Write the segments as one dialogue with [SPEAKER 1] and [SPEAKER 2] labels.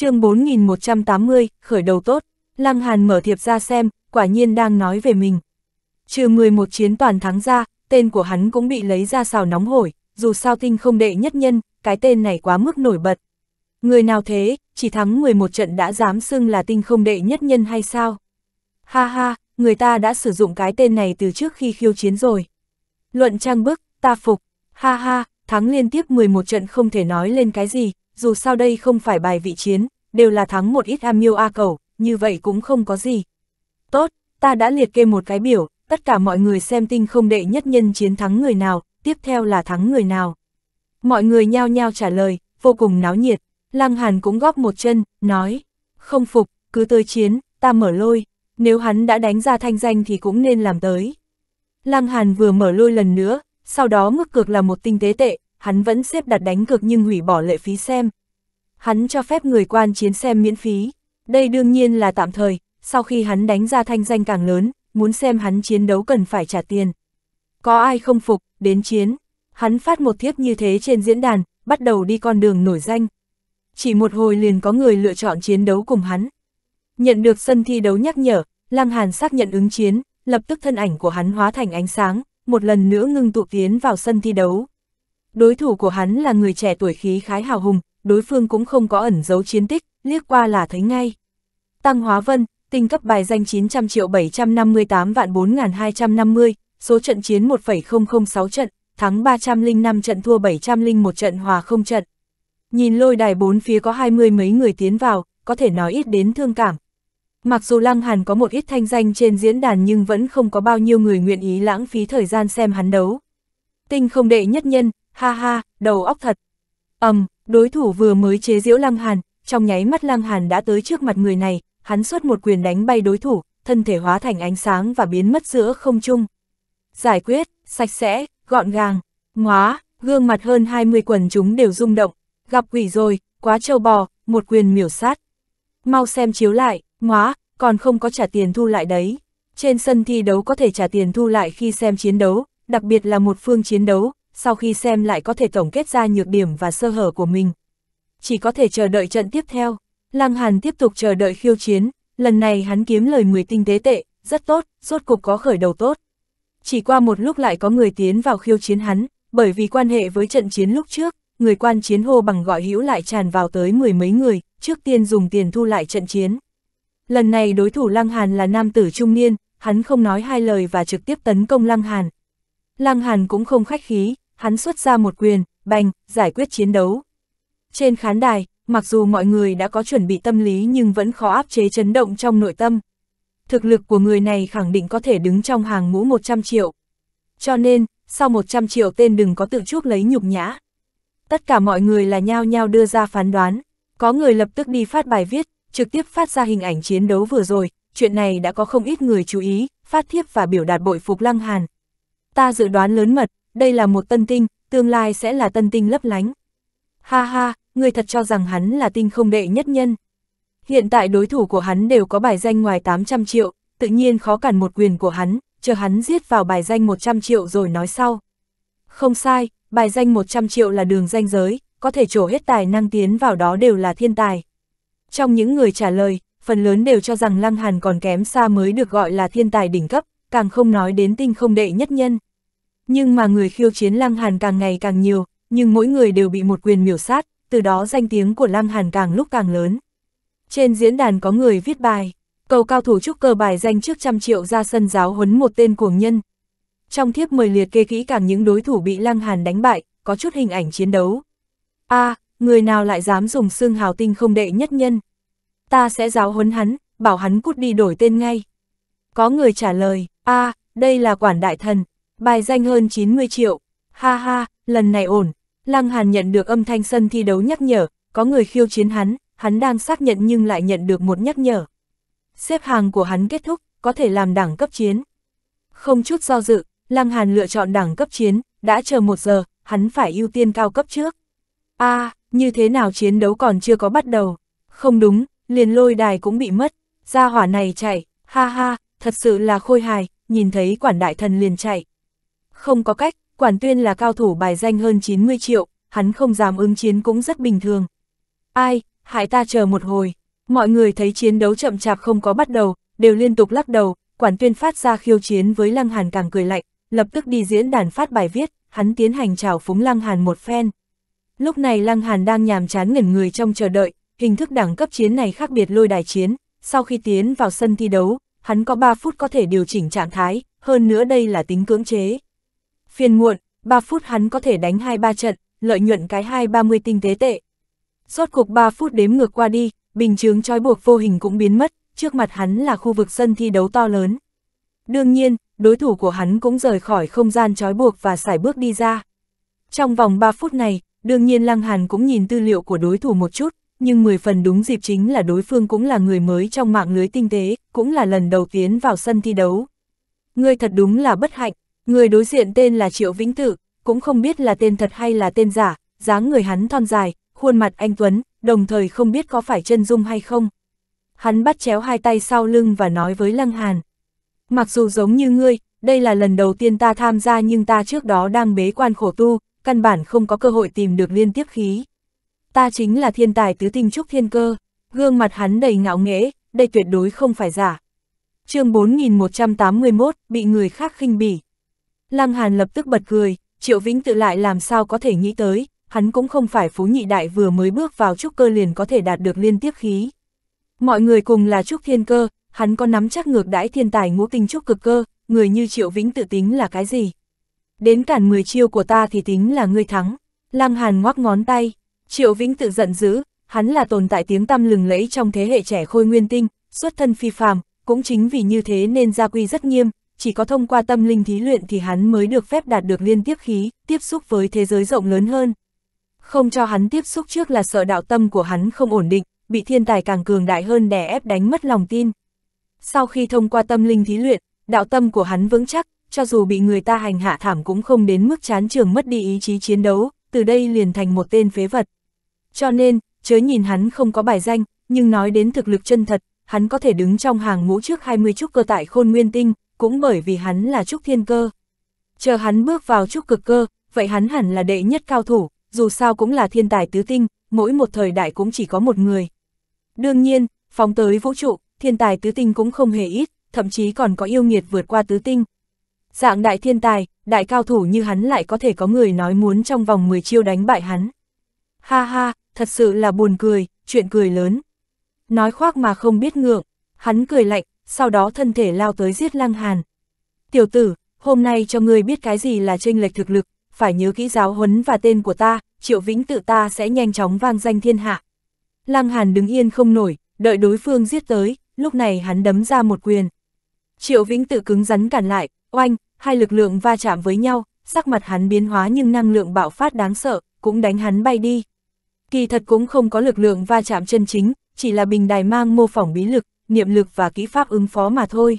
[SPEAKER 1] chương 4180, khởi đầu tốt, Lăng Hàn mở thiệp ra xem, quả nhiên đang nói về mình. Trừ 11 chiến toàn thắng ra, tên của hắn cũng bị lấy ra xào nóng hổi, dù sao tinh không đệ nhất nhân, cái tên này quá mức nổi bật. Người nào thế, chỉ thắng 11 trận đã dám xưng là tinh không đệ nhất nhân hay sao? Ha ha, người ta đã sử dụng cái tên này từ trước khi khiêu chiến rồi. Luận trang bức, ta phục, ha ha, thắng liên tiếp 11 trận không thể nói lên cái gì, dù sao đây không phải bài vị chiến, đều là thắng một ít am a cầu, như vậy cũng không có gì. Tốt, ta đã liệt kê một cái biểu, tất cả mọi người xem tinh không đệ nhất nhân chiến thắng người nào, tiếp theo là thắng người nào. Mọi người nhao nhao trả lời, vô cùng náo nhiệt, Lăng Hàn cũng góp một chân, nói, không phục, cứ tới chiến, ta mở lôi, nếu hắn đã đánh ra thanh danh thì cũng nên làm tới. Lăng Hàn vừa mở lôi lần nữa, sau đó mức cược là một tinh tế tệ, hắn vẫn xếp đặt đánh cược nhưng hủy bỏ lệ phí xem, hắn cho phép người quan chiến xem miễn phí. Đây đương nhiên là tạm thời, sau khi hắn đánh ra thanh danh càng lớn, muốn xem hắn chiến đấu cần phải trả tiền. Có ai không phục, đến chiến. Hắn phát một thiếp như thế trên diễn đàn, bắt đầu đi con đường nổi danh. Chỉ một hồi liền có người lựa chọn chiến đấu cùng hắn. Nhận được sân thi đấu nhắc nhở, Lăng Hàn xác nhận ứng chiến, lập tức thân ảnh của hắn hóa thành ánh sáng, một lần nữa ngưng tụ tiến vào sân thi đấu. Đối thủ của hắn là người trẻ tuổi khí khái hào hùng, đối phương cũng không có ẩn giấu chiến tích, liếc qua là thấy ngay. Tăng Hóa Vân, tinh cấp bài danh 900 triệu 758 vạn 4250, số trận chiến 1,006 trận, thắng 305 trận thua 701 trận hòa không trận. Nhìn lôi đài bốn phía có hai mươi mấy người tiến vào, có thể nói ít đến thương cảm. Mặc dù Lăng Hàn có một ít thanh danh trên diễn đàn nhưng vẫn không có bao nhiêu người nguyện ý lãng phí thời gian xem hắn đấu. Tinh không đệ nhất nhân, ha ha, đầu óc thật. ầm Đối thủ vừa mới chế diễu Lăng Hàn, trong nháy mắt Lăng Hàn đã tới trước mặt người này, hắn xuất một quyền đánh bay đối thủ, thân thể hóa thành ánh sáng và biến mất giữa không trung. Giải quyết, sạch sẽ, gọn gàng, ngóa, gương mặt hơn 20 quần chúng đều rung động, gặp quỷ rồi, quá trâu bò, một quyền miểu sát. Mau xem chiếu lại, ngóa, còn không có trả tiền thu lại đấy. Trên sân thi đấu có thể trả tiền thu lại khi xem chiến đấu, đặc biệt là một phương chiến đấu, sau khi xem lại có thể tổng kết ra nhược điểm và sơ hở của mình. Chỉ có thể chờ đợi trận tiếp theo, Lăng Hàn tiếp tục chờ đợi khiêu chiến, lần này hắn kiếm lời 10 tinh tế tệ, rất tốt, rốt cục có khởi đầu tốt. Chỉ qua một lúc lại có người tiến vào khiêu chiến hắn, bởi vì quan hệ với trận chiến lúc trước, người quan chiến hô bằng gọi hữu lại tràn vào tới mười mấy người, trước tiên dùng tiền thu lại trận chiến. Lần này đối thủ Lăng Hàn là nam tử trung niên, hắn không nói hai lời và trực tiếp tấn công Lăng Hàn, Lăng Hàn cũng không khách khí, hắn xuất ra một quyền, bành, giải quyết chiến đấu. Trên khán đài, mặc dù mọi người đã có chuẩn bị tâm lý nhưng vẫn khó áp chế chấn động trong nội tâm. Thực lực của người này khẳng định có thể đứng trong hàng ngũ 100 triệu. Cho nên, sau 100 triệu tên đừng có tự chuốc lấy nhục nhã. Tất cả mọi người là nhao nhao đưa ra phán đoán, có người lập tức đi phát bài viết, trực tiếp phát ra hình ảnh chiến đấu vừa rồi, chuyện này đã có không ít người chú ý, phát thiếp và biểu đạt bội phục Lăng Hàn, Ta dự đoán lớn mật, đây là một tân tinh, tương lai sẽ là tân tinh lấp lánh. Ha ha, người thật cho rằng hắn là tinh không đệ nhất nhân. Hiện tại đối thủ của hắn đều có bài danh ngoài 800 triệu, tự nhiên khó cản một quyền của hắn, chờ hắn giết vào bài danh 100 triệu rồi nói sau. Không sai, bài danh 100 triệu là đường danh giới, có thể trổ hết tài năng tiến vào đó đều là thiên tài. Trong những người trả lời, phần lớn đều cho rằng Lăng Hàn còn kém xa mới được gọi là thiên tài đỉnh cấp, càng không nói đến tinh không đệ nhất nhân. Nhưng mà người khiêu chiến Lăng Hàn càng ngày càng nhiều, nhưng mỗi người đều bị một quyền miểu sát, từ đó danh tiếng của Lăng Hàn càng lúc càng lớn. Trên diễn đàn có người viết bài, cầu cao thủ trúc cơ bài danh trước trăm triệu ra sân giáo huấn một tên cuồng nhân. Trong thiếp mời liệt kê kỹ càng những đối thủ bị Lăng Hàn đánh bại, có chút hình ảnh chiến đấu. a à, người nào lại dám dùng xương hào tinh không đệ nhất nhân. Ta sẽ giáo huấn hắn, bảo hắn cút đi đổi tên ngay. Có người trả lời, a à, đây là quản đại thần, bài danh hơn 90 triệu. Ha ha, lần này ổn. Lăng Hàn nhận được âm thanh sân thi đấu nhắc nhở, có người khiêu chiến hắn, hắn đang xác nhận nhưng lại nhận được một nhắc nhở. Xếp hàng của hắn kết thúc, có thể làm đẳng cấp chiến. Không chút do dự, Lăng Hàn lựa chọn đẳng cấp chiến, đã chờ một giờ, hắn phải ưu tiên cao cấp trước. a à, như thế nào chiến đấu còn chưa có bắt đầu? Không đúng, liền lôi đài cũng bị mất, ra hỏa này chạy, ha ha, thật sự là khôi hài, nhìn thấy quản đại thần liền chạy. Không có cách, quản tuyên là cao thủ bài danh hơn 90 triệu, hắn không dám ứng chiến cũng rất bình thường. Ai, hãy ta chờ một hồi. Mọi người thấy chiến đấu chậm chạp không có bắt đầu, đều liên tục lắc đầu, quản tuyên phát ra khiêu chiến với Lăng Hàn càng cười lạnh, lập tức đi diễn đàn phát bài viết, hắn tiến hành chào phúng Lăng Hàn một phen. Lúc này Lăng Hàn đang nhàm chán ngẩn người trong chờ đợi, hình thức đẳng cấp chiến này khác biệt lôi đài chiến, sau khi tiến vào sân thi đấu, hắn có 3 phút có thể điều chỉnh trạng thái, hơn nữa đây là tính cưỡng chế. Phiền muộn, 3 phút hắn có thể đánh 2-3 trận, lợi nhuận cái 2-30 tinh tế tệ. suốt cuộc 3 phút đếm ngược qua đi, bình chướng trói buộc vô hình cũng biến mất, trước mặt hắn là khu vực sân thi đấu to lớn. Đương nhiên, đối thủ của hắn cũng rời khỏi không gian trói buộc và xài bước đi ra. Trong vòng 3 phút này, đương nhiên Lăng Hàn cũng nhìn tư liệu của đối thủ một chút, nhưng 10 phần đúng dịp chính là đối phương cũng là người mới trong mạng lưới tinh tế, cũng là lần đầu tiến vào sân thi đấu. người thật đúng là bất hạnh, người đối diện tên là Triệu Vĩnh tự cũng không biết là tên thật hay là tên giả, dáng người hắn thon dài, khuôn mặt anh Tuấn, đồng thời không biết có phải chân dung hay không. Hắn bắt chéo hai tay sau lưng và nói với Lăng Hàn. Mặc dù giống như ngươi, đây là lần đầu tiên ta tham gia nhưng ta trước đó đang bế quan khổ tu, căn bản không có cơ hội tìm được liên tiếp khí ta chính là thiên tài tứ tinh trúc thiên cơ, gương mặt hắn đầy ngạo nghễ, đây tuyệt đối không phải giả. chương 4181, bị người khác khinh bỉ. Lăng Hàn lập tức bật cười, Triệu Vĩnh tự lại làm sao có thể nghĩ tới, hắn cũng không phải phú nhị đại vừa mới bước vào trúc cơ liền có thể đạt được liên tiếp khí. Mọi người cùng là trúc thiên cơ, hắn có nắm chắc ngược đãi thiên tài ngũ tinh trúc cực cơ, người như Triệu Vĩnh tự tính là cái gì? Đến cản 10 chiêu của ta thì tính là ngươi thắng. Lăng Hàn ngoắc ngón tay, Triệu Vĩnh tự giận dữ, hắn là tồn tại tiếng tăm lừng lẫy trong thế hệ trẻ khôi nguyên tinh, xuất thân phi phàm, cũng chính vì như thế nên gia quy rất nghiêm, chỉ có thông qua tâm linh thí luyện thì hắn mới được phép đạt được liên tiếp khí, tiếp xúc với thế giới rộng lớn hơn. Không cho hắn tiếp xúc trước là sợ đạo tâm của hắn không ổn định, bị thiên tài càng cường đại hơn đè ép đánh mất lòng tin. Sau khi thông qua tâm linh thí luyện, đạo tâm của hắn vững chắc, cho dù bị người ta hành hạ thảm cũng không đến mức chán trường mất đi ý chí chiến đấu, từ đây liền thành một tên phế vật. Cho nên, chớ nhìn hắn không có bài danh, nhưng nói đến thực lực chân thật, hắn có thể đứng trong hàng ngũ trước 20 trúc cơ tại khôn nguyên tinh, cũng bởi vì hắn là trúc thiên cơ. Chờ hắn bước vào trúc cực cơ, vậy hắn hẳn là đệ nhất cao thủ, dù sao cũng là thiên tài tứ tinh, mỗi một thời đại cũng chỉ có một người. Đương nhiên, phóng tới vũ trụ, thiên tài tứ tinh cũng không hề ít, thậm chí còn có yêu nghiệt vượt qua tứ tinh. Dạng đại thiên tài, đại cao thủ như hắn lại có thể có người nói muốn trong vòng 10 chiêu đánh bại hắn. Ha ha, thật sự là buồn cười, chuyện cười lớn. Nói khoác mà không biết ngượng, hắn cười lạnh, sau đó thân thể lao tới giết Lăng Hàn. Tiểu tử, hôm nay cho ngươi biết cái gì là tranh lệch thực lực, phải nhớ kỹ giáo huấn và tên của ta, triệu vĩnh tự ta sẽ nhanh chóng vang danh thiên hạ. Lăng Hàn đứng yên không nổi, đợi đối phương giết tới, lúc này hắn đấm ra một quyền. Triệu vĩnh tự cứng rắn cản lại, oanh, hai lực lượng va chạm với nhau, sắc mặt hắn biến hóa nhưng năng lượng bạo phát đáng sợ, cũng đánh hắn bay đi. Kỳ thật cũng không có lực lượng va chạm chân chính, chỉ là bình đài mang mô phỏng bí lực, niệm lực và kỹ pháp ứng phó mà thôi.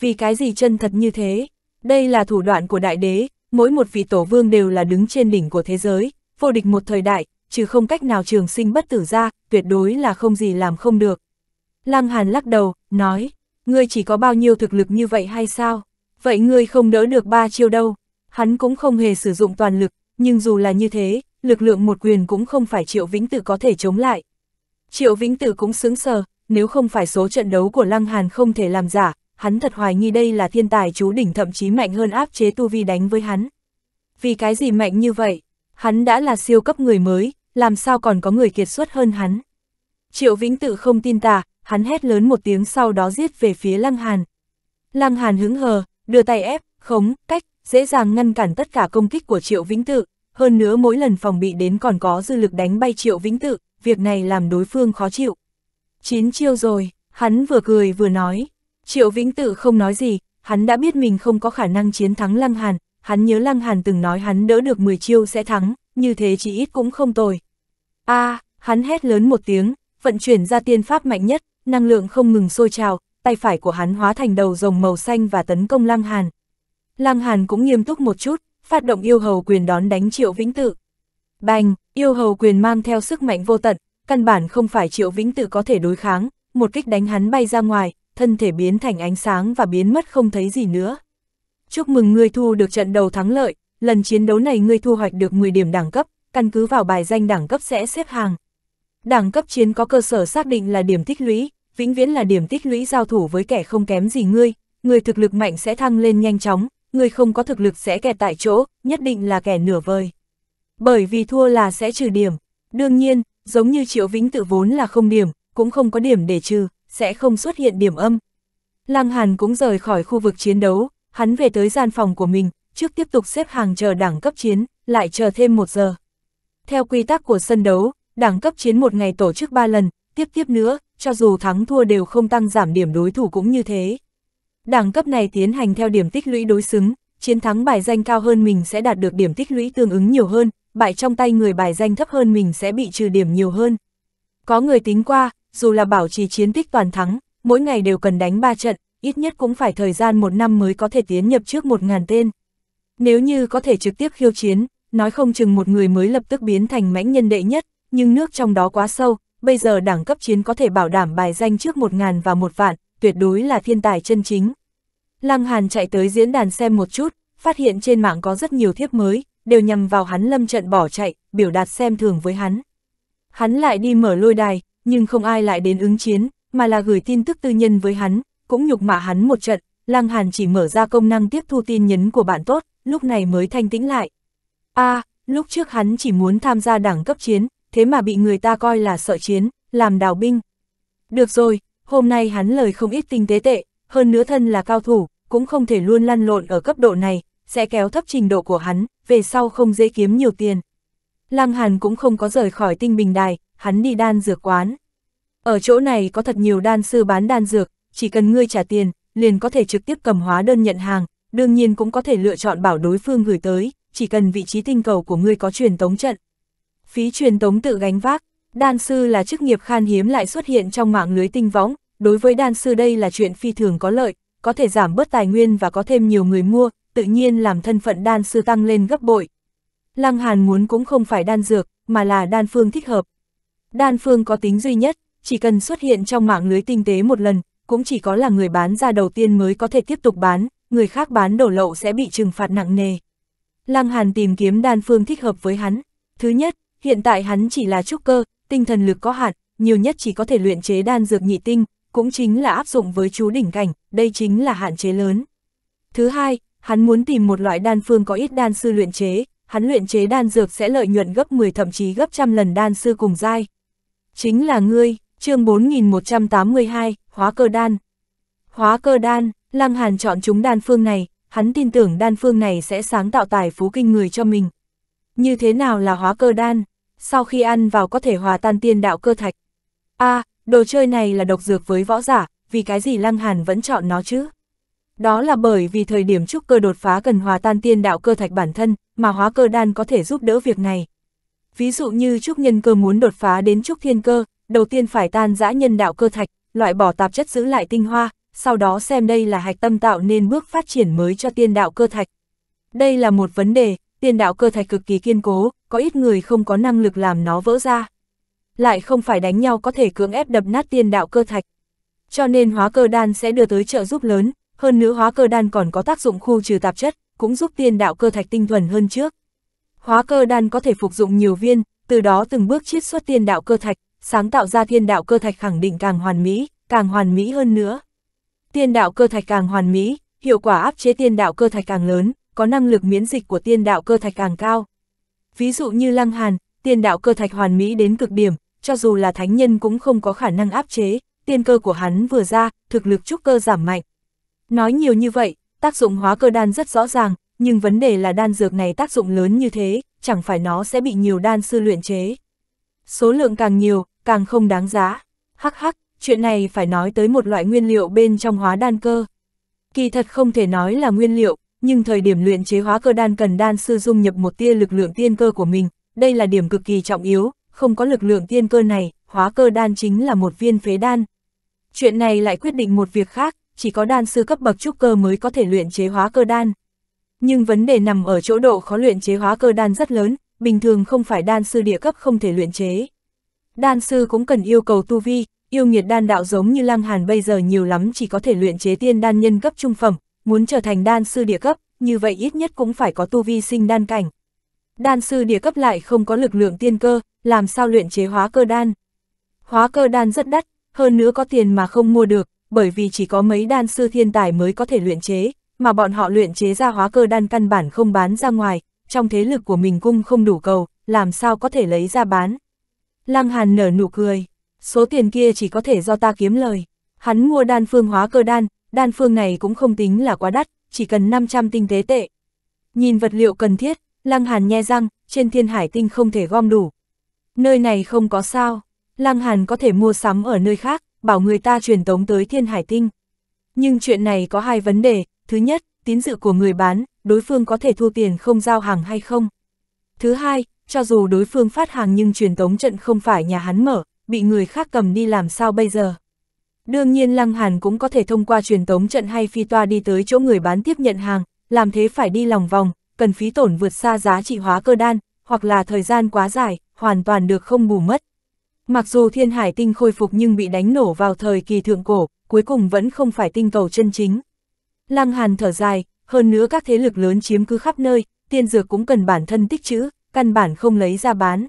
[SPEAKER 1] Vì cái gì chân thật như thế? Đây là thủ đoạn của đại đế, mỗi một vị tổ vương đều là đứng trên đỉnh của thế giới, vô địch một thời đại, trừ không cách nào trường sinh bất tử ra, tuyệt đối là không gì làm không được. Lăng Hàn lắc đầu, nói, ngươi chỉ có bao nhiêu thực lực như vậy hay sao? Vậy ngươi không đỡ được ba chiêu đâu. Hắn cũng không hề sử dụng toàn lực, nhưng dù là như thế, lực lượng một quyền cũng không phải Triệu Vĩnh Tử có thể chống lại. Triệu Vĩnh Tử cũng sướng sờ, nếu không phải số trận đấu của Lăng Hàn không thể làm giả, hắn thật hoài nghi đây là thiên tài chú đỉnh thậm chí mạnh hơn áp chế tu vi đánh với hắn. Vì cái gì mạnh như vậy? Hắn đã là siêu cấp người mới, làm sao còn có người kiệt xuất hơn hắn? Triệu Vĩnh Tử không tin tà, hắn hét lớn một tiếng sau đó giết về phía Lăng Hàn. Lăng Hàn hứng hờ, đưa tay ép, khống, cách, dễ dàng ngăn cản tất cả công kích của Triệu Vĩnh Tử, hơn nữa mỗi lần phòng bị đến còn có dư lực đánh bay triệu vĩnh tự, việc này làm đối phương khó chịu. Chín chiêu rồi, hắn vừa cười vừa nói, triệu vĩnh tự không nói gì, hắn đã biết mình không có khả năng chiến thắng Lăng Hàn, hắn nhớ Lăng Hàn từng nói hắn đỡ được 10 chiêu sẽ thắng, như thế chỉ ít cũng không tồi. a à, hắn hét lớn một tiếng, vận chuyển ra tiên pháp mạnh nhất, năng lượng không ngừng sôi trào, tay phải của hắn hóa thành đầu rồng màu xanh và tấn công Lăng Hàn. Lăng Hàn cũng nghiêm túc một chút, phát động yêu hầu quyền đón đánh Triệu Vĩnh tự Bành, yêu hầu quyền mang theo sức mạnh vô tận, căn bản không phải Triệu Vĩnh tự có thể đối kháng, một kích đánh hắn bay ra ngoài, thân thể biến thành ánh sáng và biến mất không thấy gì nữa. Chúc mừng ngươi thu được trận đầu thắng lợi, lần chiến đấu này ngươi thu hoạch được 10 điểm đẳng cấp, căn cứ vào bài danh đẳng cấp sẽ xếp hàng. Đẳng cấp chiến có cơ sở xác định là điểm tích lũy, vĩnh viễn là điểm tích lũy giao thủ với kẻ không kém gì ngươi, người thực lực mạnh sẽ thăng lên nhanh chóng, người không có thực lực sẽ kẹt tại chỗ, nhất định là kẻ nửa vời. Bởi vì thua là sẽ trừ điểm. Đương nhiên, giống như Triệu Vĩnh tự vốn là không điểm, cũng không có điểm để trừ, sẽ không xuất hiện điểm âm. Lăng Hàn cũng rời khỏi khu vực chiến đấu, hắn về tới gian phòng của mình, trước tiếp tục xếp hàng chờ đẳng cấp chiến, lại chờ thêm một giờ. Theo quy tắc của sân đấu, đẳng cấp chiến một ngày tổ chức ba lần, tiếp tiếp nữa, cho dù thắng thua đều không tăng giảm điểm đối thủ cũng như thế. Đẳng cấp này tiến hành theo điểm tích lũy đối xứng, chiến thắng bài danh cao hơn mình sẽ đạt được điểm tích lũy tương ứng nhiều hơn, bại trong tay người bài danh thấp hơn mình sẽ bị trừ điểm nhiều hơn. Có người tính qua, dù là bảo trì chiến tích toàn thắng, mỗi ngày đều cần đánh 3 trận, ít nhất cũng phải thời gian một năm mới có thể tiến nhập trước 1.000 tên. Nếu như có thể trực tiếp khiêu chiến, nói không chừng một người mới lập tức biến thành mãnh nhân đệ nhất, nhưng nước trong đó quá sâu, bây giờ đẳng cấp chiến có thể bảo đảm bài danh trước 1.000 và 1 vạn, tuyệt đối là thiên tài chân chính. Lăng Hàn chạy tới diễn đàn xem một chút, phát hiện trên mạng có rất nhiều thiếp mới, đều nhằm vào hắn lâm trận bỏ chạy, biểu đạt xem thường với hắn. Hắn lại đi mở lôi đài, nhưng không ai lại đến ứng chiến, mà là gửi tin tức tư nhân với hắn, cũng nhục mạ hắn một trận, Lăng Hàn chỉ mở ra công năng tiếp thu tin nhấn của bạn tốt, lúc này mới thanh tĩnh lại. a à, lúc trước hắn chỉ muốn tham gia đẳng cấp chiến, thế mà bị người ta coi là sợ chiến, làm đào binh. Được rồi, hôm nay hắn lời không ít tinh tế tệ, hơn nữa thân là cao thủ, cũng không thể luôn lăn lộn ở cấp độ này, sẽ kéo thấp trình độ của hắn, về sau không dễ kiếm nhiều tiền. Lăng Hàn cũng không có rời khỏi tinh bình đài, hắn đi đan dược quán. Ở chỗ này có thật nhiều đan sư bán đan dược, chỉ cần ngươi trả tiền, liền có thể trực tiếp cầm hóa đơn nhận hàng, đương nhiên cũng có thể lựa chọn bảo đối phương gửi tới, chỉ cần vị trí tinh cầu của ngươi có truyền tống trận. Phí truyền tống tự gánh vác, Đan sư là chức nghiệp khan hiếm lại xuất hiện trong mạng lưới tinh võng, đối với đan sư đây là chuyện phi thường có lợi, có thể giảm bớt tài nguyên và có thêm nhiều người mua, tự nhiên làm thân phận đan sư tăng lên gấp bội. Lăng Hàn muốn cũng không phải đan dược, mà là đan phương thích hợp. Đan phương có tính duy nhất, chỉ cần xuất hiện trong mạng lưới tinh tế một lần, cũng chỉ có là người bán ra đầu tiên mới có thể tiếp tục bán, người khác bán đổ lậu sẽ bị trừng phạt nặng nề. Lăng Hàn tìm kiếm đan phương thích hợp với hắn. Thứ nhất, hiện tại hắn chỉ là trúc cơ, tinh thần lực có hạn, nhiều nhất chỉ có thể luyện chế đan dược nhị tinh, cũng chính là áp dụng với chú đỉnh cảnh, đây chính là hạn chế lớn. Thứ hai, hắn muốn tìm một loại đan phương có ít đan sư luyện chế, hắn luyện chế đan dược sẽ lợi nhuận gấp 10 thậm chí gấp trăm lần đan sư cùng giai. Chính là ngươi, chương 4182, hóa cơ đan. Hóa cơ đan, Lăng Hàn chọn chúng đan phương này, hắn tin tưởng đan phương này sẽ sáng tạo tài phú kinh người cho mình. Như thế nào là hóa cơ đan? sau khi ăn vào có thể hòa tan tiên đạo cơ thạch. a à, đồ chơi này là độc dược với võ giả, vì cái gì Lăng Hàn vẫn chọn nó chứ? Đó là bởi vì thời điểm trúc cơ đột phá cần hòa tan tiên đạo cơ thạch bản thân, mà hóa cơ đan có thể giúp đỡ việc này. Ví dụ như trúc nhân cơ muốn đột phá đến trúc thiên cơ, đầu tiên phải tan dã nhân đạo cơ thạch, loại bỏ tạp chất giữ lại tinh hoa, sau đó xem đây là hạch tâm tạo nên bước phát triển mới cho tiên đạo cơ thạch. Đây là một vấn đề, tiên đạo cơ thạch cực kỳ kiên cố, có ít người không có năng lực làm nó vỡ ra. Lại không phải đánh nhau có thể cưỡng ép đập nát tiên đạo cơ thạch. Cho nên hóa cơ đan sẽ đưa tới trợ giúp lớn, hơn nữa hóa cơ đan còn có tác dụng khu trừ tạp chất, cũng giúp tiên đạo cơ thạch tinh thuần hơn trước. Hóa cơ đan có thể phục dụng nhiều viên, từ đó từng bước chiết xuất tiên đạo cơ thạch, sáng tạo ra tiên đạo cơ thạch khẳng định càng hoàn mỹ, càng hoàn mỹ hơn nữa. Tiên đạo cơ thạch càng hoàn mỹ, hiệu quả áp chế tiên đạo cơ thạch càng lớn, có năng lực miễn dịch của tiên đạo cơ thạch càng cao ví dụ như Lăng Hàn, tiền đạo cơ thạch hoàn mỹ đến cực điểm, cho dù là thánh nhân cũng không có khả năng áp chế, tiên cơ của hắn vừa ra, thực lực trúc cơ giảm mạnh. Nói nhiều như vậy, tác dụng hóa cơ đan rất rõ ràng, nhưng vấn đề là đan dược này tác dụng lớn như thế, chẳng phải nó sẽ bị nhiều đan sư luyện chế. Số lượng càng nhiều, càng không đáng giá. Hắc hắc, chuyện này phải nói tới một loại nguyên liệu bên trong hóa đan cơ. Kỳ thật không thể nói là nguyên liệu, nhưng thời điểm luyện chế hóa cơ đan cần đan sư dung nhập một tia lực lượng tiên cơ của mình, đây là điểm cực kỳ trọng yếu, không có lực lượng tiên cơ này, hóa cơ đan chính là một viên phế đan. Chuyện này lại quyết định một việc khác, chỉ có đan sư cấp bậc trúc cơ mới có thể luyện chế hóa cơ đan. Nhưng vấn đề nằm ở chỗ độ khó luyện chế hóa cơ đan rất lớn, bình thường không phải đan sư địa cấp không thể luyện chế. Đan sư cũng cần yêu cầu tu vi, yêu nghiệt đan đạo giống như Lăng Hàn bây giờ nhiều lắm chỉ có thể luyện chế tiên đan nhân cấp trung phẩm, muốn trở thành đan sư địa cấp, như vậy ít nhất cũng phải có tu vi sinh đan cảnh. Đan sư địa cấp lại không có lực lượng tiên cơ, làm sao luyện chế hóa cơ đan. Hóa cơ đan rất đắt, hơn nữa có tiền mà không mua được, bởi vì chỉ có mấy đan sư thiên tài mới có thể luyện chế, mà bọn họ luyện chế ra hóa cơ đan căn bản không bán ra ngoài, trong thế lực của mình cung không đủ cầu, làm sao có thể lấy ra bán. Lăng Hàn nở nụ cười, số tiền kia chỉ có thể do ta kiếm lời. Hắn mua đan phương hóa cơ đan, đan phương này cũng không tính là quá đắt, chỉ cần 500 tinh tế tệ. Nhìn vật liệu cần thiết, Lăng Hàn nhe răng, trên thiên hải tinh không thể gom đủ. Nơi này không có sao, Lăng Hàn có thể mua sắm ở nơi khác, bảo người ta truyền tống tới thiên hải tinh. Nhưng chuyện này có hai vấn đề, thứ nhất, tín dự của người bán, đối phương có thể thu tiền không giao hàng hay không. Thứ hai, cho dù đối phương phát hàng nhưng truyền tống trận không phải nhà hắn mở, bị người khác cầm đi làm sao bây giờ. Đương nhiên Lăng Hàn cũng có thể thông qua truyền tống trận hay phi toa đi tới chỗ người bán tiếp nhận hàng, làm thế phải đi lòng vòng, cần phí tổn vượt xa giá trị hóa cơ đan, hoặc là thời gian quá dài, hoàn toàn được không bù mất. Mặc dù thiên hải tinh khôi phục nhưng bị đánh nổ vào thời kỳ thượng cổ, cuối cùng vẫn không phải tinh cầu chân chính. Lăng Hàn thở dài, hơn nữa các thế lực lớn chiếm cứ khắp nơi, tiên dược cũng cần bản thân tích trữ, căn bản không lấy ra bán.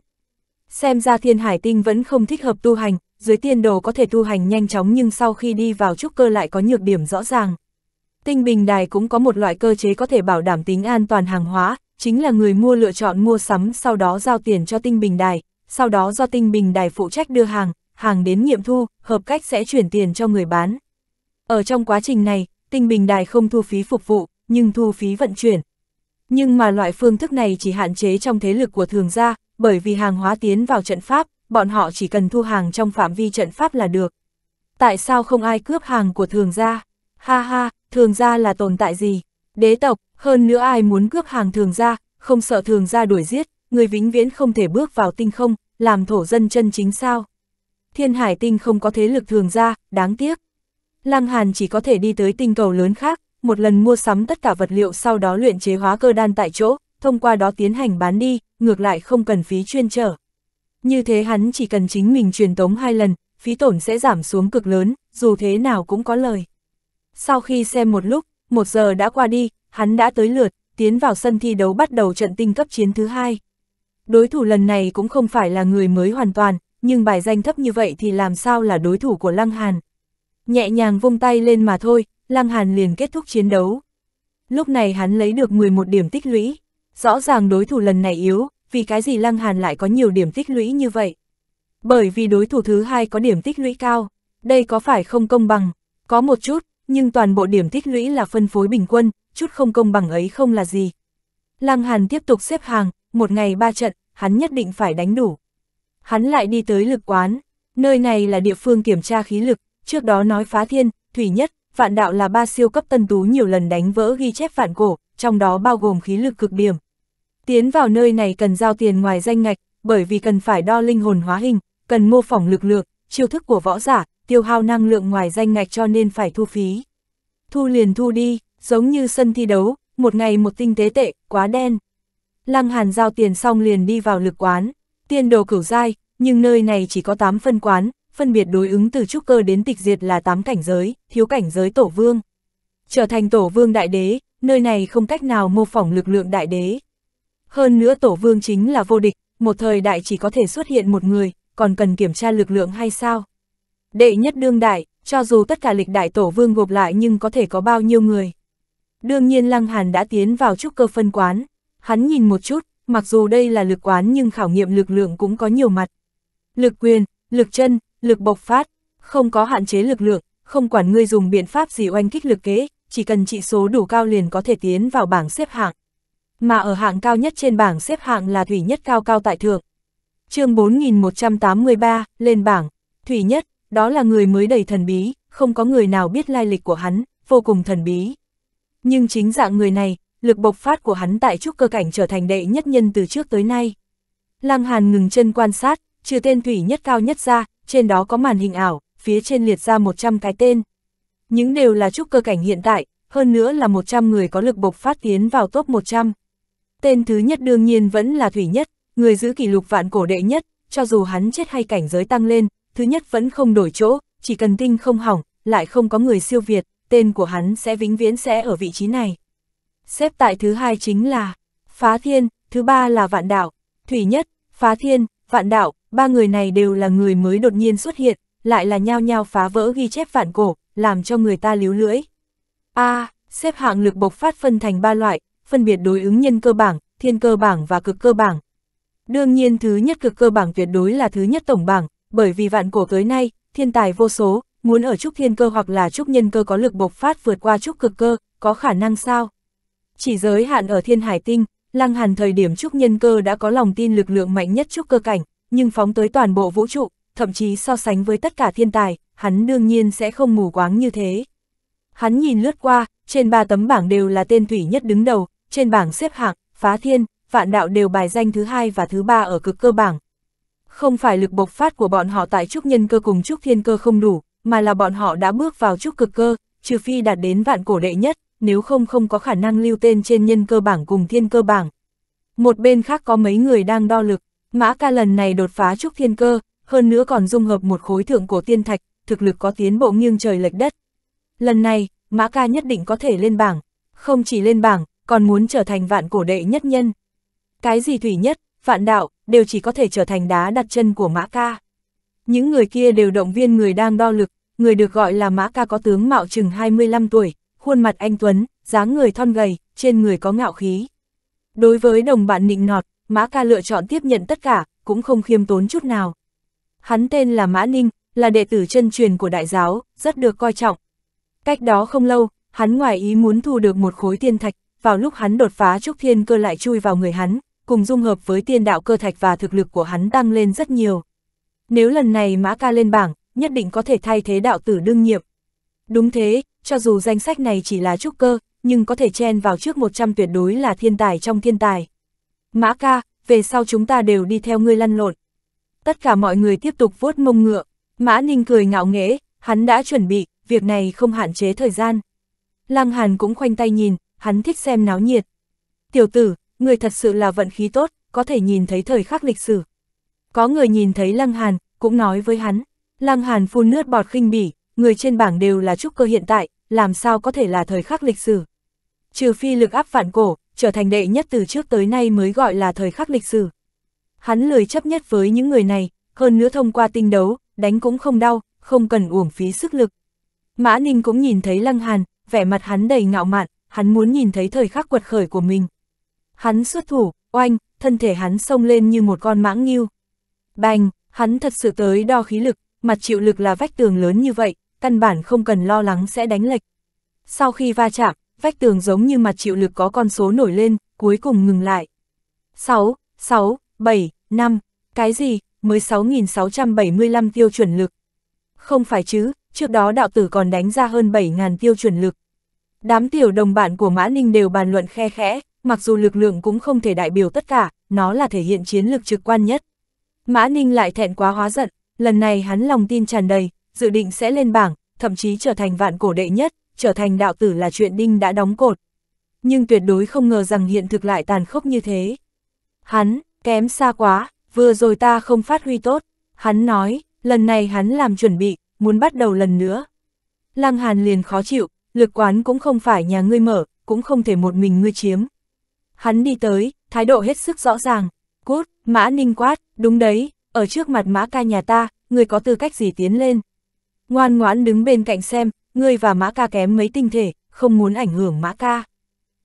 [SPEAKER 1] Xem ra thiên hải tinh vẫn không thích hợp tu hành, dưới tiên đồ có thể tu hành nhanh chóng nhưng sau khi đi vào trúc cơ lại có nhược điểm rõ ràng. Tinh bình đài cũng có một loại cơ chế có thể bảo đảm tính an toàn hàng hóa, chính là người mua lựa chọn mua sắm sau đó giao tiền cho tinh bình đài, sau đó do tinh bình đài phụ trách đưa hàng, hàng đến nghiệm thu, hợp cách sẽ chuyển tiền cho người bán. Ở trong quá trình này, tinh bình đài không thu phí phục vụ, nhưng thu phí vận chuyển. Nhưng mà loại phương thức này chỉ hạn chế trong thế lực của thường gia, bởi vì hàng hóa tiến vào trận pháp, bọn họ chỉ cần thu hàng trong phạm vi trận pháp là được. Tại sao không ai cướp hàng của thường gia? Ha ha, thường gia là tồn tại gì? Đế tộc, hơn nữa ai muốn cướp hàng thường gia, không sợ thường gia đuổi giết, người vĩnh viễn không thể bước vào tinh không, làm thổ dân chân chính sao? Thiên hải tinh không có thế lực thường gia, đáng tiếc. Lăng Hàn chỉ có thể đi tới tinh cầu lớn khác, một lần mua sắm tất cả vật liệu sau đó luyện chế hóa cơ đan tại chỗ, thông qua đó tiến hành bán đi, ngược lại không cần phí chuyên trở. Như thế hắn chỉ cần chính mình truyền tống hai lần, phí tổn sẽ giảm xuống cực lớn, dù thế nào cũng có lời. Sau khi xem một lúc, một giờ đã qua đi, hắn đã tới lượt, tiến vào sân thi đấu bắt đầu trận tinh cấp chiến thứ hai. Đối thủ lần này cũng không phải là người mới hoàn toàn, nhưng bài danh thấp như vậy thì làm sao là đối thủ của Lăng Hàn. Nhẹ nhàng vung tay lên mà thôi, Lăng Hàn liền kết thúc chiến đấu. Lúc này hắn lấy được 11 điểm tích lũy. Rõ ràng đối thủ lần này yếu, vì cái gì Lăng Hàn lại có nhiều điểm tích lũy như vậy? Bởi vì đối thủ thứ hai có điểm tích lũy cao, đây có phải không công bằng? Có một chút, nhưng toàn bộ điểm tích lũy là phân phối bình quân, chút không công bằng ấy không là gì. Lăng Hàn tiếp tục xếp hàng, một ngày ba trận, hắn nhất định phải đánh đủ. Hắn lại đi tới lực quán, nơi này là địa phương kiểm tra khí lực, trước đó nói phá thiên, thủy nhất, vạn đạo là ba siêu cấp tân tú nhiều lần đánh vỡ ghi chép vạn cổ, trong đó bao gồm khí lực cực điểm, Tiến vào nơi này cần giao tiền ngoài danh ngạch, bởi vì cần phải đo linh hồn hóa hình, cần mô phỏng lực lượng, chiêu thức của võ giả, tiêu hao năng lượng ngoài danh ngạch cho nên phải thu phí. Thu liền thu đi, giống như sân thi đấu, một ngày một tinh tế tệ, quá đen. Lăng Hàn giao tiền xong liền đi vào lực quán, tiên đồ cửu giai, nhưng nơi này chỉ có 8 phân quán, phân biệt đối ứng từ trúc cơ đến tịch diệt là 8 cảnh giới, thiếu cảnh giới tổ vương. Trở thành tổ vương đại đế, nơi này không cách nào mô phỏng lực lượng đại đế. Hơn nữa tổ vương chính là vô địch, một thời đại chỉ có thể xuất hiện một người, còn cần kiểm tra lực lượng hay sao? Đệ nhất đương đại, cho dù tất cả lịch đại tổ vương gộp lại nhưng có thể có bao nhiêu người. Đương nhiên Lăng Hàn đã tiến vào trúc cơ phân quán, hắn nhìn một chút, mặc dù đây là lực quán nhưng khảo nghiệm lực lượng cũng có nhiều mặt. Lực quyền, lực chân, lực bộc phát, không có hạn chế lực lượng, không quản ngươi dùng biện pháp gì oanh kích lực kế, chỉ cần trị số đủ cao liền có thể tiến vào bảng xếp hạng mà ở hạng cao nhất trên bảng xếp hạng là Thủy Nhất cao cao tại thượng. chương 4183, lên bảng, Thủy Nhất, đó là người mới đầy thần bí, không có người nào biết lai lịch của hắn, vô cùng thần bí. Nhưng chính dạng người này, lực bộc phát của hắn tại trúc cơ cảnh trở thành đệ nhất nhân từ trước tới nay. Lăng Hàn ngừng chân quan sát, trừ tên Thủy Nhất cao nhất ra, trên đó có màn hình ảo, phía trên liệt ra 100 cái tên. Những đều là trúc cơ cảnh hiện tại, hơn nữa là 100 người có lực bộc phát tiến vào top 100. Tên thứ nhất đương nhiên vẫn là Thủy Nhất, người giữ kỷ lục vạn cổ đệ nhất, cho dù hắn chết hay cảnh giới tăng lên, thứ nhất vẫn không đổi chỗ, chỉ cần tinh không hỏng, lại không có người siêu việt, tên của hắn sẽ vĩnh viễn sẽ ở vị trí này. Xếp tại thứ hai chính là Phá Thiên, thứ ba là Vạn Đạo, Thủy Nhất, Phá Thiên, Vạn Đạo, ba người này đều là người mới đột nhiên xuất hiện, lại là nhao nhao phá vỡ ghi chép vạn cổ, làm cho người ta líu lưỡi. A, à, xếp hạng lực bộc phát phân thành ba loại, phân biệt đối ứng nhân cơ bảng, thiên cơ bảng và cực cơ bảng. Đương nhiên thứ nhất cực cơ bảng tuyệt đối là thứ nhất tổng bảng, bởi vì vạn cổ tới nay, thiên tài vô số, muốn ở trúc thiên cơ hoặc là trúc nhân cơ có lực bộc phát vượt qua trúc cực cơ, có khả năng sao? Chỉ giới hạn ở thiên hải tinh, lăng hàn thời điểm trúc nhân cơ đã có lòng tin lực lượng mạnh nhất trúc cơ cảnh, nhưng phóng tới toàn bộ vũ trụ, thậm chí so sánh với tất cả thiên tài, hắn đương nhiên sẽ không mù quáng như thế. Hắn nhìn lướt qua, trên ba tấm bảng đều là tên Thủy Nhất đứng đầu, trên bảng xếp hạng, phá thiên, vạn đạo đều bài danh thứ hai và thứ ba ở cực cơ bảng. Không phải lực bộc phát của bọn họ tại trúc nhân cơ cùng trúc thiên cơ không đủ, mà là bọn họ đã bước vào trúc cực cơ, trừ phi đạt đến vạn cổ đệ nhất, nếu không không có khả năng lưu tên trên nhân cơ bảng cùng thiên cơ bảng. Một bên khác có mấy người đang đo lực, mã ca lần này đột phá trúc thiên cơ, hơn nữa còn dung hợp một khối thượng cổ tiên thạch, thực lực có tiến bộ nghiêng trời lệch đất. Lần này, mã ca nhất định có thể lên bảng, không chỉ lên bảng, còn muốn trở thành vạn cổ đệ nhất nhân. Cái gì thủy nhất, vạn đạo, đều chỉ có thể trở thành đá đặt chân của mã ca. Những người kia đều động viên người đang đo lực, người được gọi là mã ca có tướng mạo chừng 25 tuổi, khuôn mặt anh Tuấn, dáng người thon gầy, trên người có ngạo khí. Đối với đồng bạn nịnh nọt, mã ca lựa chọn tiếp nhận tất cả, cũng không khiêm tốn chút nào. Hắn tên là Mã Ninh, là đệ tử chân truyền của đại giáo, rất được coi trọng. Cách đó không lâu, hắn ngoài ý muốn thu được một khối tiên thạch, vào lúc hắn đột phá trúc thiên cơ lại chui vào người hắn, cùng dung hợp với tiên đạo cơ thạch và thực lực của hắn tăng lên rất nhiều. Nếu lần này Mã Ca lên bảng, nhất định có thể thay thế đạo tử đương nhiệm. Đúng thế, cho dù danh sách này chỉ là trúc cơ, nhưng có thể chen vào trước 100 tuyệt đối là thiên tài trong thiên tài. Mã Ca, về sau chúng ta đều đi theo ngươi lăn lộn. Tất cả mọi người tiếp tục vuốt mông ngựa, Mã Ninh cười ngạo nghễ, hắn đã chuẩn bị, việc này không hạn chế thời gian. Lăng Hàn cũng khoanh tay nhìn, hắn thích xem náo nhiệt. Tiểu tử, người thật sự là vận khí tốt, có thể nhìn thấy thời khắc lịch sử. Có người nhìn thấy Lăng Hàn, cũng nói với hắn. Lăng Hàn phun nước bọt khinh bỉ, người trên bảng đều là trúc cơ hiện tại, làm sao có thể là thời khắc lịch sử. Trừ phi lực áp vạn cổ, trở thành đệ nhất từ trước tới nay mới gọi là thời khắc lịch sử. Hắn lười chấp nhất với những người này, hơn nữa thông qua tinh đấu, đánh cũng không đau, không cần uổng phí sức lực. Mã Ninh cũng nhìn thấy Lăng Hàn, vẻ mặt hắn đầy ngạo mạn, hắn muốn nhìn thấy thời khắc quật khởi của mình. Hắn xuất thủ, oanh, thân thể hắn sông lên như một con mãng nghiêu. Bành, hắn thật sự tới đo khí lực, mặt chịu lực là vách tường lớn như vậy, căn bản không cần lo lắng sẽ đánh lệch. Sau khi va chạm, vách tường giống như mặt chịu lực có con số nổi lên, cuối cùng ngừng lại. 6, 6, 7, 5, cái gì, mới 6.675 tiêu chuẩn lực. Không phải chứ, trước đó đạo tử còn đánh ra hơn 7.000 tiêu chuẩn lực. Đám tiểu đồng bạn của Mã Ninh đều bàn luận khe khẽ, mặc dù lực lượng cũng không thể đại biểu tất cả, nó là thể hiện chiến lược trực quan nhất. Mã Ninh lại thẹn quá hóa giận, lần này hắn lòng tin tràn đầy, dự định sẽ lên bảng, thậm chí trở thành vạn cổ đệ nhất, trở thành đạo tử là chuyện Đinh đã đóng cột. Nhưng tuyệt đối không ngờ rằng hiện thực lại tàn khốc như thế. Hắn, kém xa quá, vừa rồi ta không phát huy tốt, hắn nói, lần này hắn làm chuẩn bị, muốn bắt đầu lần nữa. Lăng Hàn liền khó chịu, lực quán cũng không phải nhà ngươi mở, cũng không thể một mình ngươi chiếm. Hắn đi tới, thái độ hết sức rõ ràng, cút, mã ninh quát, đúng đấy, ở trước mặt mã ca nhà ta, ngươi có tư cách gì tiến lên. Ngoan ngoãn đứng bên cạnh xem, ngươi và mã ca kém mấy tinh thể, không muốn ảnh hưởng mã ca.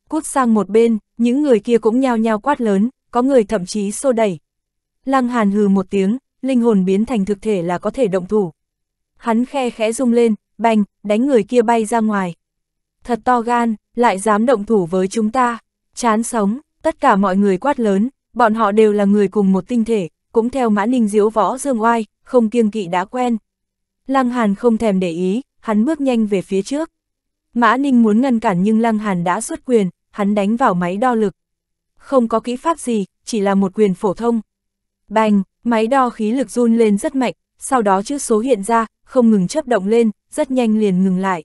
[SPEAKER 1] Cút sang một bên, những người kia cũng nhao nhao quát lớn, có người thậm chí xô đẩy. Lăng hàn hừ một tiếng, linh hồn biến thành thực thể là có thể động thủ. Hắn khe khẽ rung lên, bành, đánh người kia bay ra ngoài. Thật to gan, lại dám động thủ với chúng ta, chán sống, tất cả mọi người quát lớn, bọn họ đều là người cùng một tinh thể, cũng theo mã ninh diễu võ dương oai, không kiêng kỵ đã quen. Lăng Hàn không thèm để ý, hắn bước nhanh về phía trước. Mã Ninh muốn ngăn cản nhưng Lăng Hàn đã xuất quyền, hắn đánh vào máy đo lực. Không có kỹ pháp gì, chỉ là một quyền phổ thông. Bành, máy đo khí lực run lên rất mạnh, sau đó chữ số hiện ra, không ngừng chớp động lên, rất nhanh liền ngừng lại.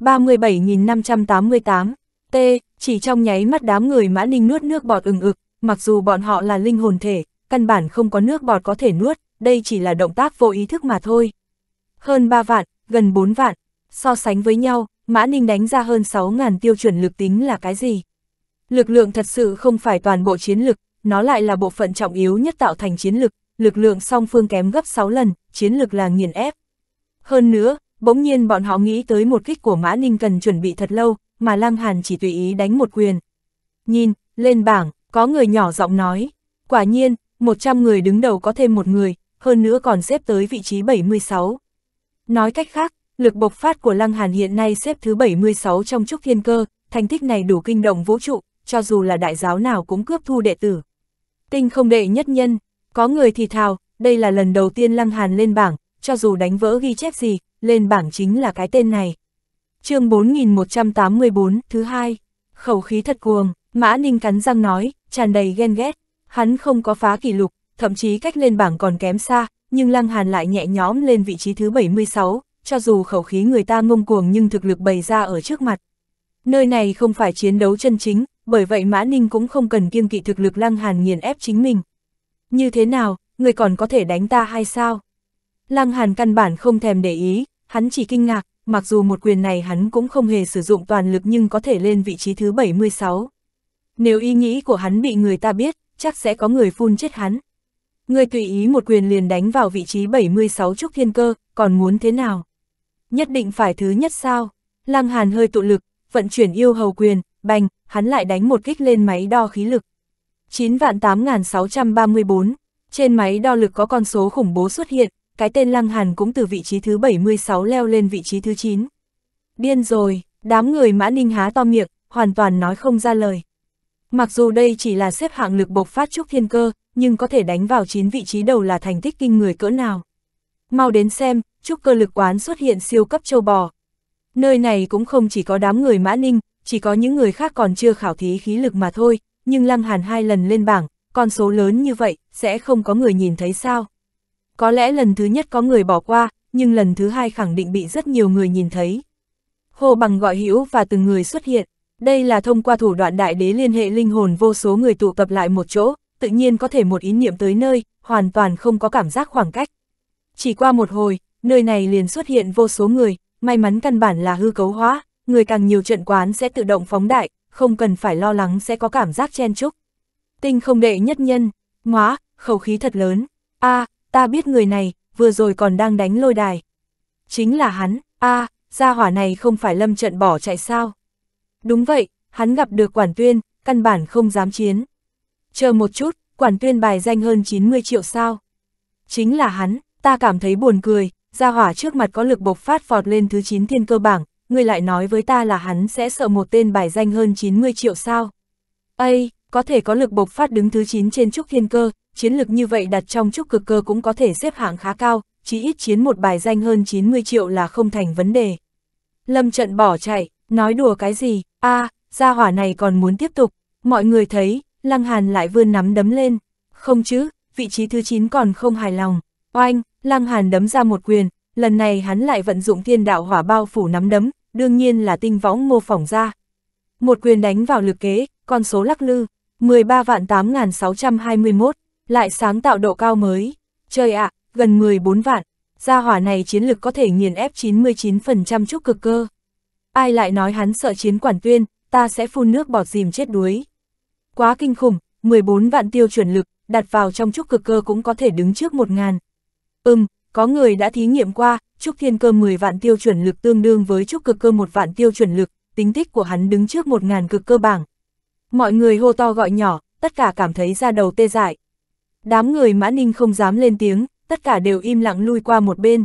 [SPEAKER 1] 37.588, T, chỉ trong nháy mắt đám người mã ninh nuốt nước bọt ừng ực, mặc dù bọn họ là linh hồn thể, căn bản không có nước bọt có thể nuốt, đây chỉ là động tác vô ý thức mà thôi. Hơn 3 vạn, gần 4 vạn, so sánh với nhau, mã ninh đánh ra hơn 6.000 tiêu chuẩn lực tính là cái gì? Lực lượng thật sự không phải toàn bộ chiến lực, nó lại là bộ phận trọng yếu nhất tạo thành chiến lực, lực lượng song phương kém gấp 6 lần, chiến lực là nghiền ép. Hơn nữa, bỗng nhiên bọn họ nghĩ tới một kích của Mã Ninh cần chuẩn bị thật lâu, mà Lăng Hàn chỉ tùy ý đánh một quyền. Nhìn, lên bảng, có người nhỏ giọng nói. Quả nhiên, 100 người đứng đầu có thêm một người, hơn nữa còn xếp tới vị trí 76. Nói cách khác, lực bộc phát của Lăng Hàn hiện nay xếp thứ 76 trong trúc thiên cơ, thành tích này đủ kinh động vũ trụ, cho dù là đại giáo nào cũng cướp thu đệ tử. Tinh không đệ nhất nhân, có người thì thào, đây là lần đầu tiên Lăng Hàn lên bảng, cho dù đánh vỡ ghi chép gì, lên bảng chính là cái tên này. chương 4184, thứ hai, khẩu khí thật cuồng, Mã Ninh cắn răng nói, tràn đầy ghen ghét, hắn không có phá kỷ lục, thậm chí cách lên bảng còn kém xa, nhưng Lăng Hàn lại nhẹ nhõm lên vị trí thứ 76, cho dù khẩu khí người ta ngông cuồng nhưng thực lực bày ra ở trước mặt. Nơi này không phải chiến đấu chân chính, bởi vậy Mã Ninh cũng không cần kiêng kỵ thực lực Lăng Hàn nghiền ép chính mình. Như thế nào, người còn có thể đánh ta hay sao? Lăng Hàn căn bản không thèm để ý, hắn chỉ kinh ngạc, mặc dù một quyền này hắn cũng không hề sử dụng toàn lực nhưng có thể lên vị trí thứ 76. Nếu ý nghĩ của hắn bị người ta biết, chắc sẽ có người phun chết hắn. Người tùy ý một quyền liền đánh vào vị trí 76 trúc thiên cơ, còn muốn thế nào? Nhất định phải thứ nhất sao? Lăng Hàn hơi tụ lực, vận chuyển yêu hầu quyền, bành, hắn lại đánh một kích lên máy đo khí lực. 9 vạn 8634, trên máy đo lực có con số khủng bố xuất hiện, cái tên Lăng Hàn cũng từ vị trí thứ 76 leo lên vị trí thứ 9. Điên rồi, đám người Mã Ninh há to miệng, hoàn toàn nói không ra lời. Mặc dù đây chỉ là xếp hạng lực bộc phát trúc thiên cơ, nhưng có thể đánh vào 9 vị trí đầu là thành tích kinh người cỡ nào. Mau đến xem, trúc cơ lực quán xuất hiện siêu cấp châu bò. Nơi này cũng không chỉ có đám người Mã Ninh, chỉ có những người khác còn chưa khảo thí khí lực mà thôi, nhưng Lăng Hàn hai lần lên bảng, con số lớn như vậy, sẽ không có người nhìn thấy sao. Có lẽ lần thứ nhất có người bỏ qua, nhưng lần thứ hai khẳng định bị rất nhiều người nhìn thấy. Hồ bằng gọi hữu và từng người xuất hiện. Đây là thông qua thủ đoạn đại đế liên hệ linh hồn vô số người tụ tập lại một chỗ, tự nhiên có thể một ý niệm tới nơi, hoàn toàn không có cảm giác khoảng cách. Chỉ qua một hồi, nơi này liền xuất hiện vô số người, may mắn căn bản là hư cấu hóa, người càng nhiều trận quán sẽ tự động phóng đại, không cần phải lo lắng sẽ có cảm giác chen chúc. Tinh không đệ nhất nhân, ngóa, khẩu khí thật lớn, a à, ta biết người này, vừa rồi còn đang đánh lôi đài. Chính là hắn, a à, gia hỏa này không phải lâm trận bỏ chạy sao. Đúng vậy, hắn gặp được quản tuyên, căn bản không dám chiến. Chờ một chút, quản tuyên bài danh hơn 90 triệu sao. Chính là hắn, ta cảm thấy buồn cười, gia hỏa trước mặt có lực bộc phát phọt lên thứ 9 thiên cơ bảng, người lại nói với ta là hắn sẽ sợ một tên bài danh hơn 90 triệu sao. Ây, có thể có lực bộc phát đứng thứ 9 trên trúc thiên cơ, chiến lực như vậy đặt trong trúc cực cơ cũng có thể xếp hạng khá cao, chỉ ít chiến một bài danh hơn 90 triệu là không thành vấn đề. Lâm trận bỏ chạy, nói đùa cái gì, a à, gia hỏa này còn muốn tiếp tục, mọi người thấy, Lăng Hàn lại vươn nắm đấm lên, không chứ, vị trí thứ 9 còn không hài lòng, oanh, Lăng Hàn đấm ra một quyền, lần này hắn lại vận dụng thiên đạo hỏa bao phủ nắm đấm, đương nhiên là tinh võng mô phỏng ra. Một quyền đánh vào lực kế, con số lắc lư, 13 vạn 8621. Lại sáng tạo độ cao mới. Trời ạ, à, gần 14 vạn. Gia hỏa này chiến lực có thể nghiền ép 99% trúc cực cơ. Ai lại nói hắn sợ chiến quản tuyên, ta sẽ phun nước bọt dìm chết đuối. Quá kinh khủng, 14 vạn tiêu chuẩn lực, đặt vào trong trúc cực cơ cũng có thể đứng trước 1 ngàn. Ừm, có người đã thí nghiệm qua, trúc thiên cơ 10 vạn tiêu chuẩn lực tương đương với trúc cực cơ 1 vạn tiêu chuẩn lực, tính tích của hắn đứng trước 1 ngàn cực cơ bảng. Mọi người hô to gọi nhỏ, tất cả cảm thấy ra đầu tê dại. Đám người Mã Ninh không dám lên tiếng, tất cả đều im lặng lui qua một bên.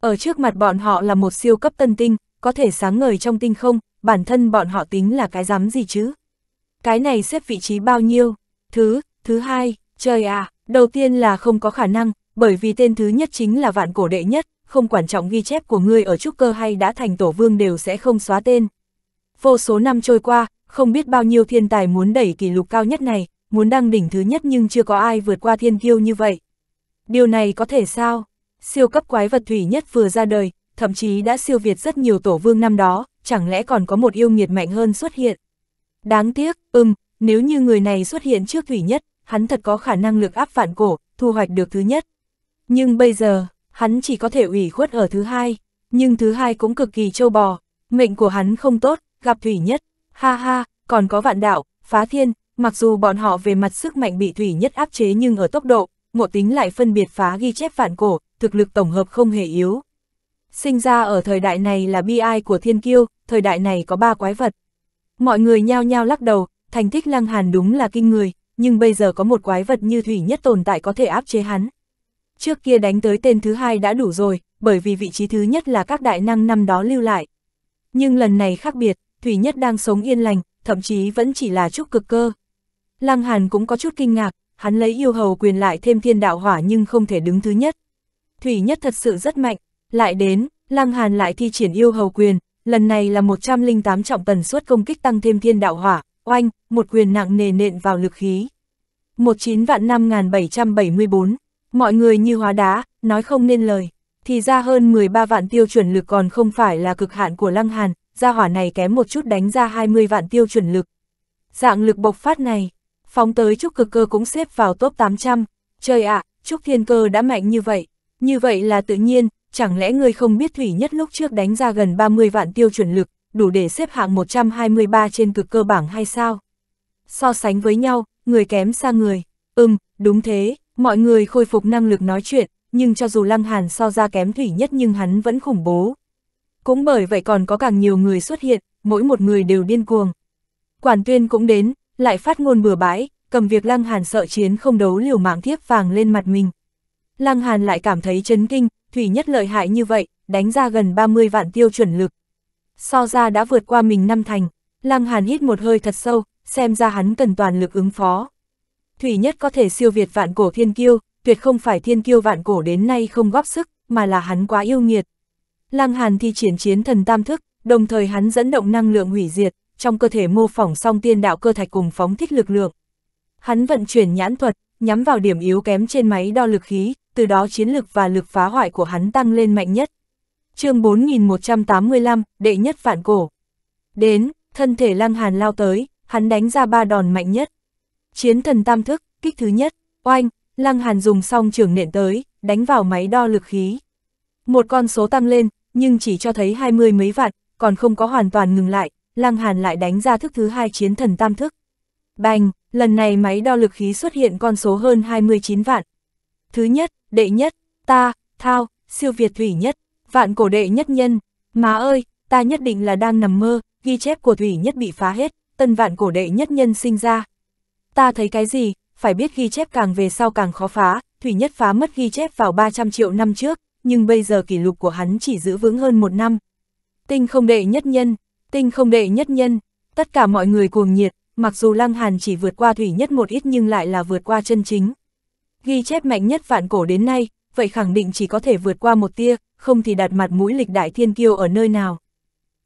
[SPEAKER 1] Ở trước mặt bọn họ là một siêu cấp tân tinh, có thể sáng ngời trong tinh không, bản thân bọn họ tính là cái dám gì chứ? Cái này xếp vị trí bao nhiêu? Thứ, thứ hai, trời à, đầu tiên là không có khả năng, bởi vì tên thứ nhất chính là vạn cổ đệ nhất, không quan trọng ghi chép của ngươi ở trúc cơ hay đã thành tổ vương đều sẽ không xóa tên. Vô số năm trôi qua, không biết bao nhiêu thiên tài muốn đẩy kỷ lục cao nhất này, muốn đăng đỉnh thứ nhất nhưng chưa có ai vượt qua thiên kiêu như vậy. Điều này có thể sao? Siêu cấp quái vật thủy nhất vừa ra đời, thậm chí đã siêu việt rất nhiều tổ vương năm đó, chẳng lẽ còn có một yêu nghiệt mạnh hơn xuất hiện? Đáng tiếc, ừm, nếu như người này xuất hiện trước thủy nhất, hắn thật có khả năng lực áp vạn cổ, thu hoạch được thứ nhất. Nhưng bây giờ, hắn chỉ có thể ủy khuất ở thứ hai, nhưng thứ hai cũng cực kỳ trâu bò, mệnh của hắn không tốt, gặp thủy nhất, ha ha, còn có vạn đạo, phá thiên, Mặc dù bọn họ về mặt sức mạnh bị Thủy Nhất áp chế nhưng ở tốc độ, ngộ tính lại phân biệt phá ghi chép phản cổ, thực lực tổng hợp không hề yếu. Sinh ra ở thời đại này là bi ai của thiên kiêu, thời đại này có ba quái vật. Mọi người nhao nhao lắc đầu, thành tích lăng hàn đúng là kinh người, nhưng bây giờ có một quái vật như Thủy Nhất tồn tại có thể áp chế hắn. Trước kia đánh tới tên thứ hai đã đủ rồi, bởi vì vị trí thứ nhất là các đại năng năm đó lưu lại. Nhưng lần này khác biệt, Thủy Nhất đang sống yên lành, thậm chí vẫn chỉ là chút cực cơ. Lăng Hàn cũng có chút kinh ngạc, hắn lấy yêu hầu quyền lại thêm thiên đạo hỏa nhưng không thể đứng thứ nhất. Thủy nhất thật sự rất mạnh, lại đến, Lăng Hàn lại thi triển yêu hầu quyền, lần này là 108 trọng tần suất công kích tăng thêm thiên đạo hỏa, oanh, một quyền nặng nề nện vào lực khí. 19 vạn 5774, mọi người như hóa đá, nói không nên lời. Thì ra hơn 13 vạn tiêu chuẩn lực còn không phải là cực hạn của Lăng Hàn, gia hỏa này kém một chút đánh ra 20 vạn tiêu chuẩn lực. Dạng lực bộc phát này, phóng tới Trúc Cực Cơ cũng xếp vào top 800. Trời ạ, Trúc Thiên Cơ đã mạnh như vậy, như vậy là tự nhiên, chẳng lẽ người không biết Thủy Nhất lúc trước đánh ra gần 30 vạn tiêu chuẩn lực, đủ để xếp hạng 123 trên cực cơ bảng hay sao? So sánh với nhau, người kém xa người. Ừm, đúng thế, mọi người khôi phục năng lực nói chuyện, nhưng cho dù Lăng Hàn so ra kém Thủy Nhất nhưng hắn vẫn khủng bố. Cũng bởi vậy còn có càng nhiều người xuất hiện, mỗi một người đều điên cuồng. Quản tuyên cũng đến, lại phát ngôn bừa bãi, cầm việc Lăng Hàn sợ chiến không đấu liều mạng thiếp vàng lên mặt mình. Lăng Hàn lại cảm thấy chấn kinh, Thủy Nhất lợi hại như vậy, đánh ra gần 30 vạn tiêu chuẩn lực. So ra đã vượt qua mình năm thành, Lăng Hàn hít một hơi thật sâu, xem ra hắn cần toàn lực ứng phó. Thủy Nhất có thể siêu việt vạn cổ thiên kiêu, tuyệt không phải thiên kiêu vạn cổ đến nay không góp sức, mà là hắn quá yêu nghiệt. Lăng Hàn thi triển chiến thần tam thức, đồng thời hắn dẫn động năng lượng hủy diệt, trong cơ thể mô phỏng song tiên đạo cơ thạch cùng phóng thích lực lượng. Hắn vận chuyển nhãn thuật, nhắm vào điểm yếu kém trên máy đo lực khí, từ đó chiến lực và lực phá hoại của hắn tăng lên mạnh nhất. chương 4185, đệ nhất vạn cổ. Đến, thân thể lăng hàn lao tới, hắn đánh ra ba đòn mạnh nhất. Chiến thần tam thức, kích thứ nhất, oanh, lăng hàn dùng song trường nện tới, đánh vào máy đo lực khí. Một con số tăng lên, nhưng chỉ cho thấy hai mươi mấy vạn, còn không có hoàn toàn ngừng lại, Lăng Hàn lại đánh ra thức thứ hai chiến thần tam thức. Bành, lần này máy đo lực khí xuất hiện con số hơn 29 vạn. Thứ nhất, đệ nhất, ta, thao, siêu việt thủy nhất, vạn cổ đệ nhất nhân. Má ơi, ta nhất định là đang nằm mơ, ghi chép của thủy nhất bị phá hết, tân vạn cổ đệ nhất nhân sinh ra. Ta thấy cái gì, phải biết ghi chép càng về sau càng khó phá, thủy nhất phá mất ghi chép vào 300 triệu năm trước, nhưng bây giờ kỷ lục của hắn chỉ giữ vững hơn một năm. Tinh không đệ nhất nhân, Tinh không đệ nhất nhân, tất cả mọi người cuồng nhiệt, mặc dù Lăng Hàn chỉ vượt qua thủy nhất một ít nhưng lại là vượt qua chân chính. Ghi chép mạnh nhất vạn cổ đến nay, vậy khẳng định chỉ có thể vượt qua một tia, không thì đặt mặt mũi lịch đại thiên kiêu ở nơi nào.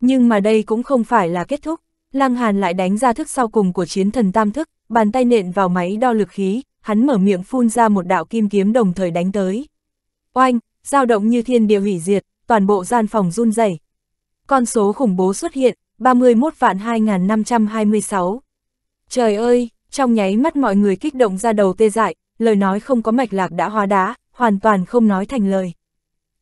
[SPEAKER 1] Nhưng mà đây cũng không phải là kết thúc, Lăng Hàn lại đánh ra thức sau cùng của chiến thần tam thức, bàn tay nện vào máy đo lực khí, hắn mở miệng phun ra một đạo kim kiếm đồng thời đánh tới. Oanh, dao động như thiên địa hủy diệt, toàn bộ gian phòng run rẩy. Con số khủng bố xuất hiện, 31 vạn 2526. Trời ơi, trong nháy mắt mọi người kích động ra đầu tê dại, lời nói không có mạch lạc đã hóa đá, hoàn toàn không nói thành lời.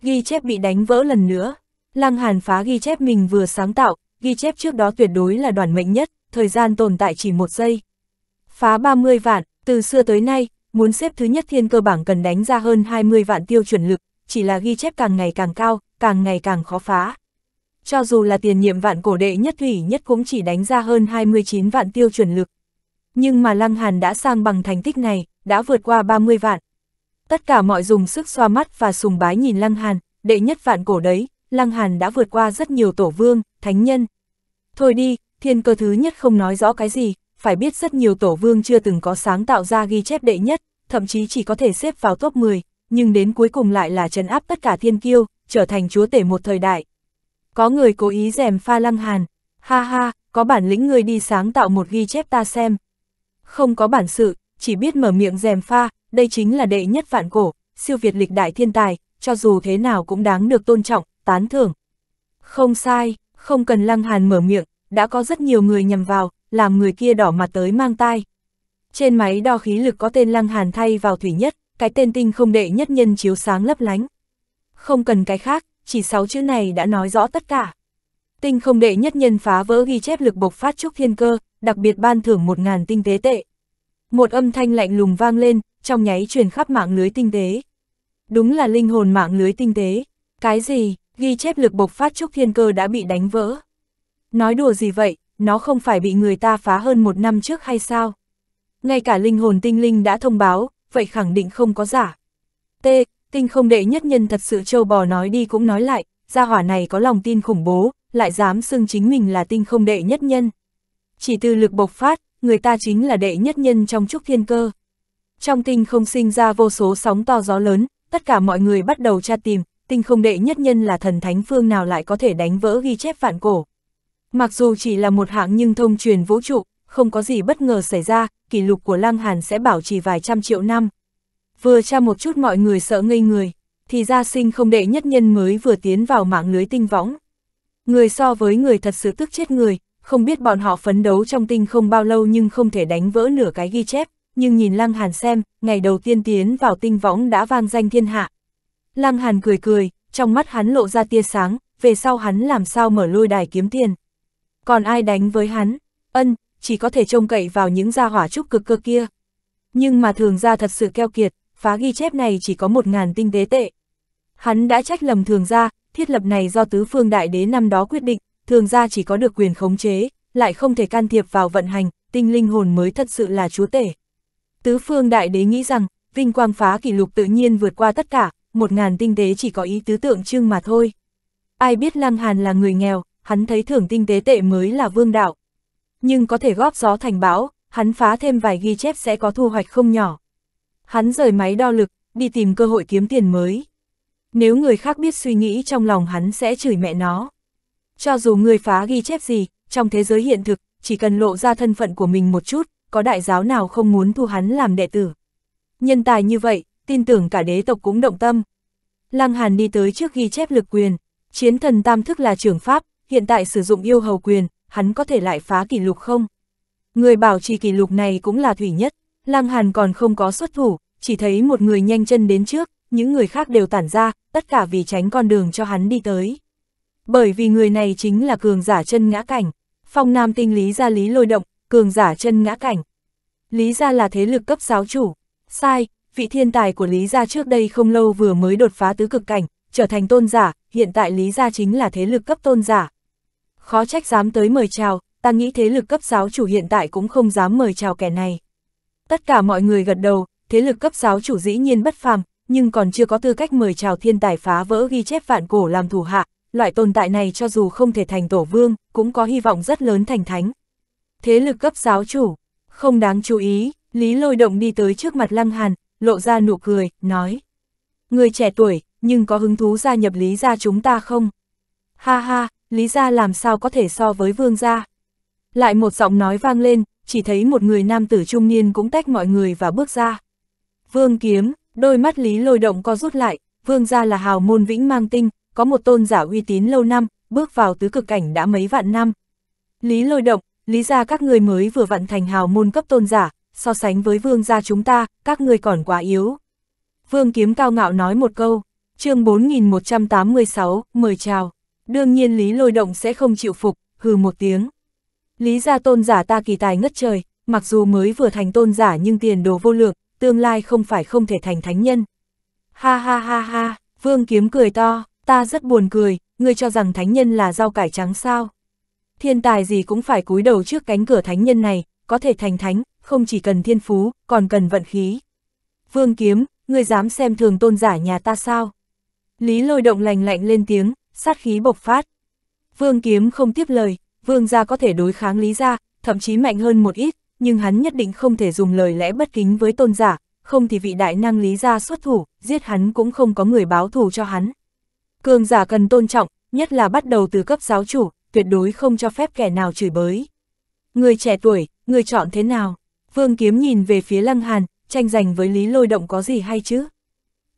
[SPEAKER 1] Ghi chép bị đánh vỡ lần nữa, Lăng Hàn phá ghi chép mình vừa sáng tạo, ghi chép trước đó tuyệt đối là đoàn mệnh nhất, thời gian tồn tại chỉ một giây. Phá 30 vạn, từ xưa tới nay, muốn xếp thứ nhất thiên cơ bảng cần đánh ra hơn 20 vạn tiêu chuẩn lực, chỉ là ghi chép càng ngày càng cao, càng ngày càng khó phá cho dù là tiền nhiệm vạn cổ đệ nhất thủy nhất cũng chỉ đánh ra hơn 29 vạn tiêu chuẩn lực. Nhưng mà Lăng Hàn đã sang bằng thành tích này, đã vượt qua 30 vạn. Tất cả mọi dùng sức xoa mắt và sùng bái nhìn Lăng Hàn, đệ nhất vạn cổ đấy, Lăng Hàn đã vượt qua rất nhiều tổ vương, thánh nhân. Thôi đi, thiên cơ thứ nhất không nói rõ cái gì, phải biết rất nhiều tổ vương chưa từng có sáng tạo ra ghi chép đệ nhất, thậm chí chỉ có thể xếp vào top 10, nhưng đến cuối cùng lại là trấn áp tất cả thiên kiêu, trở thành chúa tể một thời đại. Có người cố ý rèm pha lăng hàn, ha ha, có bản lĩnh người đi sáng tạo một ghi chép ta xem. Không có bản sự, chỉ biết mở miệng rèm pha, đây chính là đệ nhất vạn cổ, siêu việt lịch đại thiên tài, cho dù thế nào cũng đáng được tôn trọng, tán thưởng. Không sai, không cần lăng hàn mở miệng, đã có rất nhiều người nhầm vào, làm người kia đỏ mặt tới mang tai. Trên máy đo khí lực có tên lăng hàn thay vào thủy nhất, cái tên tinh không đệ nhất nhân chiếu sáng lấp lánh. Không cần cái khác, chỉ sáu chữ này đã nói rõ tất cả. Tinh không đệ nhất nhân phá vỡ ghi chép lực bộc phát trúc thiên cơ, đặc biệt ban thưởng một ngàn tinh tế tệ. Một âm thanh lạnh lùng vang lên, trong nháy truyền khắp mạng lưới tinh tế. Đúng là linh hồn mạng lưới tinh tế. Cái gì, ghi chép lực bộc phát trúc thiên cơ đã bị đánh vỡ. Nói đùa gì vậy, nó không phải bị người ta phá hơn một năm trước hay sao? Ngay cả linh hồn tinh linh đã thông báo, vậy khẳng định không có giả. T, Tinh không đệ nhất nhân thật sự châu bò nói đi cũng nói lại, gia hỏa này có lòng tin khủng bố, lại dám xưng chính mình là tinh không đệ nhất nhân. Chỉ từ lực bộc phát, người ta chính là đệ nhất nhân trong trúc thiên cơ. Trong tinh không sinh ra vô số sóng to gió lớn, tất cả mọi người bắt đầu tra tìm, tinh không đệ nhất nhân là thần thánh phương nào lại có thể đánh vỡ ghi chép vạn cổ. Mặc dù chỉ là một hạng nhưng thông truyền vũ trụ, không có gì bất ngờ xảy ra, kỷ lục của Lăng Hàn sẽ bảo trì vài trăm triệu năm, vừa tra một chút mọi người sợ ngây người, thì ra sinh không đệ nhất nhân mới vừa tiến vào mạng lưới tinh võng. Người so với người thật sự tức chết người, không biết bọn họ phấn đấu trong tinh không bao lâu nhưng không thể đánh vỡ nửa cái ghi chép, nhưng nhìn Lăng Hàn xem, ngày đầu tiên tiến vào tinh võng đã vang danh thiên hạ. Lăng Hàn cười cười, trong mắt hắn lộ ra tia sáng, về sau hắn làm sao mở lôi đài kiếm tiền. Còn ai đánh với hắn? Ân, chỉ có thể trông cậy vào những gia hỏa trúc cực cơ kia. Nhưng mà thường ra thật sự keo kiệt, phá ghi chép này chỉ có 1.000 tinh tế tệ. Hắn đã trách lầm thường gia, thiết lập này do tứ phương đại đế năm đó quyết định, thường gia chỉ có được quyền khống chế, lại không thể can thiệp vào vận hành, tinh linh hồn mới thật sự là chúa tể. Tứ phương đại đế nghĩ rằng, vinh quang phá kỷ lục tự nhiên vượt qua tất cả, một ngàn tinh tế chỉ có ý tứ tượng trưng mà thôi. Ai biết Lăng Hàn là người nghèo, hắn thấy thưởng tinh tế tệ mới là vương đạo. Nhưng có thể góp gió thành bão, hắn phá thêm vài ghi chép sẽ có thu hoạch không nhỏ. Hắn rời máy đo lực, đi tìm cơ hội kiếm tiền mới. Nếu người khác biết suy nghĩ trong lòng hắn sẽ chửi mẹ nó. Cho dù người phá ghi chép gì, trong thế giới hiện thực, chỉ cần lộ ra thân phận của mình một chút, có đại giáo nào không muốn thu hắn làm đệ tử. Nhân tài như vậy, tin tưởng cả đế tộc cũng động tâm. Lăng Hàn đi tới trước ghi chép lực quyền, chiến thần tam thức là trưởng pháp, hiện tại sử dụng yêu hầu quyền, hắn có thể lại phá kỷ lục không? Người bảo trì kỷ lục này cũng là thủy nhất. Lăng Hàn còn không có xuất thủ, chỉ thấy một người nhanh chân đến trước, những người khác đều tản ra, tất cả vì tránh con đường cho hắn đi tới. Bởi vì người này chính là cường giả chân ngã cảnh, phong nam tinh lý gia lý lôi động, cường giả chân ngã cảnh. Lý gia là thế lực cấp giáo chủ, sai, vị thiên tài của Lý gia trước đây không lâu vừa mới đột phá tứ cực cảnh, trở thành tôn giả, hiện tại Lý gia chính là thế lực cấp tôn giả. Khó trách dám tới mời chào, ta nghĩ thế lực cấp giáo chủ hiện tại cũng không dám mời chào kẻ này. Tất cả mọi người gật đầu, thế lực cấp giáo chủ dĩ nhiên bất phàm, nhưng còn chưa có tư cách mời chào thiên tài phá vỡ ghi chép vạn cổ làm thủ hạ, loại tồn tại này cho dù không thể thành tổ vương, cũng có hy vọng rất lớn thành thánh. Thế lực cấp giáo chủ, không đáng chú ý, Lý lôi động đi tới trước mặt Lăng Hàn, lộ ra nụ cười, nói. Người trẻ tuổi, nhưng có hứng thú gia nhập Lý gia chúng ta không? Ha ha, Lý gia làm sao có thể so với vương gia? Lại một giọng nói vang lên, chỉ thấy một người nam tử trung niên cũng tách mọi người và bước ra. Vương Kiếm, đôi mắt Lý Lôi Động co rút lại, Vương gia là hào môn vĩnh mang tinh, có một tôn giả uy tín lâu năm, bước vào tứ cực cảnh đã mấy vạn năm. Lý Lôi Động, Lý gia các người mới vừa vặn thành hào môn cấp tôn giả, so sánh với Vương gia chúng ta, các người còn quá yếu. Vương Kiếm cao ngạo nói một câu, chương 4186, mời chào. Đương nhiên Lý Lôi Động sẽ không chịu phục, hừ một tiếng. Lý gia tôn giả ta kỳ tài ngất trời, mặc dù mới vừa thành tôn giả nhưng tiền đồ vô lượng, tương lai không phải không thể thành thánh nhân. Ha ha ha ha, vương kiếm cười to, ta rất buồn cười, ngươi cho rằng thánh nhân là rau cải trắng sao. Thiên tài gì cũng phải cúi đầu trước cánh cửa thánh nhân này, có thể thành thánh, không chỉ cần thiên phú, còn cần vận khí. Vương kiếm, ngươi dám xem thường tôn giả nhà ta sao? Lý lôi động lành lạnh lên tiếng, sát khí bộc phát. Vương kiếm không tiếp lời, vương gia có thể đối kháng lý gia, thậm chí mạnh hơn một ít, nhưng hắn nhất định không thể dùng lời lẽ bất kính với tôn giả, không thì vị đại năng lý gia xuất thủ, giết hắn cũng không có người báo thù cho hắn. Cường giả cần tôn trọng, nhất là bắt đầu từ cấp giáo chủ, tuyệt đối không cho phép kẻ nào chửi bới. Người trẻ tuổi, người chọn thế nào? Vương Kiếm nhìn về phía Lăng Hàn, tranh giành với Lý Lôi Động có gì hay chứ?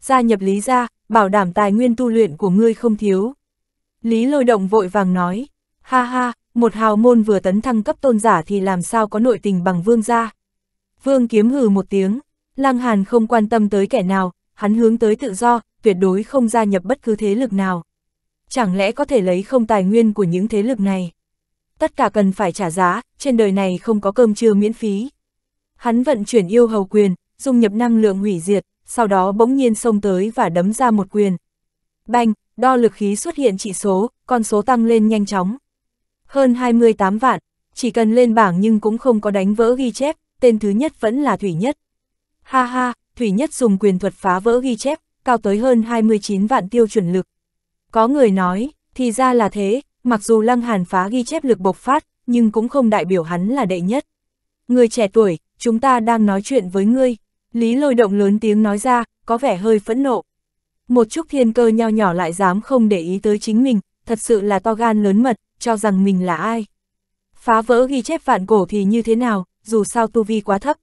[SPEAKER 1] Gia nhập Lý gia, bảo đảm tài nguyên tu luyện của ngươi không thiếu. Lý Lôi Động vội vàng nói, ha ha, một hào môn vừa tấn thăng cấp tôn giả thì làm sao có nội tình bằng vương gia. Vương kiếm hừ một tiếng, lang Hàn không quan tâm tới kẻ nào, hắn hướng tới tự do, tuyệt đối không gia nhập bất cứ thế lực nào. Chẳng lẽ có thể lấy không tài nguyên của những thế lực này? Tất cả cần phải trả giá, trên đời này không có cơm trưa miễn phí. Hắn vận chuyển yêu hầu quyền, dung nhập năng lượng hủy diệt, sau đó bỗng nhiên xông tới và đấm ra một quyền. Banh, đo lực khí xuất hiện chỉ số, con số tăng lên nhanh chóng hơn 28 vạn, chỉ cần lên bảng nhưng cũng không có đánh vỡ ghi chép, tên thứ nhất vẫn là Thủy Nhất. Ha ha, Thủy Nhất dùng quyền thuật phá vỡ ghi chép, cao tới hơn 29 vạn tiêu chuẩn lực. Có người nói, thì ra là thế, mặc dù Lăng Hàn phá ghi chép lực bộc phát, nhưng cũng không đại biểu hắn là đệ nhất. Người trẻ tuổi, chúng ta đang nói chuyện với ngươi. Lý lôi động lớn tiếng nói ra, có vẻ hơi phẫn nộ. Một chút thiên cơ nho nhỏ lại dám không để ý tới chính mình, thật sự là to gan lớn mật, cho rằng mình là ai. Phá vỡ ghi chép vạn cổ thì như thế nào, dù sao tu vi quá thấp.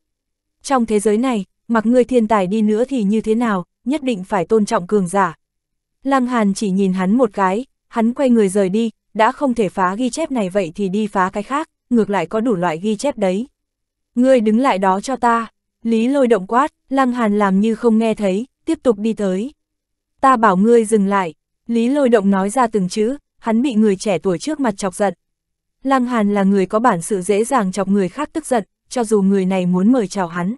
[SPEAKER 1] Trong thế giới này, mặc ngươi thiên tài đi nữa thì như thế nào, nhất định phải tôn trọng cường giả. Lăng Hàn chỉ nhìn hắn một cái, hắn quay người rời đi, đã không thể phá ghi chép này vậy thì đi phá cái khác, ngược lại có đủ loại ghi chép đấy. Ngươi đứng lại đó cho ta. Lý lôi động quát, Lăng Hàn làm như không nghe thấy, tiếp tục đi tới. Ta bảo ngươi dừng lại. Lý lôi động nói ra từng chữ, hắn bị người trẻ tuổi trước mặt chọc giận. Lăng Hàn là người có bản sự dễ dàng chọc người khác tức giận, cho dù người này muốn mời chào hắn.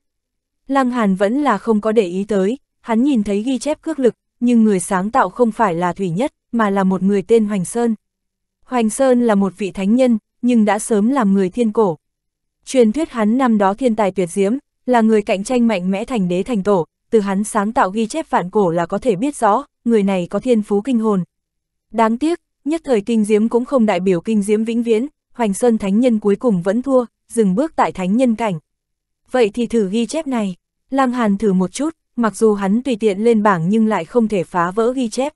[SPEAKER 1] Lăng Hàn vẫn là không có để ý tới, hắn nhìn thấy ghi chép cước lực, nhưng người sáng tạo không phải là Thủy Nhất, mà là một người tên Hoành Sơn. Hoành Sơn là một vị thánh nhân, nhưng đã sớm làm người thiên cổ. Truyền thuyết hắn năm đó thiên tài tuyệt diễm, là người cạnh tranh mạnh mẽ thành đế thành tổ, từ hắn sáng tạo ghi chép vạn cổ là có thể biết rõ, người này có thiên phú kinh hồn. Đáng tiếc, nhất thời kinh diếm cũng không đại biểu kinh diếm vĩnh viễn, Hoành Sơn Thánh Nhân cuối cùng vẫn thua, dừng bước tại Thánh Nhân cảnh. Vậy thì thử ghi chép này, Lam Hàn thử một chút, mặc dù hắn tùy tiện lên bảng nhưng lại không thể phá vỡ ghi chép.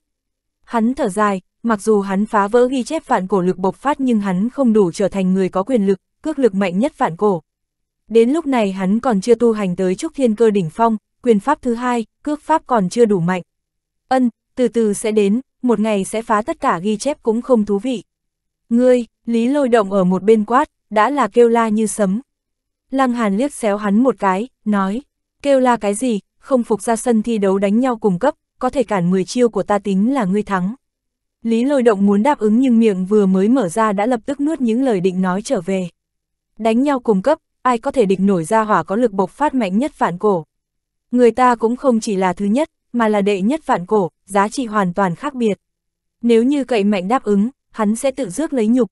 [SPEAKER 1] Hắn thở dài, mặc dù hắn phá vỡ ghi chép vạn cổ lực bộc phát nhưng hắn không đủ trở thành người có quyền lực, cước lực mạnh nhất vạn cổ. Đến lúc này hắn còn chưa tu hành tới trúc thiên cơ đỉnh phong, quyền pháp thứ hai, cước pháp còn chưa đủ mạnh. Ân, từ từ sẽ đến, một ngày sẽ phá tất cả ghi chép cũng không thú vị. Ngươi, Lý lôi động ở một bên quát, đã là kêu la như sấm. Lăng Hàn liếc xéo hắn một cái, nói, kêu la cái gì, không phục ra sân thi đấu đánh nhau cùng cấp, có thể cản 10 chiêu của ta tính là ngươi thắng. Lý lôi động muốn đáp ứng nhưng miệng vừa mới mở ra đã lập tức nuốt những lời định nói trở về. Đánh nhau cùng cấp, ai có thể địch nổi ra hỏa có lực bộc phát mạnh nhất phản cổ. Người ta cũng không chỉ là thứ nhất, mà là đệ nhất vạn cổ, giá trị hoàn toàn khác biệt. Nếu như cậy mạnh đáp ứng, hắn sẽ tự rước lấy nhục.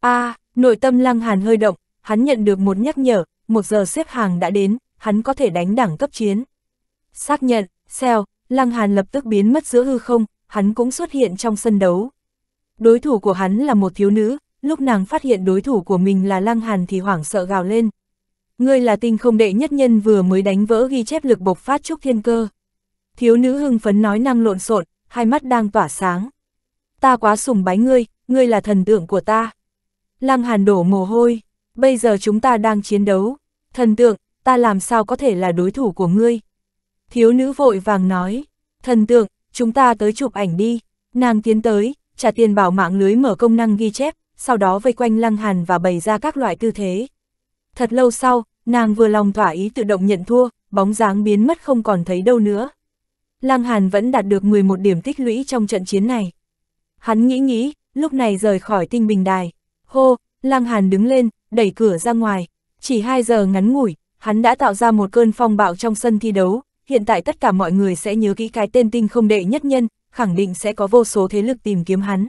[SPEAKER 1] a à, nội tâm lăng hàn hơi động, hắn nhận được một nhắc nhở, một giờ xếp hàng đã đến, hắn có thể đánh đẳng cấp chiến. Xác nhận, xeo, lăng hàn lập tức biến mất giữa hư không, hắn cũng xuất hiện trong sân đấu. Đối thủ của hắn là một thiếu nữ, lúc nàng phát hiện đối thủ của mình là lăng hàn thì hoảng sợ gào lên. Ngươi là tinh không đệ nhất nhân vừa mới đánh vỡ ghi chép lực bộc phát trúc thiên cơ thiếu nữ hưng phấn nói năng lộn xộn, hai mắt đang tỏa sáng. Ta quá sùng bái ngươi, ngươi là thần tượng của ta. Lăng Hàn đổ mồ hôi, bây giờ chúng ta đang chiến đấu, thần tượng, ta làm sao có thể là đối thủ của ngươi. Thiếu nữ vội vàng nói, thần tượng, chúng ta tới chụp ảnh đi, nàng tiến tới, trả tiền bảo mạng lưới mở công năng ghi chép, sau đó vây quanh Lăng Hàn và bày ra các loại tư thế. Thật lâu sau, nàng vừa lòng thỏa ý tự động nhận thua, bóng dáng biến mất không còn thấy đâu nữa. Lăng Hàn vẫn đạt được 11 điểm tích lũy trong trận chiến này. Hắn nghĩ nghĩ, lúc này rời khỏi tinh bình đài. Hô, Lăng Hàn đứng lên, đẩy cửa ra ngoài. Chỉ 2 giờ ngắn ngủi, hắn đã tạo ra một cơn phong bạo trong sân thi đấu. Hiện tại tất cả mọi người sẽ nhớ kỹ cái tên tinh không đệ nhất nhân, khẳng định sẽ có vô số thế lực tìm kiếm hắn.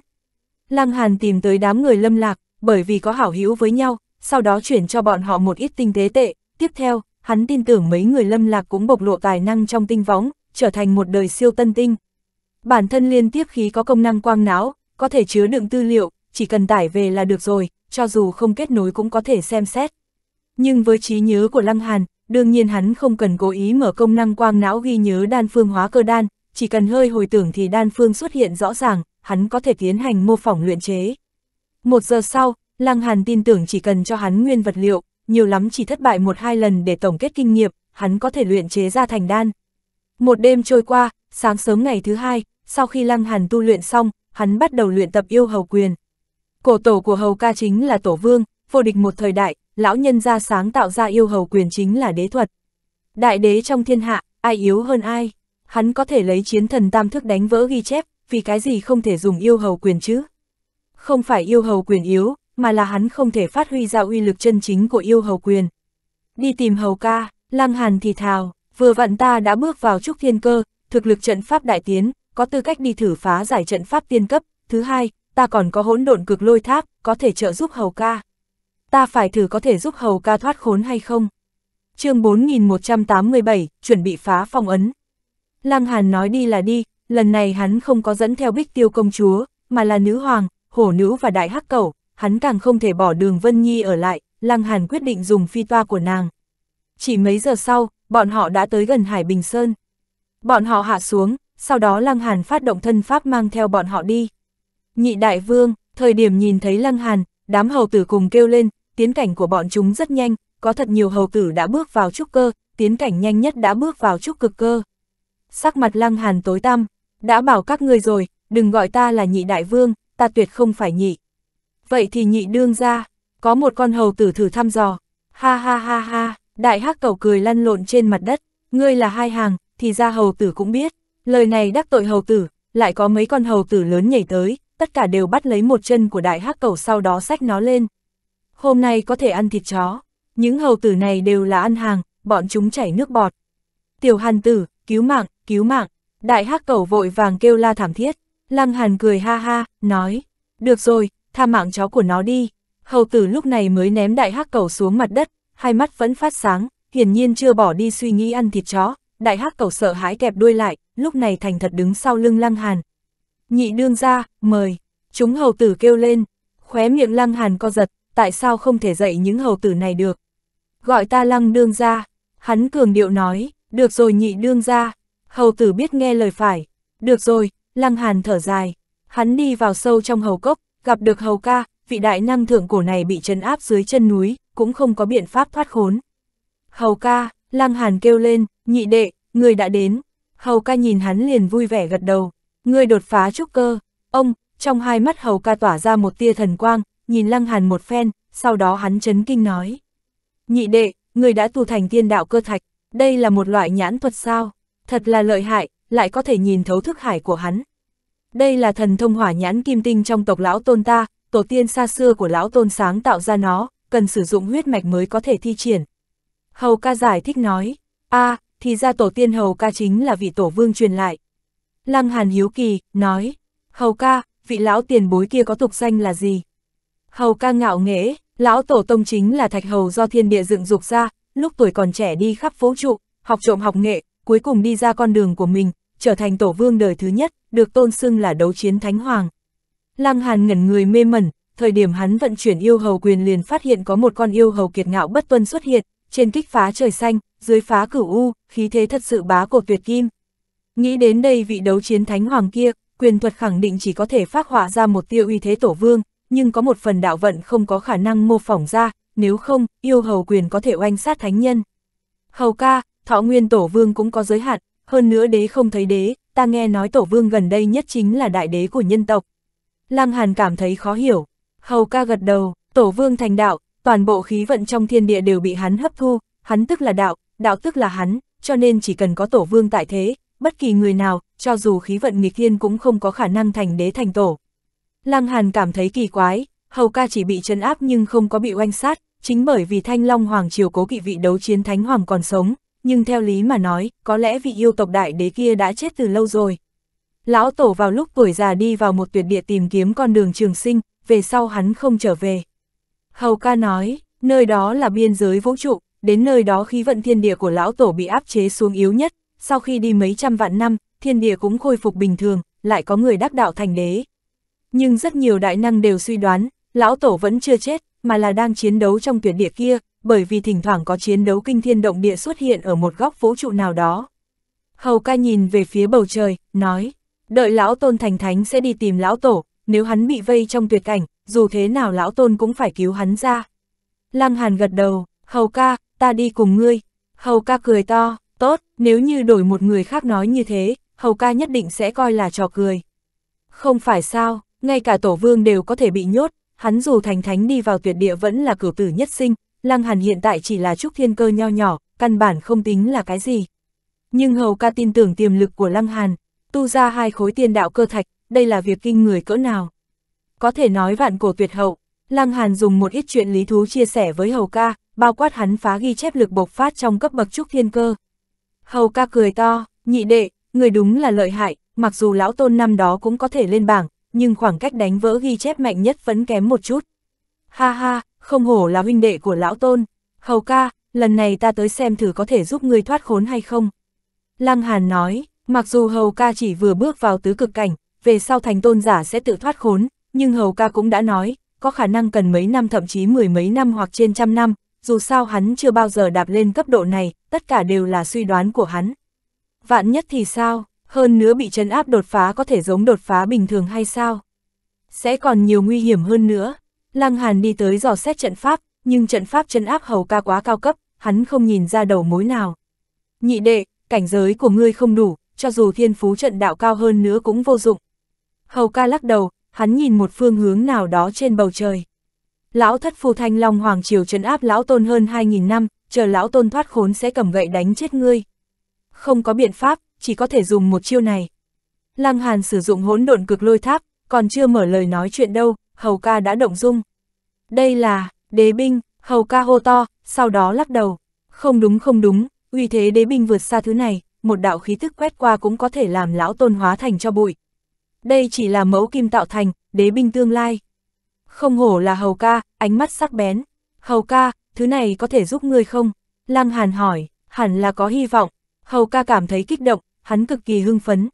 [SPEAKER 1] Lăng Hàn tìm tới đám người lâm lạc, bởi vì có hảo hữu với nhau, sau đó chuyển cho bọn họ một ít tinh tế tệ. Tiếp theo, hắn tin tưởng mấy người lâm lạc cũng bộc lộ tài năng trong tinh võng, trở thành một đời siêu tân tinh. Bản thân liên tiếp khí có công năng quang não, có thể chứa đựng tư liệu, chỉ cần tải về là được rồi, cho dù không kết nối cũng có thể xem xét. Nhưng với trí nhớ của Lăng Hàn, đương nhiên hắn không cần cố ý mở công năng quang não ghi nhớ đan phương hóa cơ đan, chỉ cần hơi hồi tưởng thì đan phương xuất hiện rõ ràng, hắn có thể tiến hành mô phỏng luyện chế. Một giờ sau, Lăng Hàn tin tưởng chỉ cần cho hắn nguyên vật liệu, nhiều lắm chỉ thất bại một hai lần để tổng kết kinh nghiệm, hắn có thể luyện chế ra thành đan. Một đêm trôi qua, sáng sớm ngày thứ hai, sau khi Lăng Hàn tu luyện xong, hắn bắt đầu luyện tập yêu hầu quyền. Cổ tổ của hầu ca chính là tổ vương, vô địch một thời đại, lão nhân ra sáng tạo ra yêu hầu quyền chính là đế thuật. Đại đế trong thiên hạ, ai yếu hơn ai? Hắn có thể lấy chiến thần tam thức đánh vỡ ghi chép, vì cái gì không thể dùng yêu hầu quyền chứ? Không phải yêu hầu quyền yếu, mà là hắn không thể phát huy ra uy lực chân chính của yêu hầu quyền. Đi tìm hầu ca, lăng hàn thì thào, Vừa vặn ta đã bước vào trúc thiên cơ, thực lực trận pháp đại tiến, có tư cách đi thử phá giải trận pháp tiên cấp. Thứ hai, ta còn có hỗn độn cực lôi tháp, có thể trợ giúp hầu ca. Ta phải thử có thể giúp hầu ca thoát khốn hay không? chương 4187, chuẩn bị phá phong ấn. Lăng Hàn nói đi là đi, lần này hắn không có dẫn theo bích tiêu công chúa, mà là nữ hoàng, hổ nữ và đại hắc cẩu, hắn càng không thể bỏ đường Vân Nhi ở lại, Lăng Hàn quyết định dùng phi toa của nàng. Chỉ mấy giờ sau, bọn họ đã tới gần Hải Bình Sơn. Bọn họ hạ xuống, sau đó Lăng Hàn phát động thân pháp mang theo bọn họ đi. Nhị đại vương, thời điểm nhìn thấy Lăng Hàn, đám hầu tử cùng kêu lên, tiến cảnh của bọn chúng rất nhanh, có thật nhiều hầu tử đã bước vào trúc cơ, tiến cảnh nhanh nhất đã bước vào trúc cực cơ. Sắc mặt Lăng Hàn tối tăm, đã bảo các người rồi, đừng gọi ta là nhị đại vương, ta tuyệt không phải nhị. Vậy thì nhị đương ra, có một con hầu tử thử thăm dò, ha ha ha ha. Đại hắc cầu cười lăn lộn trên mặt đất, ngươi là hai hàng, thì ra hầu tử cũng biết. Lời này đắc tội hầu tử, lại có mấy con hầu tử lớn nhảy tới, tất cả đều bắt lấy một chân của đại hắc cầu sau đó xách nó lên. Hôm nay có thể ăn thịt chó, những hầu tử này đều là ăn hàng, bọn chúng chảy nước bọt. Tiểu hàn tử, cứu mạng, cứu mạng, đại hắc cầu vội vàng kêu la thảm thiết. Lăng hàn cười ha ha, nói, được rồi, tha mạng chó của nó đi. Hầu tử lúc này mới ném đại hắc cầu xuống mặt đất, hai mắt vẫn phát sáng, hiển nhiên chưa bỏ đi suy nghĩ ăn thịt chó, đại hắc cầu sợ hãi kẹp đuôi lại, lúc này thành thật đứng sau lưng Lăng Hàn. Nhị đương ra, mời, chúng hầu tử kêu lên, khóe miệng Lăng Hàn co giật, tại sao không thể dạy những hầu tử này được. Gọi ta Lăng đương ra, hắn cường điệu nói, được rồi nhị đương ra, hầu tử biết nghe lời phải, được rồi, Lăng Hàn thở dài, hắn đi vào sâu trong hầu cốc, gặp được hầu ca, vị đại năng thượng cổ này bị trấn áp dưới chân núi, cũng không có biện pháp thoát khốn. Hầu ca, Lăng Hàn kêu lên, nhị đệ, người đã đến. Hầu ca nhìn hắn liền vui vẻ gật đầu, người đột phá trúc cơ. Ông, trong hai mắt hầu ca tỏa ra một tia thần quang, nhìn Lăng Hàn một phen, sau đó hắn chấn kinh nói. Nhị đệ, người đã tu thành tiên đạo cơ thạch, đây là một loại nhãn thuật sao, thật là lợi hại, lại có thể nhìn thấu thức hải của hắn. Đây là thần thông hỏa nhãn kim tinh trong tộc lão tôn ta, tổ tiên xa xưa của lão tôn sáng tạo ra nó, cần sử dụng huyết mạch mới có thể thi triển. Hầu ca giải thích nói, a à, thì ra tổ tiên hầu ca chính là vị tổ vương truyền lại. Lăng Hàn Hiếu Kỳ, nói, hầu ca, vị lão tiền bối kia có tục danh là gì? Hầu ca ngạo nghễ, lão tổ tông chính là thạch hầu do thiên địa dựng dục ra, lúc tuổi còn trẻ đi khắp phố trụ, học trộm học nghệ, cuối cùng đi ra con đường của mình, trở thành tổ vương đời thứ nhất, được tôn xưng là đấu chiến thánh hoàng. Lăng Hàn ngẩn người mê mẩn, thời điểm hắn vận chuyển yêu hầu quyền liền phát hiện có một con yêu hầu kiệt ngạo bất tuân xuất hiện, trên kích phá trời xanh, dưới phá cửu u, khí thế thật sự bá của việt kim. Nghĩ đến đây vị đấu chiến thánh hoàng kia, quyền thuật khẳng định chỉ có thể phát họa ra một tiêu uy thế tổ vương, nhưng có một phần đạo vận không có khả năng mô phỏng ra, nếu không, yêu hầu quyền có thể oanh sát thánh nhân. Hầu ca, thọ nguyên tổ vương cũng có giới hạn, hơn nữa đế không thấy đế, ta nghe nói tổ vương gần đây nhất chính là đại đế của nhân tộc, Lăng Hàn cảm thấy khó hiểu. Hầu ca gật đầu, tổ vương thành đạo, toàn bộ khí vận trong thiên địa đều bị hắn hấp thu, hắn tức là đạo, đạo tức là hắn, cho nên chỉ cần có tổ vương tại thế, bất kỳ người nào, cho dù khí vận nghịch thiên cũng không có khả năng thành đế thành tổ. Lăng Hàn cảm thấy kỳ quái, hầu ca chỉ bị trấn áp nhưng không có bị oanh sát, chính bởi vì Thanh Long Hoàng Triều cố kỵ vị đấu chiến Thánh Hoàng còn sống, nhưng theo lý mà nói, có lẽ vị yêu tộc đại đế kia đã chết từ lâu rồi. Lão Tổ vào lúc tuổi già đi vào một tuyệt địa tìm kiếm con đường trường sinh, về sau hắn không trở về. Hầu ca nói, nơi đó là biên giới vũ trụ, đến nơi đó khí vận thiên địa của lão tổ bị áp chế xuống yếu nhất, sau khi đi mấy trăm vạn năm, thiên địa cũng khôi phục bình thường, lại có người đắc đạo thành đế. Nhưng rất nhiều đại năng đều suy đoán, lão tổ vẫn chưa chết, mà là đang chiến đấu trong tuyệt địa kia, bởi vì thỉnh thoảng có chiến đấu kinh thiên động địa xuất hiện ở một góc vũ trụ nào đó. Hầu ca nhìn về phía bầu trời, nói, Đợi lão tôn thành thánh sẽ đi tìm lão tổ, nếu hắn bị vây trong tuyệt cảnh, dù thế nào lão tôn cũng phải cứu hắn ra. Lăng Hàn gật đầu, hầu ca, ta đi cùng ngươi. Hầu ca cười to, tốt, nếu như đổi một người khác nói như thế, hầu ca nhất định sẽ coi là trò cười. Không phải sao, ngay cả tổ vương đều có thể bị nhốt, hắn dù thành thánh đi vào tuyệt địa vẫn là cửu tử nhất sinh, Lăng Hàn hiện tại chỉ là trúc thiên cơ nho nhỏ, căn bản không tính là cái gì. Nhưng hầu ca tin tưởng tiềm lực của Lăng Hàn, tu ra hai khối tiên đạo cơ thạch, đây là việc kinh người cỡ nào. Có thể nói vạn cổ tuyệt hậu, Lăng Hàn dùng một ít chuyện lý thú chia sẻ với Hầu ca, bao quát hắn phá ghi chép lực bộc phát trong cấp bậc trúc thiên cơ. Hầu ca cười to, nhị đệ, người đúng là lợi hại, mặc dù lão tôn năm đó cũng có thể lên bảng, nhưng khoảng cách đánh vỡ ghi chép mạnh nhất vẫn kém một chút. Ha ha, không hổ là huynh đệ của lão tôn. Hầu ca, lần này ta tới xem thử có thể giúp ngươi thoát khốn hay không. Lăng Hàn nói, Mặc dù Hầu ca chỉ vừa bước vào tứ cực cảnh, về sau thành tôn giả sẽ tự thoát khốn, nhưng Hầu ca cũng đã nói, có khả năng cần mấy năm thậm chí mười mấy năm hoặc trên trăm năm, dù sao hắn chưa bao giờ đạp lên cấp độ này, tất cả đều là suy đoán của hắn. Vạn nhất thì sao, hơn nữa bị trấn áp đột phá có thể giống đột phá bình thường hay sao? Sẽ còn nhiều nguy hiểm hơn nữa. Lăng Hàn đi tới dò xét trận pháp, nhưng trận pháp trấn áp hầu ca quá cao cấp, hắn không nhìn ra đầu mối nào. Nhị đệ, cảnh giới của ngươi không đủ, cho dù thiên phú trận đạo cao hơn nữa cũng vô dụng. Hầu ca lắc đầu, hắn nhìn một phương hướng nào đó trên bầu trời. Lão thất phù thanh long hoàng triều trấn áp lão tôn hơn 2.000 năm, chờ lão tôn thoát khốn sẽ cầm gậy đánh chết ngươi. Không có biện pháp, chỉ có thể dùng một chiêu này. Lăng Hàn sử dụng hỗn độn cực lôi tháp, còn chưa mở lời nói chuyện đâu, hầu ca đã động dung. Đây là, đế binh, hầu ca hô to, sau đó lắc đầu. Không đúng không đúng, uy thế đế binh vượt xa thứ này, một đạo khí tức quét qua cũng có thể làm lão tôn hóa thành cho bụi. Đây chỉ là mẫu kim tạo thành, đế binh tương lai. Không hổ là hầu ca, ánh mắt sắc bén. Hầu ca, thứ này có thể giúp ngươi không? Lăng Hàn hỏi, hẳn là có hy vọng. Hầu ca cảm thấy kích động, hắn cực kỳ hưng phấn.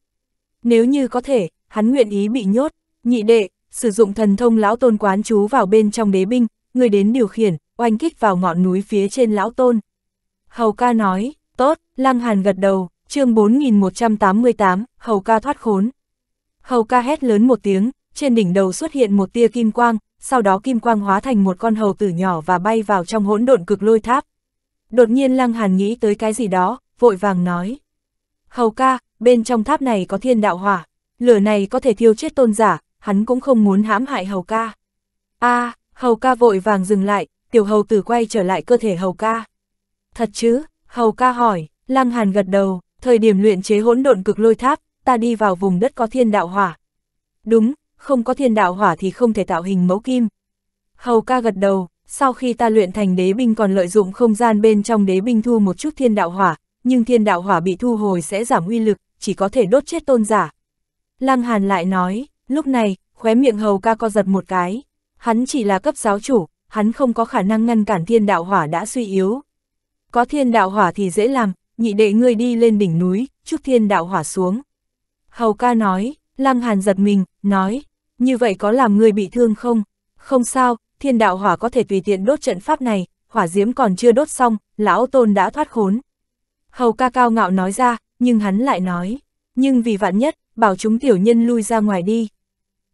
[SPEAKER 1] Nếu như có thể, hắn nguyện ý bị nhốt, nhị đệ, sử dụng thần thông lão tôn quán chú vào bên trong đế binh, người đến điều khiển, oanh kích vào ngọn núi phía trên lão tôn. Hầu ca nói, tốt, Lăng Hàn gật đầu, chương 4188, Hầu ca thoát khốn. Hầu ca hét lớn một tiếng, trên đỉnh đầu xuất hiện một tia kim quang, sau đó kim quang hóa thành một con hầu tử nhỏ và bay vào trong hỗn độn cực lôi tháp. Đột nhiên Lăng Hàn nghĩ tới cái gì đó, vội vàng nói. Hầu ca, bên trong tháp này có thiên đạo hỏa, lửa này có thể thiêu chết tôn giả, hắn cũng không muốn hãm hại hầu ca. a à, hầu ca vội vàng dừng lại, tiểu hầu tử quay trở lại cơ thể hầu ca. Thật chứ, hầu ca hỏi, Lăng Hàn gật đầu, thời điểm luyện chế hỗn độn cực lôi tháp, ta đi vào vùng đất có thiên đạo hỏa. Đúng, không có thiên đạo hỏa thì không thể tạo hình mẫu kim. Hầu ca gật đầu, sau khi ta luyện thành đế binh còn lợi dụng không gian bên trong đế binh thu một chút thiên đạo hỏa, nhưng thiên đạo hỏa bị thu hồi sẽ giảm uy lực, chỉ có thể đốt chết tôn giả. Lăng Hàn lại nói, lúc này, khóe miệng hầu ca co giật một cái. Hắn chỉ là cấp giáo chủ, hắn không có khả năng ngăn cản thiên đạo hỏa đã suy yếu. Có thiên đạo hỏa thì dễ làm, nhị đệ ngươi đi lên đỉnh núi, chúc thiên đạo hỏa xuống. Hầu ca nói, Lăng Hàn giật mình, nói, như vậy có làm ngươi bị thương không? Không sao, thiên đạo hỏa có thể tùy tiện đốt trận pháp này, hỏa diễm còn chưa đốt xong, lão tôn đã thoát khốn. Hầu ca cao ngạo nói ra, nhưng hắn lại nói, nhưng vì vạn nhất, bảo chúng tiểu nhân lui ra ngoài đi.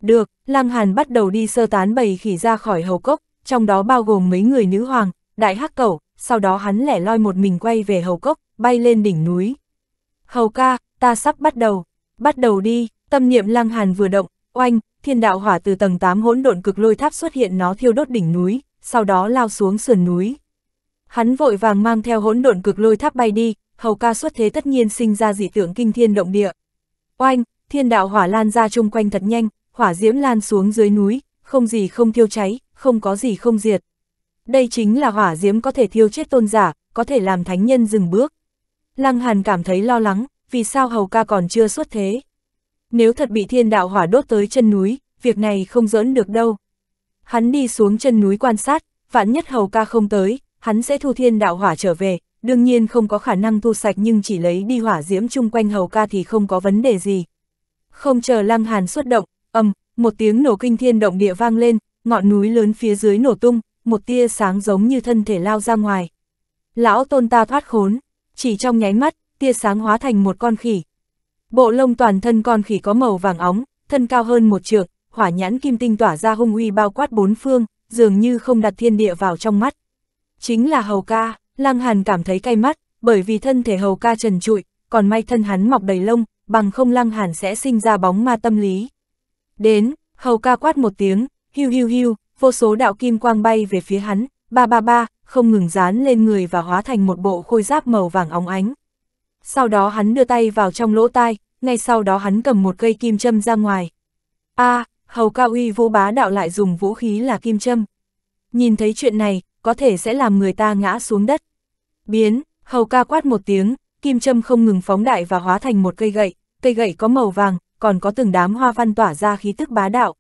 [SPEAKER 1] Được, Lăng Hàn bắt đầu đi sơ tán bầy khỉ ra khỏi hầu cốc, trong đó bao gồm mấy người nữ hoàng, đại hắc cẩu, sau đó hắn lẻ loi một mình quay về hầu cốc, bay lên đỉnh núi. Hầu ca, ta sắp bắt đầu, bắt đầu đi, tâm niệm lăng hàn vừa động, oanh, thiên đạo hỏa từ tầng 8 hỗn độn cực lôi tháp xuất hiện nó thiêu đốt đỉnh núi, sau đó lao xuống sườn núi. Hắn vội vàng mang theo hỗn độn cực lôi tháp bay đi, hầu ca xuất thế tất nhiên sinh ra dị tượng kinh thiên động địa. Oanh, thiên đạo hỏa lan ra chung quanh thật nhanh, hỏa diễm lan xuống dưới núi, không gì không thiêu cháy, không có gì không diệt. Đây chính là hỏa diễm có thể thiêu chết tôn giả, có thể làm thánh nhân dừng bước. Lăng Hàn cảm thấy lo lắng, vì sao hầu ca còn chưa xuất thế. Nếu thật bị thiên đạo hỏa đốt tới chân núi, việc này không giỡn được đâu. Hắn đi xuống chân núi quan sát, vạn nhất hầu ca không tới, hắn sẽ thu thiên đạo hỏa trở về, đương nhiên không có khả năng thu sạch nhưng chỉ lấy đi hỏa diễm chung quanh hầu ca thì không có vấn đề gì. Không chờ lăng hàn xuất động, ầm, một tiếng nổ kinh thiên động địa vang lên, ngọn núi lớn phía dưới nổ tung, một tia sáng giống như thân thể lao ra ngoài. Lão tôn ta thoát khốn chỉ trong nháy mắt, tia sáng hóa thành một con khỉ. Bộ lông toàn thân con khỉ có màu vàng óng, thân cao hơn một trượng, hỏa nhãn kim tinh tỏa ra hung uy bao quát bốn phương, dường như không đặt thiên địa vào trong mắt. Chính là hầu ca, Lăng Hàn cảm thấy cay mắt, bởi vì thân thể hầu ca trần trụi, còn may thân hắn mọc đầy lông, bằng không Lăng Hàn sẽ sinh ra bóng ma tâm lý. Đến, hầu ca quát một tiếng, hiu hiu hiu, vô số đạo kim quang bay về phía hắn, ba ba ba, không ngừng dán lên người và hóa thành một bộ khôi giáp màu vàng óng ánh. Sau đó hắn đưa tay vào trong lỗ tai, ngay sau đó hắn cầm một cây kim châm ra ngoài. a à, Hầu Cao Uy vô bá đạo lại dùng vũ khí là kim châm. Nhìn thấy chuyện này, có thể sẽ làm người ta ngã xuống đất. Biến, Hầu Ca quát một tiếng, kim châm không ngừng phóng đại và hóa thành một cây gậy, cây gậy có màu vàng, còn có từng đám hoa văn tỏa ra khí tức bá đạo.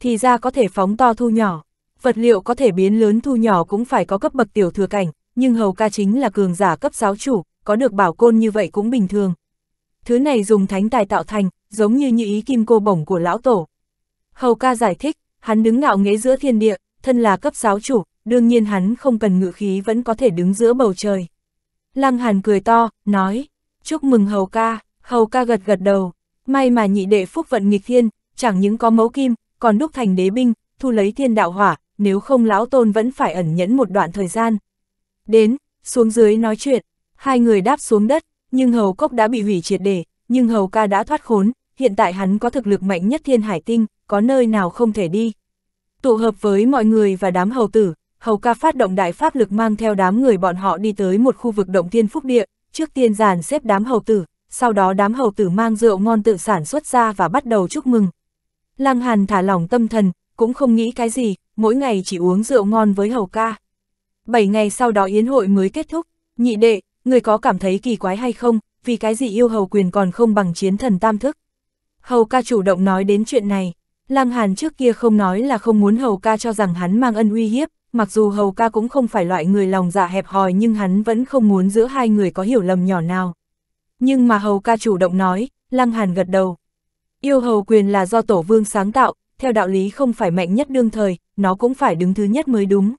[SPEAKER 1] Thì ra có thể phóng to thu nhỏ vật liệu có thể biến lớn thu nhỏ cũng phải có cấp bậc tiểu thừa cảnh, nhưng hầu ca chính là cường giả cấp giáo chủ, có được bảo côn như vậy cũng bình thường. Thứ này dùng thánh tài tạo thành, giống như như ý kim cô bổng của lão tổ. Hầu ca giải thích, hắn đứng ngạo nghễ giữa thiên địa, thân là cấp giáo chủ, đương nhiên hắn không cần ngự khí vẫn có thể đứng giữa bầu trời. Lăng Hàn cười to, nói, chúc mừng Hầu ca, Hầu ca gật gật đầu, may mà nhị đệ phúc vận nghịch thiên, chẳng những có mẫu kim, còn đúc thành đế binh, thu lấy thiên đạo hỏa, nếu không lão tôn vẫn phải ẩn nhẫn một đoạn thời gian. Đến, xuống dưới nói chuyện, hai người đáp xuống đất, nhưng hầu cốc đã bị hủy triệt để, nhưng hầu ca đã thoát khốn, hiện tại hắn có thực lực mạnh nhất thiên hải tinh, có nơi nào không thể đi. Tụ hợp với mọi người và đám hầu tử, hầu ca phát động đại pháp lực mang theo đám người bọn họ đi tới một khu vực động thiên phúc địa, trước tiên giàn xếp đám hầu tử, sau đó đám hầu tử mang rượu ngon tự sản xuất ra và bắt đầu chúc mừng. Lăng Hàn thả lỏng tâm thần, cũng không nghĩ cái gì, mỗi ngày chỉ uống rượu ngon với hầu ca. Bảy ngày sau đó yến hội mới kết thúc, nhị đệ, người có cảm thấy kỳ quái hay không, vì cái gì yêu hầu quyền còn không bằng chiến thần tam thức. Hầu ca chủ động nói đến chuyện này, Lang Hàn trước kia không nói là không muốn hầu ca cho rằng hắn mang ân uy hiếp, mặc dù hầu ca cũng không phải loại người lòng dạ hẹp hòi nhưng hắn vẫn không muốn giữa hai người có hiểu lầm nhỏ nào. Nhưng mà hầu ca chủ động nói, Lang Hàn gật đầu. Yêu hầu quyền là do tổ vương sáng tạo, theo đạo lý không phải mạnh nhất đương thời, nó cũng phải đứng thứ nhất mới đúng.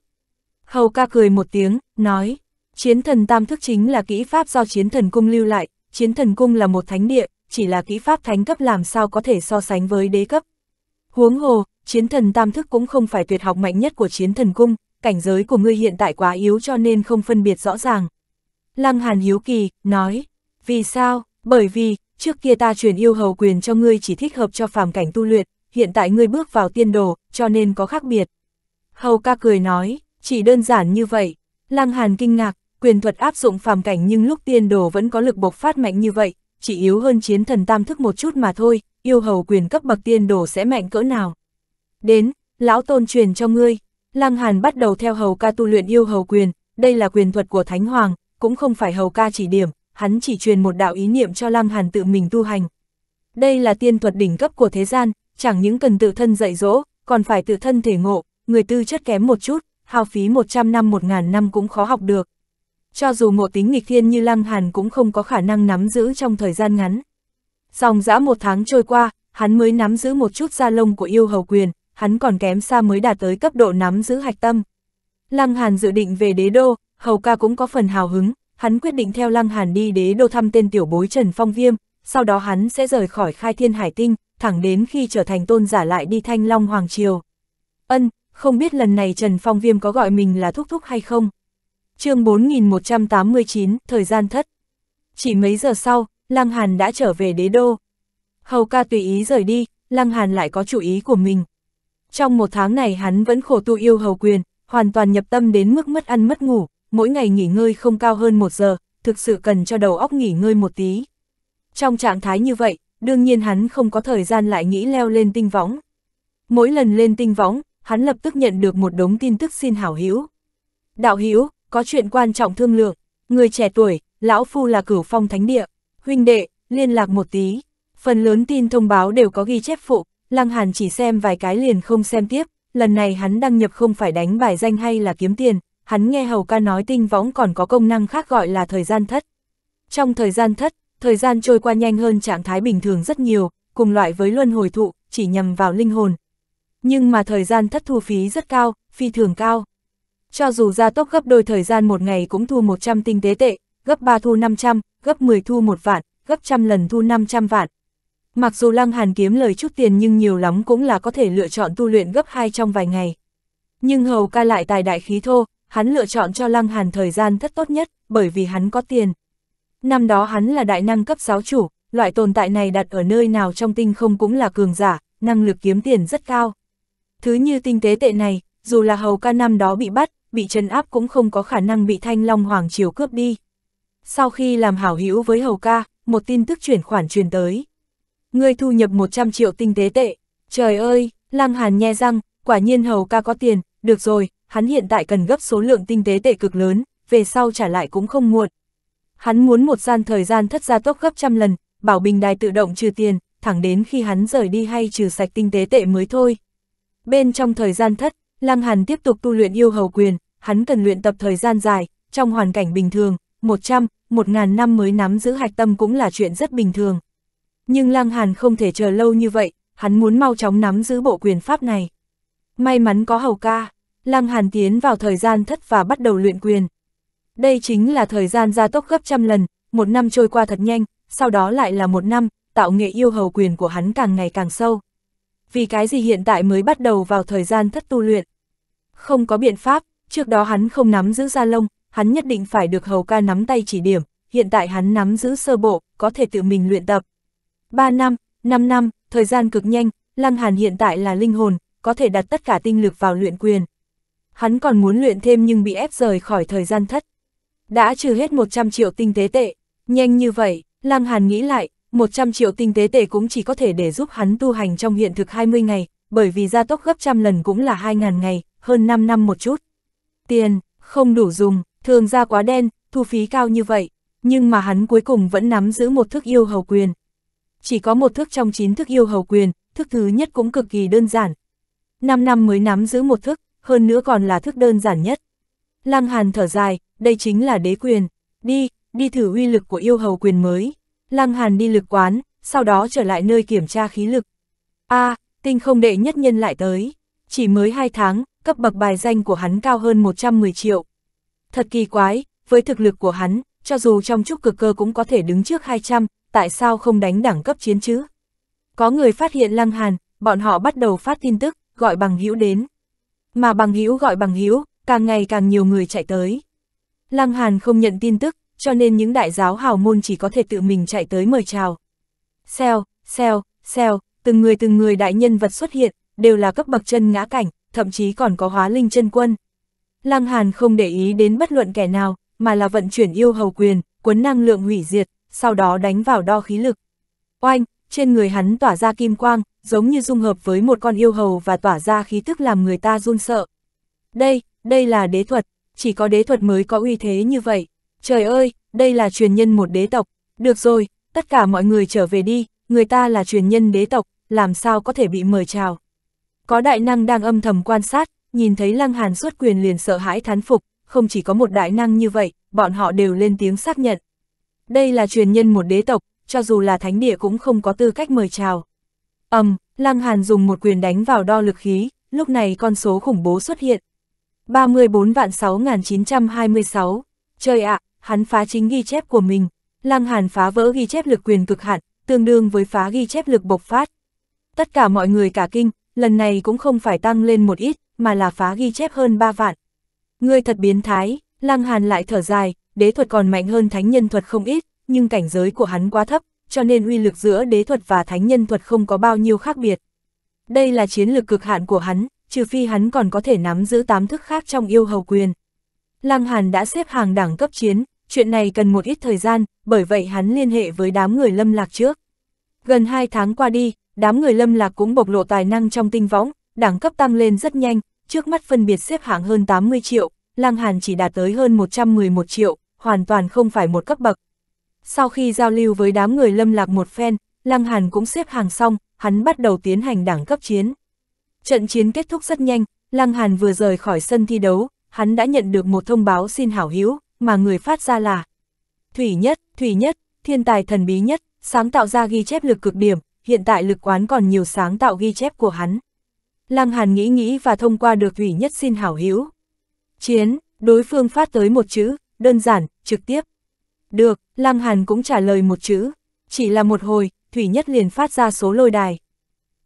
[SPEAKER 1] Hầu ca cười một tiếng, nói, chiến thần tam thức chính là kỹ pháp do chiến thần cung lưu lại, chiến thần cung là một thánh địa, chỉ là kỹ pháp thánh cấp làm sao có thể so sánh với đế cấp. Huống hồ, chiến thần tam thức cũng không phải tuyệt học mạnh nhất của chiến thần cung, cảnh giới của ngươi hiện tại quá yếu cho nên không phân biệt rõ ràng. Lăng Hàn Hiếu Kỳ, nói, vì sao, bởi vì, trước kia ta truyền yêu hầu quyền cho ngươi chỉ thích hợp cho phàm cảnh tu luyện, hiện tại ngươi bước vào tiên đồ, cho nên có khác biệt. Hầu ca cười nói, chỉ đơn giản như vậy. Lăng Hàn kinh ngạc, quyền thuật áp dụng phàm cảnh nhưng lúc tiên đồ vẫn có lực bộc phát mạnh như vậy, chỉ yếu hơn chiến thần tam thức một chút mà thôi, yêu hầu quyền cấp bậc tiên đồ sẽ mạnh cỡ nào. Đến, lão tôn truyền cho ngươi, Lăng Hàn bắt đầu theo hầu ca tu luyện yêu hầu quyền, đây là quyền thuật của Thánh Hoàng, cũng không phải hầu ca chỉ điểm, hắn chỉ truyền một đạo ý niệm cho Lăng Hàn tự mình tu hành. Đây là tiên thuật đỉnh cấp của thế gian, chẳng những cần tự thân dạy dỗ, còn phải tự thân thể ngộ, người tư chất kém một chút, hao phí 100 năm 1000 năm cũng khó học được. Cho dù ngộ tính nghịch thiên như Lăng Hàn cũng không có khả năng nắm giữ trong thời gian ngắn. Dòng dã một tháng trôi qua, hắn mới nắm giữ một chút da lông của yêu hầu quyền, hắn còn kém xa mới đạt tới cấp độ nắm giữ hạch tâm. Lăng Hàn dự định về đế đô, hầu ca cũng có phần hào hứng, hắn quyết định theo Lăng Hàn đi đế đô thăm tên tiểu bối Trần Phong Viêm, sau đó hắn sẽ rời khỏi khai thiên hải tinh, thẳng đến khi trở thành tôn giả lại đi thanh long hoàng triều. Ân, không biết lần này Trần Phong Viêm có gọi mình là thúc thúc hay không? chương 4189, thời gian thất. Chỉ mấy giờ sau, Lăng Hàn đã trở về đế đô. Hầu ca tùy ý rời đi, Lăng Hàn lại có chủ ý của mình. Trong một tháng này hắn vẫn khổ tu yêu hầu quyền, hoàn toàn nhập tâm đến mức mất ăn mất ngủ, mỗi ngày nghỉ ngơi không cao hơn một giờ, thực sự cần cho đầu óc nghỉ ngơi một tí. Trong trạng thái như vậy, đương nhiên hắn không có thời gian lại nghĩ leo lên tinh võng. Mỗi lần lên tinh võng, hắn lập tức nhận được một đống tin tức xin hảo hữu. Đạo hữu, có chuyện quan trọng thương lượng, người trẻ tuổi, lão phu là cửu phong thánh địa, huynh đệ, liên lạc một tí. Phần lớn tin thông báo đều có ghi chép phụ, Lăng Hàn chỉ xem vài cái liền không xem tiếp, lần này hắn đăng nhập không phải đánh bài danh hay là kiếm tiền, hắn nghe Hầu ca nói tinh võng còn có công năng khác gọi là thời gian thất. Trong thời gian thất, thời gian trôi qua nhanh hơn trạng thái bình thường rất nhiều, cùng loại với luân hồi thụ, chỉ nhằm vào linh hồn. Nhưng mà thời gian thất thu phí rất cao, phi thường cao. Cho dù gia tốc gấp đôi thời gian một ngày cũng thu 100 tinh tế tệ, gấp 3 thu 500, gấp 10 thu 1 vạn, gấp trăm lần thu 500 vạn. Mặc dù Lăng Hàn kiếm lời chút tiền nhưng nhiều lắm cũng là có thể lựa chọn tu luyện gấp hai trong vài ngày. Nhưng hầu ca lại tài đại khí thô, hắn lựa chọn cho Lăng Hàn thời gian thất tốt nhất, bởi vì hắn có tiền. Năm đó hắn là đại năng cấp giáo chủ, loại tồn tại này đặt ở nơi nào trong tinh không cũng là cường giả, năng lực kiếm tiền rất cao. Thứ như tinh tế tệ này, dù là hầu ca năm đó bị bắt, bị trấn áp cũng không có khả năng bị thanh long hoàng triều cướp đi. Sau khi làm hảo hữu với hầu ca, một tin tức chuyển khoản truyền tới. Ngươi thu nhập 100 triệu tinh tế tệ. Trời ơi, Lăng Hàn nhe răng, quả nhiên hầu ca có tiền, được rồi, hắn hiện tại cần gấp số lượng tinh tế tệ cực lớn, về sau trả lại cũng không muộn. Hắn muốn một gian thời gian thất gia tốc gấp trăm lần, bảo bình đài tự động trừ tiền, thẳng đến khi hắn rời đi hay trừ sạch tinh tế tệ mới thôi. Bên trong thời gian thất, Lăng Hàn tiếp tục tu luyện yêu hầu quyền, hắn cần luyện tập thời gian dài, trong hoàn cảnh bình thường, 100, 1000 năm mới nắm giữ hạch tâm cũng là chuyện rất bình thường. Nhưng Lăng Hàn không thể chờ lâu như vậy, hắn muốn mau chóng nắm giữ bộ quyền pháp này. May mắn có hầu ca, Lăng Hàn tiến vào thời gian thất và bắt đầu luyện quyền. Đây chính là thời gian gia tốc gấp trăm lần, một năm trôi qua thật nhanh, sau đó lại là một năm, tạo nghệ yêu hầu quyền của hắn càng ngày càng sâu. Vì cái gì hiện tại mới bắt đầu vào thời gian thất tu luyện? Không có biện pháp, trước đó hắn không nắm giữ gia lông, hắn nhất định phải được hầu ca nắm tay chỉ điểm, hiện tại hắn nắm giữ sơ bộ, có thể tự mình luyện tập. 3 năm, 5 năm, thời gian cực nhanh, Lăng Hàn hiện tại là linh hồn, có thể đặt tất cả tinh lực vào luyện quyền. Hắn còn muốn luyện thêm nhưng bị ép rời khỏi thời gian thất đã trừ hết 100 triệu tinh tế tệ. Nhanh như vậy, Lăng Hàn nghĩ lại, 100 triệu tinh tế tệ cũng chỉ có thể để giúp hắn tu hành trong hiện thực 20 ngày, bởi vì gia tốc gấp trăm lần cũng là 2.000 ngày, hơn 5 năm một chút. Tiền, không đủ dùng, thường ra quá đen, thu phí cao như vậy, nhưng mà hắn cuối cùng vẫn nắm giữ một thức yêu hầu quyền. Chỉ có một thức trong 9 thức yêu hầu quyền, thức thứ nhất cũng cực kỳ đơn giản. 5 năm mới nắm giữ một thức, hơn nữa còn là thức đơn giản nhất. Lăng Hàn thở dài, đây chính là đế quyền. Đi, đi thử uy lực của yêu hầu quyền mới. Lăng Hàn đi lực quán, sau đó trở lại nơi kiểm tra khí lực. a à, tinh không đệ nhất nhân lại tới. Chỉ mới 2 tháng, cấp bậc bài danh của hắn cao hơn 110 triệu. Thật kỳ quái, với thực lực của hắn, cho dù trong trúc cực cơ cũng có thể đứng trước 200, tại sao không đánh đẳng cấp chiến chứ? Có người phát hiện Lăng Hàn, bọn họ bắt đầu phát tin tức, gọi bằng hữu đến. Mà bằng hữu gọi bằng hữu, càng ngày càng nhiều người chạy tới. Lăng Hàn không nhận tin tức, cho nên những đại giáo hào môn chỉ có thể tự mình chạy tới mời chào. Xèo, xèo, xèo, từng người từng người đại nhân vật xuất hiện, đều là cấp bậc chân ngã cảnh, thậm chí còn có hóa linh chân quân. Lăng Hàn không để ý đến bất luận kẻ nào, mà là vận chuyển yêu hầu quyền, cuốn năng lượng hủy diệt, sau đó đánh vào đo khí lực. Oanh, trên người hắn tỏa ra kim quang, giống như dung hợp với một con yêu hầu và tỏa ra khí tức làm người ta run sợ. Đây, đây là đế thuật, chỉ có đế thuật mới có uy thế như vậy. Trời ơi, đây là truyền nhân một đế tộc. Được rồi, tất cả mọi người trở về đi, người ta là truyền nhân đế tộc, làm sao có thể bị mời chào. Có đại năng đang âm thầm quan sát, nhìn thấy Lăng Hàn xuất quyền liền sợ hãi thán phục, không chỉ có một đại năng như vậy, bọn họ đều lên tiếng xác nhận. Đây là truyền nhân một đế tộc, cho dù là thánh địa cũng không có tư cách mời chào. Ầm, um, Lăng Hàn dùng một quyền đánh vào đo lực khí, lúc này con số khủng bố xuất hiện, 34 vạn 6926, trời ạ, hắn phá chính ghi chép của mình, Lăng Hàn phá vỡ ghi chép lực quyền cực hạn, tương đương với phá ghi chép lực bộc phát. Tất cả mọi người cả kinh, lần này cũng không phải tăng lên một ít, mà là phá ghi chép hơn 3 vạn. người thật biến thái, Lăng Hàn lại thở dài, đế thuật còn mạnh hơn thánh nhân thuật không ít, nhưng cảnh giới của hắn quá thấp, cho nên uy lực giữa đế thuật và thánh nhân thuật không có bao nhiêu khác biệt. Đây là chiến lược cực hạn của hắn, trừ phi hắn còn có thể nắm giữ tám thức khác trong yêu hầu quyền. Lăng Hàn đã xếp hàng đẳng cấp chiến, chuyện này cần một ít thời gian, bởi vậy hắn liên hệ với đám người lâm lạc trước. Gần hai tháng qua đi, đám người lâm lạc cũng bộc lộ tài năng trong tinh võng, đẳng cấp tăng lên rất nhanh, trước mắt phân biệt xếp hạng hơn 80 triệu, Lăng Hàn chỉ đạt tới hơn 111 triệu, hoàn toàn không phải một cấp bậc. Sau khi giao lưu với đám người lâm lạc một phen, Lăng Hàn cũng xếp hàng xong, hắn bắt đầu tiến hành đẳng cấp chiến. Trận chiến kết thúc rất nhanh, Lăng Hàn vừa rời khỏi sân thi đấu, hắn đã nhận được một thông báo xin hảo hữu mà người phát ra là Thủy nhất, Thủy nhất, thiên tài thần bí nhất, sáng tạo ra ghi chép lực cực điểm, hiện tại lực quán còn nhiều sáng tạo ghi chép của hắn. Lăng Hàn nghĩ nghĩ và thông qua được Thủy nhất xin hảo hữu Chiến, đối phương phát tới một chữ, đơn giản, trực tiếp. Được, Lăng Hàn cũng trả lời một chữ, chỉ là một hồi, Thủy nhất liền phát ra số lôi đài.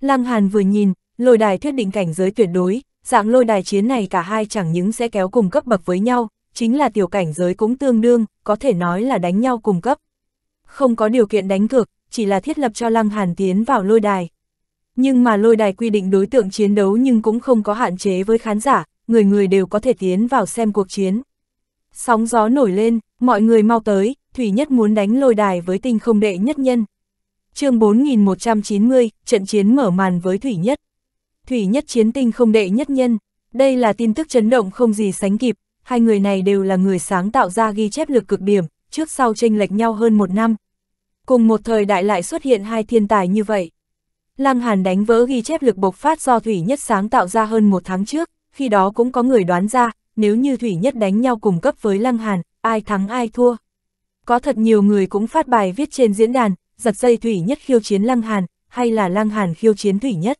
[SPEAKER 1] Lăng Hàn vừa nhìn, lôi đài thuyết định cảnh giới tuyệt đối, dạng lôi đài chiến này cả hai chẳng những sẽ kéo cùng cấp bậc với nhau, chính là tiểu cảnh giới cũng tương đương, có thể nói là đánh nhau cùng cấp. Không có điều kiện đánh cược, chỉ là thiết lập cho Lăng Hàn tiến vào lôi đài. Nhưng mà lôi đài quy định đối tượng chiến đấu nhưng cũng không có hạn chế với khán giả, người người đều có thể tiến vào xem cuộc chiến. Sóng gió nổi lên, mọi người mau tới, Thủy Nhất muốn đánh lôi đài với tinh không đệ nhất nhân. chương 4190, trận chiến mở màn với Thủy Nhất. Thủy nhất chiến tinh không đệ nhất nhân, đây là tin tức chấn động không gì sánh kịp, hai người này đều là người sáng tạo ra ghi chép lực cực điểm, trước sau chênh lệch nhau hơn một năm. Cùng một thời đại lại xuất hiện hai thiên tài như vậy. Lăng Hàn đánh vỡ ghi chép lực bộc phát do Thủy Nhất sáng tạo ra hơn một tháng trước, khi đó cũng có người đoán ra, nếu như Thủy Nhất đánh nhau cùng cấp với Lăng Hàn, ai thắng ai thua. Có thật nhiều người cũng phát bài viết trên diễn đàn, giật dây Thủy Nhất khiêu chiến Lăng Hàn, hay là Lăng Hàn khiêu chiến Thủy Nhất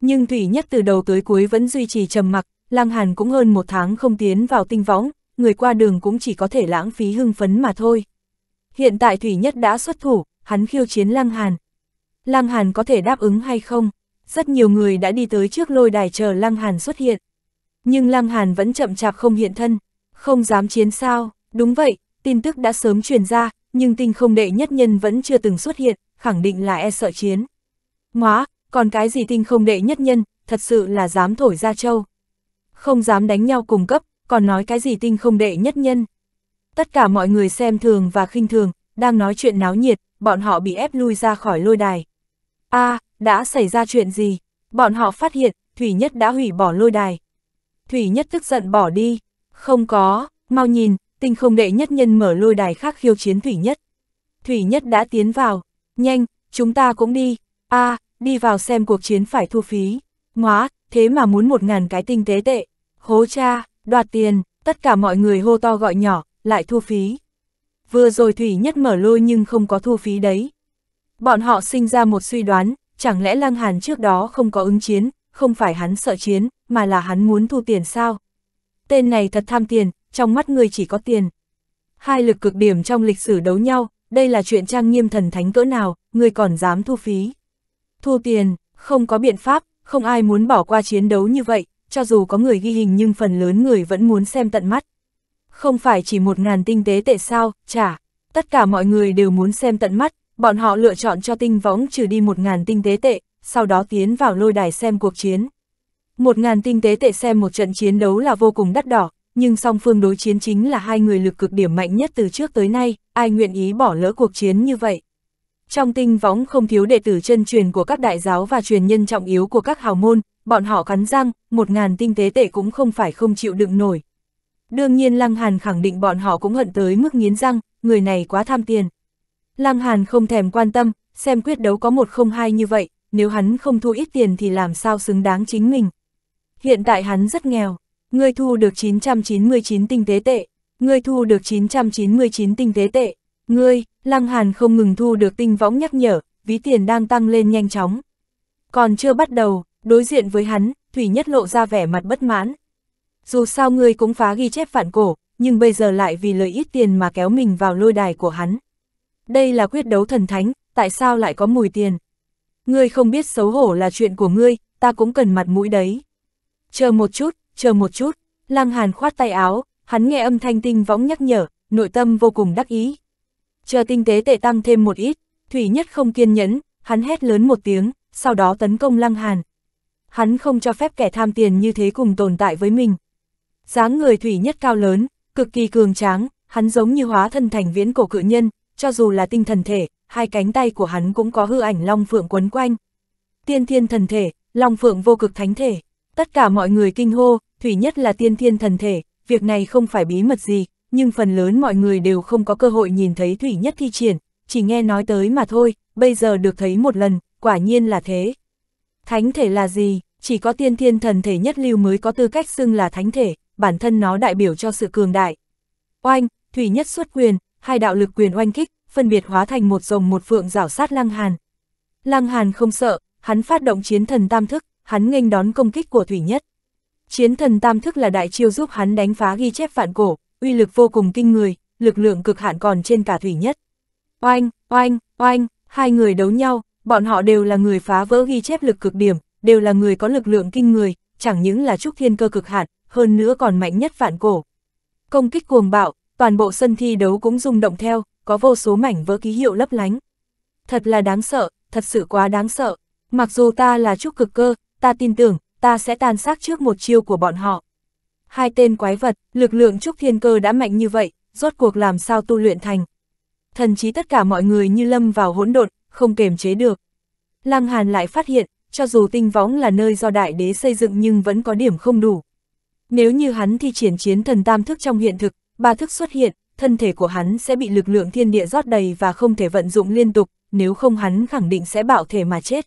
[SPEAKER 1] nhưng Thủy Nhất từ đầu tới cuối vẫn duy trì trầm mặc, Lăng Hàn cũng hơn một tháng không tiến vào tinh võng, người qua đường cũng chỉ có thể lãng phí hưng phấn mà thôi. Hiện tại Thủy Nhất đã xuất thủ, hắn khiêu chiến Lăng Hàn. Lăng Hàn có thể đáp ứng hay không? Rất nhiều người đã đi tới trước lôi đài chờ Lăng Hàn xuất hiện. Nhưng Lăng Hàn vẫn chậm chạp không hiện thân, không dám chiến sao, đúng vậy, tin tức đã sớm truyền ra, nhưng tinh không đệ nhất nhân vẫn chưa từng xuất hiện, khẳng định là e sợ chiến. Ngoá, còn cái gì tinh không đệ nhất nhân, thật sự là dám thổi ra châu. Không dám đánh nhau cùng cấp, còn nói cái gì tinh không đệ nhất nhân. Tất cả mọi người xem thường và khinh thường, đang nói chuyện náo nhiệt, bọn họ bị ép lui ra khỏi lôi đài. a à, đã xảy ra chuyện gì? Bọn họ phát hiện, Thủy Nhất đã hủy bỏ lôi đài. Thủy Nhất tức giận bỏ đi. Không có, mau nhìn, tinh không đệ nhất nhân mở lôi đài khác khiêu chiến Thủy Nhất. Thủy Nhất đã tiến vào. Nhanh, chúng ta cũng đi. a à, đi vào xem cuộc chiến phải thu phí. Ngoá, thế mà muốn một ngàn cái tinh tế tệ. Hố cha, đoạt tiền, tất cả mọi người hô to gọi nhỏ, lại thu phí. Vừa rồi Thủy Nhất mở lôi nhưng không có thu phí đấy. Bọn họ sinh ra một suy đoán, chẳng lẽ Lăng Hàn trước đó không có ứng chiến, không phải hắn sợ chiến, mà là hắn muốn thu tiền sao? Tên này thật tham tiền, trong mắt người chỉ có tiền. Hai lực cực điểm trong lịch sử đấu nhau, đây là chuyện trang nghiêm thần thánh cỡ nào, người còn dám thu phí. Thua tiền, không có biện pháp, không ai muốn bỏ qua chiến đấu như vậy, cho dù có người ghi hình nhưng phần lớn người vẫn muốn xem tận mắt. Không phải chỉ một ngàn tinh tế tệ sao, chả, tất cả mọi người đều muốn xem tận mắt, bọn họ lựa chọn cho tinh võng trừ đi một ngàn tinh tế tệ, sau đó tiến vào lôi đài xem cuộc chiến. Một ngàn tinh tế tệ xem một trận chiến đấu là vô cùng đắt đỏ, nhưng song phương đối chiến chính là hai người lực cực điểm mạnh nhất từ trước tới nay, ai nguyện ý bỏ lỡ cuộc chiến như vậy. Trong tinh võng không thiếu đệ tử chân truyền của các đại giáo và truyền nhân trọng yếu của các hào môn, bọn họ cắn răng, một ngàn tinh tế tệ cũng không phải không chịu đựng nổi. Đương nhiên Lăng Hàn khẳng định bọn họ cũng hận tới mức nghiến răng, người này quá tham tiền. Lăng Hàn không thèm quan tâm, xem quyết đấu có một không hai như vậy, nếu hắn không thu ít tiền thì làm sao xứng đáng chính mình. Hiện tại hắn rất nghèo, ngươi thu được 999 tinh tế tệ, ngươi thu được 999 tinh tế tệ. Ngươi, Lăng Hàn không ngừng thu được tinh võng nhắc nhở, ví tiền đang tăng lên nhanh chóng. Còn chưa bắt đầu, đối diện với hắn, Thủy Nhất lộ ra vẻ mặt bất mãn. Dù sao ngươi cũng phá ghi chép phản cổ, nhưng bây giờ lại vì lợi ít tiền mà kéo mình vào lôi đài của hắn. Đây là quyết đấu thần thánh, tại sao lại có mùi tiền? Ngươi không biết xấu hổ là chuyện của ngươi, ta cũng cần mặt mũi đấy. Chờ một chút, chờ một chút, Lăng Hàn khoát tay áo, hắn nghe âm thanh tinh võng nhắc nhở, nội tâm vô cùng đắc ý chờ tinh tế tệ tăng thêm một ít, Thủy Nhất không kiên nhẫn, hắn hét lớn một tiếng, sau đó tấn công Lăng Hàn. Hắn không cho phép kẻ tham tiền như thế cùng tồn tại với mình. dáng người Thủy Nhất cao lớn, cực kỳ cường tráng, hắn giống như hóa thân thành viễn cổ cự nhân, cho dù là tinh thần thể, hai cánh tay của hắn cũng có hư ảnh long phượng quấn quanh. Tiên thiên thần thể, long phượng vô cực thánh thể, tất cả mọi người kinh hô, Thủy Nhất là tiên thiên thần thể, việc này không phải bí mật gì, nhưng phần lớn mọi người đều không có cơ hội nhìn thấy Thủy Nhất thi triển, chỉ nghe nói tới mà thôi, bây giờ được thấy một lần, quả nhiên là thế. Thánh thể là gì? Chỉ có tiên thiên thần thể nhất lưu mới có tư cách xưng là thánh thể, bản thân nó đại biểu cho sự cường đại. Oanh, Thủy Nhất xuất quyền, hai đạo lực quyền oanh kích, phân biệt hóa thành một rồng một phượng rảo sát Lăng Hàn. Lăng Hàn không sợ, hắn phát động chiến thần tam thức, hắn nghênh đón công kích của Thủy Nhất. Chiến thần tam thức là đại chiêu giúp hắn đánh phá ghi chép vạn cổ, uy lực vô cùng kinh người, lực lượng cực hạn còn trên cả thủy nhất. Oanh, oanh, oanh, hai người đấu nhau, bọn họ đều là người phá vỡ ghi chép lực cực điểm, đều là người có lực lượng kinh người, chẳng những là trúc thiên cơ cực hạn, hơn nữa còn mạnh nhất vạn cổ. Công kích cuồng bạo, toàn bộ sân thi đấu cũng rung động theo, có vô số mảnh vỡ ký hiệu lấp lánh. Thật là đáng sợ, thật sự quá đáng sợ. Mặc dù ta là trúc cực cơ, ta tin tưởng, ta sẽ tan xác trước một chiêu của bọn họ hai tên quái vật, lực lượng trúc thiên cơ đã mạnh như vậy, rốt cuộc làm sao tu luyện thành. Thần chí tất cả mọi người như lâm vào hỗn độn, không kềm chế được. Lăng Hàn lại phát hiện, cho dù tinh võng là nơi do đại đế xây dựng nhưng vẫn có điểm không đủ. Nếu như hắn thi triển chiến thần tam thức trong hiện thực, ba thức xuất hiện, thân thể của hắn sẽ bị lực lượng thiên địa rót đầy và không thể vận dụng liên tục, nếu không hắn khẳng định sẽ bạo thể mà chết.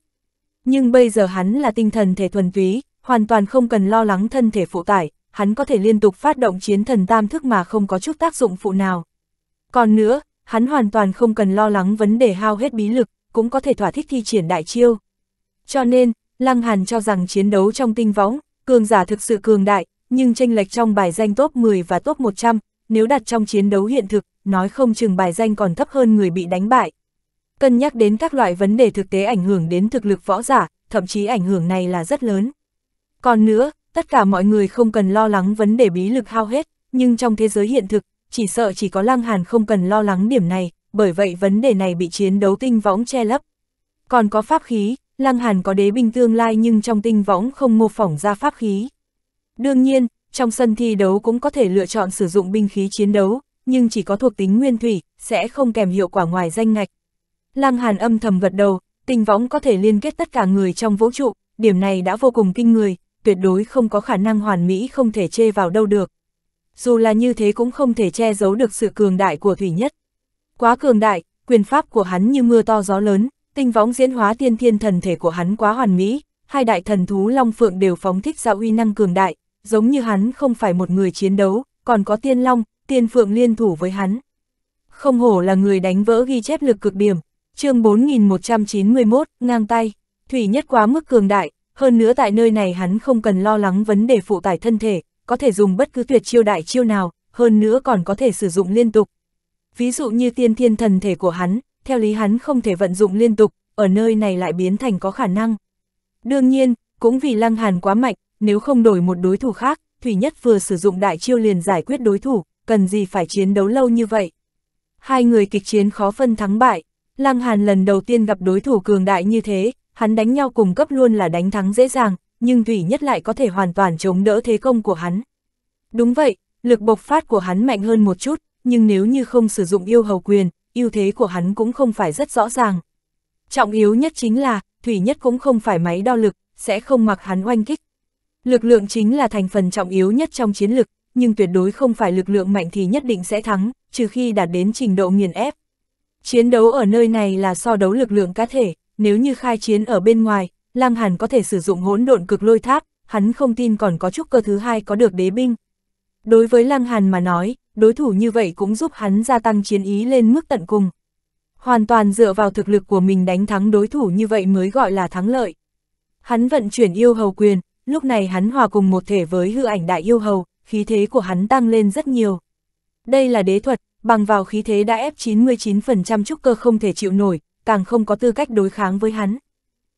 [SPEAKER 1] Nhưng bây giờ hắn là tinh thần thể thuần túy, hoàn toàn không cần lo lắng thân thể phụ tải, hắn có thể liên tục phát động chiến thần tam thức mà không có chút tác dụng phụ nào. Còn nữa, hắn hoàn toàn không cần lo lắng vấn đề hao hết bí lực, cũng có thể thỏa thích thi triển đại chiêu. Cho nên, Lăng Hàn cho rằng chiến đấu trong tinh võng, cường giả thực sự cường đại, nhưng tranh lệch trong bài danh top 10 và top 100, nếu đặt trong chiến đấu hiện thực, nói không chừng bài danh còn thấp hơn người bị đánh bại. Cân nhắc đến các loại vấn đề thực tế ảnh hưởng đến thực lực võ giả, thậm chí ảnh hưởng này là rất lớn. Còn nữa, tất cả mọi người không cần lo lắng vấn đề bí lực hao hết, nhưng trong thế giới hiện thực, chỉ sợ chỉ có Lăng Hàn không cần lo lắng điểm này, bởi vậy vấn đề này bị chiến đấu tinh võng che lấp. Còn có pháp khí, Lăng Hàn có đế binh tương lai nhưng trong tinh võng không mô phỏng ra pháp khí. Đương nhiên, trong sân thi đấu cũng có thể lựa chọn sử dụng binh khí chiến đấu, nhưng chỉ có thuộc tính nguyên thủy, sẽ không kèm hiệu quả ngoài danh ngạch. Lăng Hàn âm thầm gật đầu, tinh võng có thể liên kết tất cả người trong vũ trụ, điểm này đã vô cùng kinh người, tuyệt đối không có khả năng hoàn mỹ không thể chê vào đâu được. Dù là như thế cũng không thể che giấu được sự cường đại của Thủy Nhất. Quá cường đại, quyền pháp của hắn như mưa to gió lớn, tinh võng diễn hóa tiên thiên thần thể của hắn quá hoàn mỹ, hai đại thần thú Long Phượng đều phóng thích ra uy năng cường đại, giống như hắn không phải một người chiến đấu, còn có tiên Long, tiên Phượng liên thủ với hắn. Không hổ là người đánh vỡ ghi chép lực cực điểm, chương 4191, ngang tay, Thủy Nhất quá mức cường đại, hơn nữa tại nơi này hắn không cần lo lắng vấn đề phụ tải thân thể, có thể dùng bất cứ tuyệt chiêu đại chiêu nào, hơn nữa còn có thể sử dụng liên tục. Ví dụ như tiên thiên thần thể của hắn, theo lý hắn không thể vận dụng liên tục, ở nơi này lại biến thành có khả năng. Đương nhiên, cũng vì Lăng Hàn quá mạnh, nếu không đổi một đối thủ khác, Thủy Nhất vừa sử dụng đại chiêu liền giải quyết đối thủ, cần gì phải chiến đấu lâu như vậy. Hai người kịch chiến khó phân thắng bại, Lăng Hàn lần đầu tiên gặp đối thủ cường đại như thế, hắn đánh nhau cùng cấp luôn là đánh thắng dễ dàng, nhưng Thủy Nhất lại có thể hoàn toàn chống đỡ thế công của hắn. Đúng vậy, lực bộc phát của hắn mạnh hơn một chút, nhưng nếu như không sử dụng yêu hầu quyền, ưu thế của hắn cũng không phải rất rõ ràng. Trọng yếu nhất chính là, Thủy Nhất cũng không phải máy đo lực, sẽ không mặc hắn oanh kích. Lực lượng chính là thành phần trọng yếu nhất trong chiến lực, nhưng tuyệt đối không phải lực lượng mạnh thì nhất định sẽ thắng, trừ khi đạt đến trình độ nghiền ép. Chiến đấu ở nơi này là so đấu lực lượng cá thể nếu như khai chiến ở bên ngoài, Lăng Hàn có thể sử dụng hỗn độn cực lôi tháp, hắn không tin còn có chút cơ thứ hai có được đế binh. Đối với Lăng Hàn mà nói, đối thủ như vậy cũng giúp hắn gia tăng chiến ý lên mức tận cùng. Hoàn toàn dựa vào thực lực của mình đánh thắng đối thủ như vậy mới gọi là thắng lợi. Hắn vận chuyển yêu hầu quyền, lúc này hắn hòa cùng một thể với hư ảnh đại yêu hầu, khí thế của hắn tăng lên rất nhiều. Đây là đế thuật, bằng vào khí thế đã ép 99% trúc cơ không thể chịu nổi, càng không có tư cách đối kháng với hắn.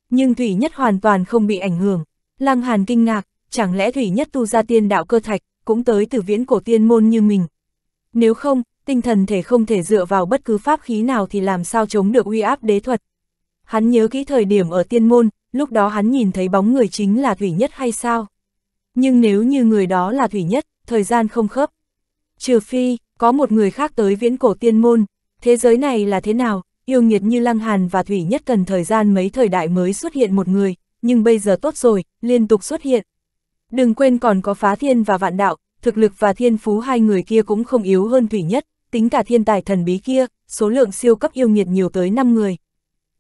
[SPEAKER 1] Nhưng Thủy Nhất hoàn toàn không bị ảnh hưởng. Lăng Hàn kinh ngạc, chẳng lẽ Thủy Nhất tu ra tiên đạo cơ thạch, cũng tới từ viễn cổ tiên môn như mình. Nếu không, tinh thần thể không thể dựa vào bất cứ pháp khí nào thì làm sao chống được uy áp đế thuật. Hắn nhớ kỹ thời điểm ở tiên môn, lúc đó hắn nhìn thấy bóng người chính là Thủy Nhất hay sao? Nhưng nếu như người đó là Thủy Nhất, thời gian không khớp. Trừ phi, có một người khác tới viễn cổ tiên môn, thế giới này là thế nào, yêu nghiệt như Lăng Hàn và Thủy Nhất cần thời gian mấy thời đại mới xuất hiện một người, nhưng bây giờ tốt rồi, liên tục xuất hiện. Đừng quên còn có phá thiên và vạn đạo, thực lực và thiên phú hai người kia cũng không yếu hơn Thủy Nhất, tính cả thiên tài thần bí kia, số lượng siêu cấp yêu nghiệt nhiều tới 5 người.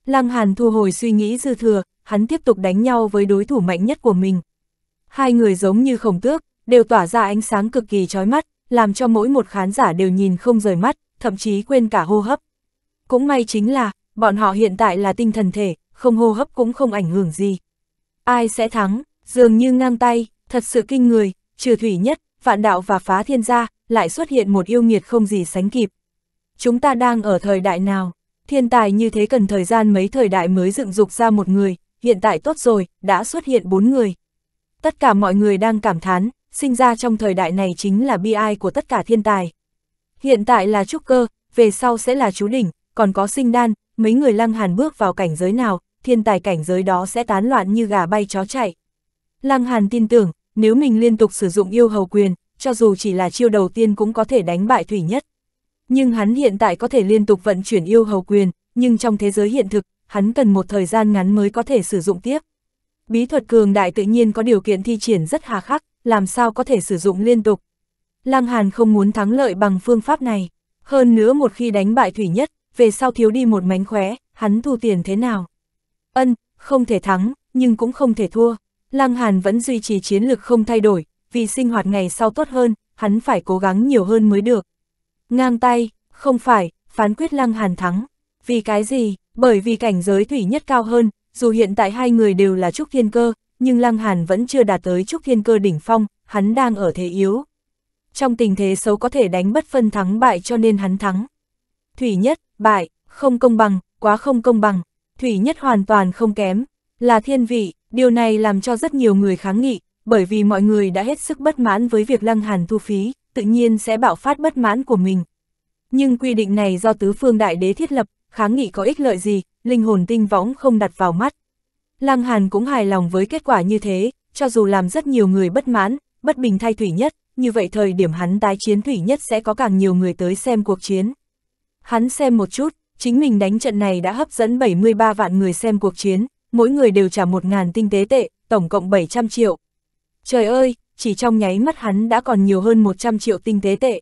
[SPEAKER 1] Lăng Hàn thu hồi suy nghĩ dư thừa, hắn tiếp tục đánh nhau với đối thủ mạnh nhất của mình. Hai người giống như khổng tước, đều tỏa ra ánh sáng cực kỳ chói mắt, làm cho mỗi một khán giả đều nhìn không rời mắt, thậm chí quên cả hô hấp. Cũng may chính là, bọn họ hiện tại là tinh thần thể, không hô hấp cũng không ảnh hưởng gì. Ai sẽ thắng, dường như ngang tay, thật sự kinh người, trừ thủy nhất, vạn đạo và phá thiên gia, lại xuất hiện một yêu nghiệt không gì sánh kịp. Chúng ta đang ở thời đại nào? Thiên tài như thế cần thời gian mấy thời đại mới dựng dục ra một người, hiện tại tốt rồi, đã xuất hiện bốn người. Tất cả mọi người đang cảm thán, sinh ra trong thời đại này chính là bi ai của tất cả thiên tài. Hiện tại là trúc cơ, về sau sẽ là chú đỉnh, còn có sinh đan, mấy người lăng hàn bước vào cảnh giới nào, thiên tài cảnh giới đó sẽ tán loạn như gà bay chó chạy. Lăng hàn tin tưởng, nếu mình liên tục sử dụng yêu hầu quyền, cho dù chỉ là chiêu đầu tiên cũng có thể đánh bại thủy nhất. Nhưng hắn hiện tại có thể liên tục vận chuyển yêu hầu quyền, nhưng trong thế giới hiện thực, hắn cần một thời gian ngắn mới có thể sử dụng tiếp. Bí thuật cường đại tự nhiên có điều kiện thi triển rất hà khắc, làm sao có thể sử dụng liên tục. Lăng Hàn không muốn thắng lợi bằng phương pháp này. Hơn nữa một khi đánh bại Thủy Nhất, về sau thiếu đi một mánh khóe, hắn thu tiền thế nào. Ân, không thể thắng, nhưng cũng không thể thua. Lăng Hàn vẫn duy trì chiến lược không thay đổi, vì sinh hoạt ngày sau tốt hơn, hắn phải cố gắng nhiều hơn mới được. Ngang tay, không phải, phán quyết Lăng Hàn thắng. Vì cái gì? Bởi vì cảnh giới thủy nhất cao hơn, dù hiện tại hai người đều là Trúc Thiên Cơ, nhưng Lăng Hàn vẫn chưa đạt tới Trúc Thiên Cơ đỉnh phong, hắn đang ở thế yếu. Trong tình thế xấu có thể đánh bất phân thắng bại cho nên hắn thắng. Thủy nhất, bại, không công bằng, quá không công bằng, Thủy Nhất hoàn toàn không kém, là thiên vị, điều này làm cho rất nhiều người kháng nghị, bởi vì mọi người đã hết sức bất mãn với việc Lăng Hàn thu phí, tự nhiên sẽ bạo phát bất mãn của mình. Nhưng quy định này do tứ phương đại đế thiết lập, kháng nghị có ích lợi gì, linh hồn tinh võng không đặt vào mắt. Lăng Hàn cũng hài lòng với kết quả như thế, cho dù làm rất nhiều người bất mãn, bất bình thay Thủy Nhất, như vậy thời điểm hắn tái chiến Thủy Nhất sẽ có càng nhiều người tới xem cuộc chiến. Hắn xem một chút, chính mình đánh trận này đã hấp dẫn 73 vạn người xem cuộc chiến, mỗi người đều trả 1.000 tinh tế tệ, tổng cộng 700 triệu. Trời ơi, chỉ trong nháy mắt hắn đã còn nhiều hơn 100 triệu tinh tế tệ.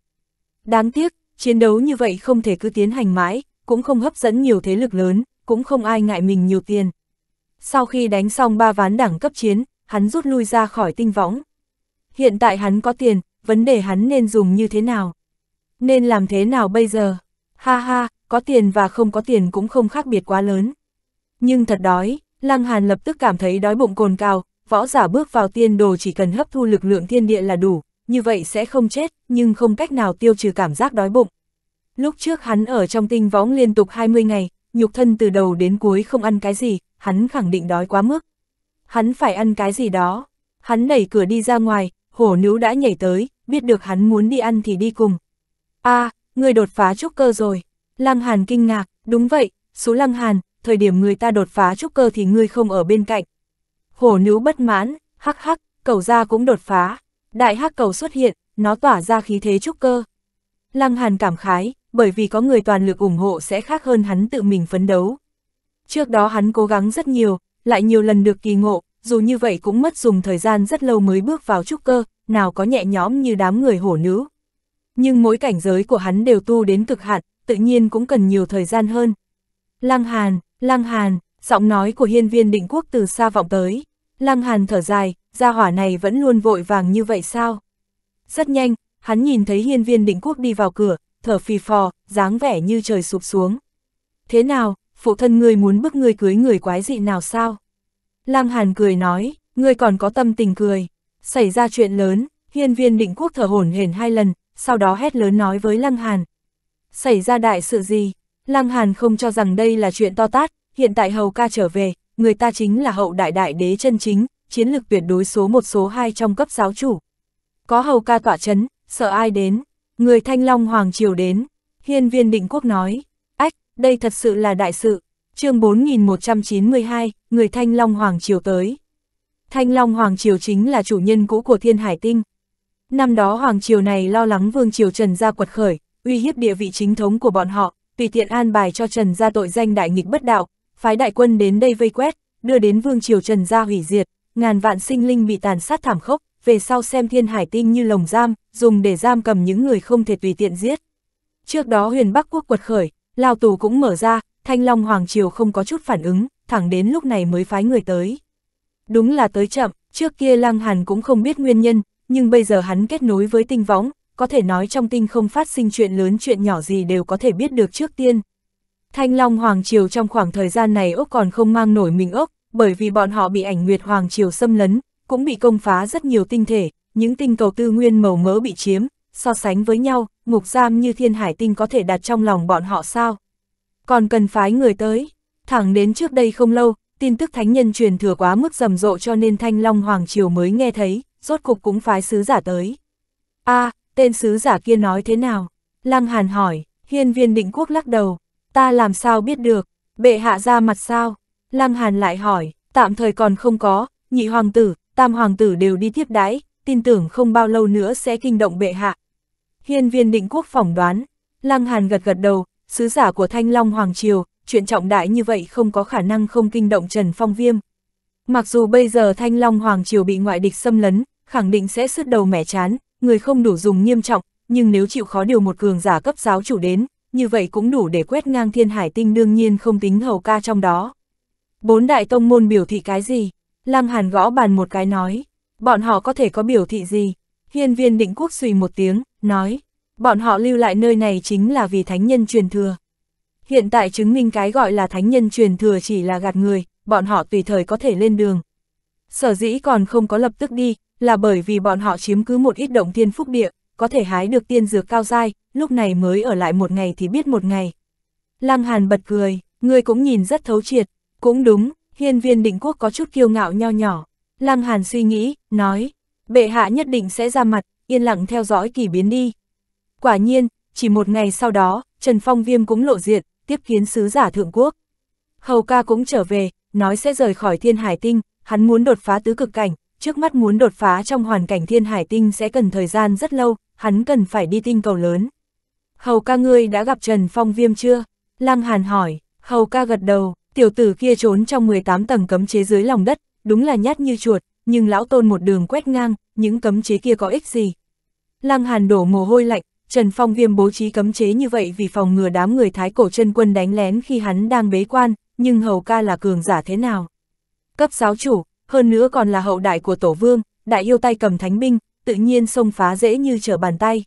[SPEAKER 1] Đáng tiếc, chiến đấu như vậy không thể cứ tiến hành mãi, cũng không hấp dẫn nhiều thế lực lớn, cũng không ai ngại mình nhiều tiền. Sau khi đánh xong ba ván đẳng cấp chiến, hắn rút lui ra khỏi tinh võng. Hiện tại hắn có tiền, vấn đề hắn nên dùng như thế nào? Nên làm thế nào bây giờ? Ha ha, có tiền và không có tiền cũng không khác biệt quá lớn. Nhưng thật đói, Lăng Hàn lập tức cảm thấy đói bụng cồn cao, võ giả bước vào tiên đồ chỉ cần hấp thu lực lượng thiên địa là đủ, như vậy sẽ không chết, nhưng không cách nào tiêu trừ cảm giác đói bụng. Lúc trước hắn ở trong tinh võng liên tục 20 ngày, nhục thân từ đầu đến cuối không ăn cái gì, hắn khẳng định đói quá mức. Hắn phải ăn cái gì đó. Hắn đẩy cửa đi ra ngoài, hổ nữ đã nhảy tới, biết được hắn muốn đi ăn thì đi cùng. a à, người đột phá trúc cơ rồi. Lăng Hàn kinh ngạc, đúng vậy, số Lăng Hàn, thời điểm người ta đột phá trúc cơ thì ngươi không ở bên cạnh. Hổ nữ bất mãn, hắc hắc, cầu ra cũng đột phá. Đại hắc cầu xuất hiện, nó tỏa ra khí thế trúc cơ. Lăng Hàn cảm khái, bởi vì có người toàn lực ủng hộ sẽ khác hơn hắn tự mình phấn đấu. Trước đó hắn cố gắng rất nhiều, lại nhiều lần được kỳ ngộ, dù như vậy cũng mất dùng thời gian rất lâu mới bước vào trúc cơ, nào có nhẹ nhõm như đám người hổ nữ. Nhưng mỗi cảnh giới của hắn đều tu đến cực hạn, tự nhiên cũng cần nhiều thời gian hơn. Lăng Hàn, Lăng Hàn, giọng nói của hiên viên định quốc từ xa vọng tới. Lăng Hàn thở dài, gia hỏa này vẫn luôn vội vàng như vậy sao? Rất nhanh, hắn nhìn thấy hiên viên định quốc đi vào cửa, thở phì phò, dáng vẻ như trời sụp xuống. Thế nào, phụ thân ngươi muốn bức ngươi cưới người quái dị nào sao? Lăng Hàn cười nói, ngươi còn có tâm tình cười. Xảy ra chuyện lớn, hiên viên định quốc thở hổn hển hai lần, sau đó hét lớn nói với Lăng Hàn. Xảy ra đại sự gì? Lăng Hàn không cho rằng đây là chuyện to tát, hiện tại hầu ca trở về, người ta chính là hậu đại đại đế chân chính, chiến lược tuyệt đối số một số hai trong cấp giáo chủ. Có hầu ca tỏa chấn, sợ ai đến, người thanh long hoàng triều đến, hiên viên định quốc nói, ách, đây thật sự là đại sự, chương 4192, người thanh long hoàng triều tới. Thanh long hoàng triều chính là chủ nhân cũ của thiên hải tinh, Năm đó Hoàng Triều này lo lắng Vương Triều Trần gia quật khởi, uy hiếp địa vị chính thống của bọn họ, tùy tiện an bài cho Trần gia tội danh đại nghịch bất đạo, phái đại quân đến đây vây quét, đưa đến Vương Triều Trần gia hủy diệt, ngàn vạn sinh linh bị tàn sát thảm khốc, về sau xem thiên hải tinh như lồng giam, dùng để giam cầm những người không thể tùy tiện giết. Trước đó huyền Bắc Quốc quật khởi, lao tù cũng mở ra, Thanh Long Hoàng Triều không có chút phản ứng, thẳng đến lúc này mới phái người tới. Đúng là tới chậm, trước kia Lăng Hàn cũng không biết nguyên nhân, nhưng bây giờ hắn kết nối với tinh võng, có thể nói trong tinh không phát sinh chuyện lớn chuyện nhỏ gì đều có thể biết được trước tiên. Thanh Long Hoàng Triều trong khoảng thời gian này ốc còn không mang nổi mình ốc, bởi vì bọn họ bị ảnh Nguyệt Hoàng Triều xâm lấn, cũng bị công phá rất nhiều tinh thể, những tinh cầu tư nguyên màu mỡ bị chiếm, so sánh với nhau, ngục giam như thiên hải tinh có thể đặt trong lòng bọn họ sao. Còn cần phái người tới, thẳng đến trước đây không lâu, tin tức thánh nhân truyền thừa quá mức rầm rộ cho nên Thanh Long Hoàng Triều mới nghe thấy, rốt cục cũng phái sứ giả tới. a à, tên sứ giả kia nói thế nào? Lăng Hàn hỏi, hiên viên định quốc lắc đầu, ta làm sao biết được, bệ hạ ra mặt sao? Lăng Hàn lại hỏi, tạm thời còn không có, nhị hoàng tử, tam hoàng tử đều đi tiếp đái, tin tưởng không bao lâu nữa sẽ kinh động bệ hạ. Hiên viên định quốc phỏng đoán, Lăng Hàn gật gật đầu, sứ giả của Thanh Long Hoàng Triều, chuyện trọng đại như vậy không có khả năng không kinh động Trần Phong Viêm. Mặc dù bây giờ Thanh Long Hoàng Triều bị ngoại địch xâm lấn, khẳng định sẽ sứt đầu mẻ chán, người không đủ dùng nghiêm trọng, nhưng nếu chịu khó điều một cường giả cấp giáo chủ đến, như vậy cũng đủ để quét ngang thiên hải tinh đương nhiên không tính hầu ca trong đó. Bốn đại tông môn biểu thị cái gì? Lăng Hàn gõ bàn một cái nói, bọn họ có thể có biểu thị gì? Hiên viên định quốc suy một tiếng, nói, bọn họ lưu lại nơi này chính là vì thánh nhân truyền thừa. Hiện tại chứng minh cái gọi là thánh nhân truyền thừa chỉ là gạt người, bọn họ tùy thời có thể lên đường. Sở dĩ còn không có lập tức đi, là bởi vì bọn họ chiếm cứ một ít động tiên phúc địa, có thể hái được tiên dược cao dai, lúc này mới ở lại một ngày thì biết một ngày. Lăng Hàn bật cười, người cũng nhìn rất thấu triệt, cũng đúng, hiên viên định quốc có chút kiêu ngạo nho nhỏ. Lăng Hàn suy nghĩ, nói, bệ hạ nhất định sẽ ra mặt, yên lặng theo dõi kỳ biến đi. Quả nhiên, chỉ một ngày sau đó, Trần Phong Viêm cũng lộ diện, tiếp kiến sứ giả Thượng Quốc. Hầu ca cũng trở về, nói sẽ rời khỏi thiên hải tinh, hắn muốn đột phá tứ cực cảnh, trước mắt muốn đột phá trong hoàn cảnh thiên hải tinh sẽ cần thời gian rất lâu, hắn cần phải đi tinh cầu lớn. Hầu ca ngươi đã gặp Trần Phong Viêm chưa? Lăng Hàn hỏi, hầu ca gật đầu, tiểu tử kia trốn trong 18 tầng cấm chế dưới lòng đất, đúng là nhát như chuột, nhưng lão tôn một đường quét ngang, những cấm chế kia có ích gì? Lăng Hàn đổ mồ hôi lạnh, Trần Phong Viêm bố trí cấm chế như vậy vì phòng ngừa đám người thái cổ chân quân đánh lén khi hắn đang bế quan, nhưng hầu ca là cường giả thế nào? Cấp giáo chủ, hơn nữa còn là hậu đại của Tổ Vương, đại yêu tay cầm thánh binh, tự nhiên xông phá dễ như trở bàn tay.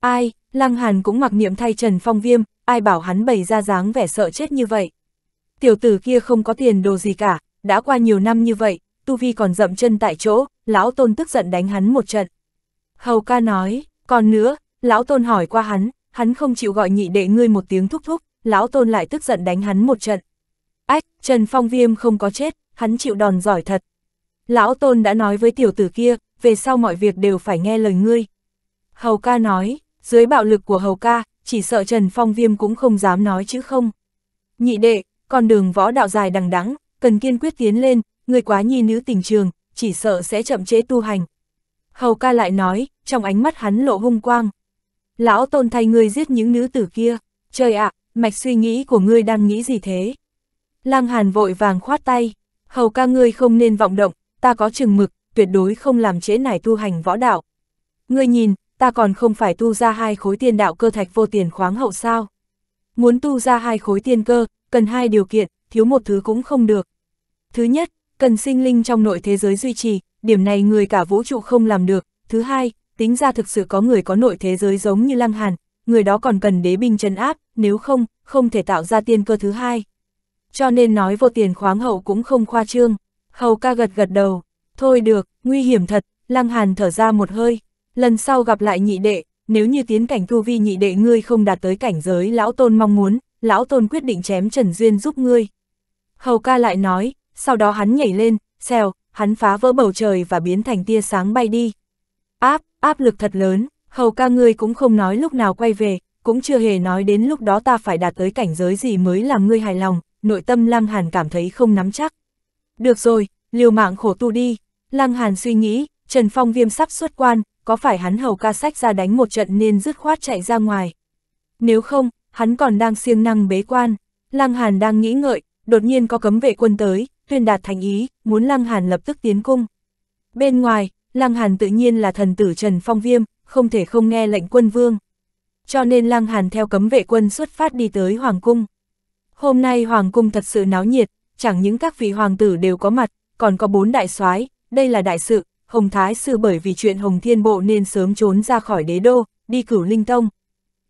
[SPEAKER 1] Ai, Lăng Hàn cũng mặc niệm thay Trần Phong Viêm, ai bảo hắn bày ra dáng vẻ sợ chết như vậy. Tiểu tử kia không có tiền đồ gì cả, đã qua nhiều năm như vậy, Tu Vi còn dậm chân tại chỗ, lão tôn tức giận đánh hắn một trận. Hầu ca nói, còn nữa, lão tôn hỏi qua hắn, hắn không chịu gọi nhị đệ ngươi một tiếng thúc thúc, lão tôn lại tức giận đánh hắn một trận. Ách, Trần Phong Viêm không có chết, hắn chịu đòn giỏi thật, Lão Tôn đã nói với tiểu tử kia, về sau mọi việc đều phải nghe lời ngươi. Hầu ca nói, dưới bạo lực của hầu ca, chỉ sợ Trần Phong Viêm cũng không dám nói chứ không. Nhị đệ, con đường võ đạo dài đằng đẵng cần kiên quyết tiến lên, người quá nhi nữ tình trường, chỉ sợ sẽ chậm chế tu hành. Hầu ca lại nói, trong ánh mắt hắn lộ hung quang. Lão Tôn thay ngươi giết những nữ tử kia, trời ạ, mạch suy nghĩ của ngươi đang nghĩ gì thế? Lang Hàn vội vàng khoát tay, hầu ca ngươi không nên vọng động, ta có chừng mực, tuyệt đối không làm trễ nải tu hành võ đạo. Ngươi nhìn, ta còn không phải tu ra hai khối tiên đạo cơ thạch vô tiền khoáng hậu sao. Muốn tu ra hai khối tiên cơ, cần hai điều kiện, thiếu một thứ cũng không được. Thứ nhất, cần sinh linh trong nội thế giới duy trì, điểm này người cả vũ trụ không làm được. Thứ hai, tính ra thực sự có người có nội thế giới giống như Lăng Hàn, người đó còn cần đế binh trấn áp, nếu không, không thể tạo ra tiên cơ thứ hai. Cho nên nói vô tiền khoáng hậu cũng không khoa trương. Hầu ca gật gật đầu, thôi được, nguy hiểm thật, Lăng Hàn thở ra một hơi, lần sau gặp lại nhị đệ, nếu như tiến cảnh tu vi nhị đệ ngươi không đạt tới cảnh giới lão tôn mong muốn, lão tôn quyết định chém Trần Duyên giúp ngươi. Hầu ca lại nói, sau đó hắn nhảy lên, xèo, hắn phá vỡ bầu trời và biến thành tia sáng bay đi. Áp, áp lực thật lớn, hầu ca ngươi cũng không nói lúc nào quay về, cũng chưa hề nói đến lúc đó ta phải đạt tới cảnh giới gì mới làm ngươi hài lòng, nội tâm Lăng Hàn cảm thấy không nắm chắc. Được rồi, liều mạng khổ tu đi. Lăng Hàn suy nghĩ, Trần Phong Viêm sắp xuất quan, có phải hắn hầu ca sách ra đánh một trận nên dứt khoát chạy ra ngoài. Nếu không, hắn còn đang siêng năng bế quan. Lăng Hàn đang nghĩ ngợi, đột nhiên có cấm vệ quân tới, tuyên đạt thành ý, muốn Lăng Hàn lập tức tiến cung. Bên ngoài, Lăng Hàn tự nhiên là thần tử Trần Phong Viêm, không thể không nghe lệnh quân vương. Cho nên Lăng Hàn theo cấm vệ quân xuất phát đi tới Hoàng Cung. Hôm nay Hoàng Cung thật sự náo nhiệt, chẳng những các vị hoàng tử đều có mặt, còn có bốn đại soái, đây là đại sự, Hồng Thái Sư bởi vì chuyện Hồng Thiên Bộ nên sớm trốn ra khỏi đế đô, đi cửu linh tông.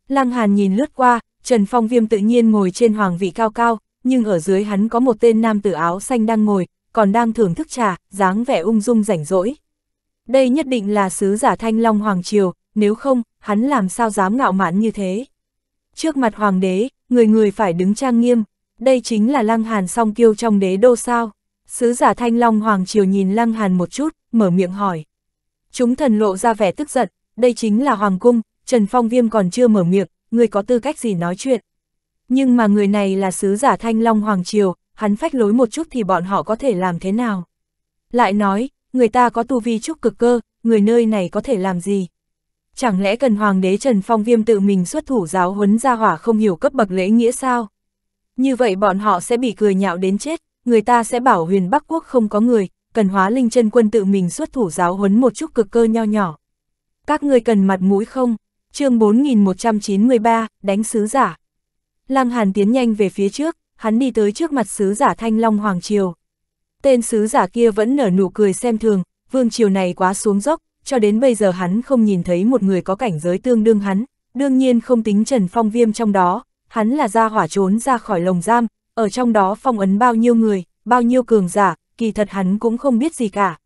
[SPEAKER 1] Lăng Hàn nhìn lướt qua, Trần Phong Viêm tự nhiên ngồi trên hoàng vị cao cao, nhưng ở dưới hắn có một tên nam tử áo xanh đang ngồi, còn đang thưởng thức trà, dáng vẻ ung dung rảnh rỗi. Đây nhất định là sứ giả Thanh Long Hoàng Triều, nếu không, hắn làm sao dám ngạo mạn như thế. Trước mặt hoàng đế, người người phải đứng trang nghiêm, đây chính là Lăng Hàn song kiêu trong đế đô sao? Sứ giả Thanh Long Hoàng Triều nhìn Lăng Hàn một chút, mở miệng hỏi. Chúng thần lộ ra vẻ tức giận, đây chính là Hoàng Cung, Trần Phong Viêm còn chưa mở miệng, người có tư cách gì nói chuyện. Nhưng mà người này là sứ giả Thanh Long Hoàng Triều, hắn phách lối một chút thì bọn họ có thể làm thế nào? Lại nói, người ta có tu vi trúc cực cơ, người nơi này có thể làm gì? Chẳng lẽ cần Hoàng đế Trần Phong Viêm tự mình xuất thủ giáo huấn ra hỏa không hiểu cấp bậc lễ nghĩa sao? Như vậy bọn họ sẽ bị cười nhạo đến chết, người ta sẽ bảo huyền Bắc Quốc không có người, cần hóa linh chân quân tự mình xuất thủ giáo huấn một chút cực cơ nho nhỏ. Các ngươi cần mặt mũi không? chương 4193, đánh sứ giả. Lăng Hàn tiến nhanh về phía trước, hắn đi tới trước mặt sứ giả Thanh Long Hoàng Triều. Tên sứ giả kia vẫn nở nụ cười xem thường, vương triều này quá xuống dốc, cho đến bây giờ hắn không nhìn thấy một người có cảnh giới tương đương hắn, đương nhiên không tính Trần Phong Viêm trong đó, hắn là ra hỏa trốn ra khỏi lồng giam, ở trong đó phong ấn bao nhiêu người, bao nhiêu cường giả, kỳ thật hắn cũng không biết gì cả.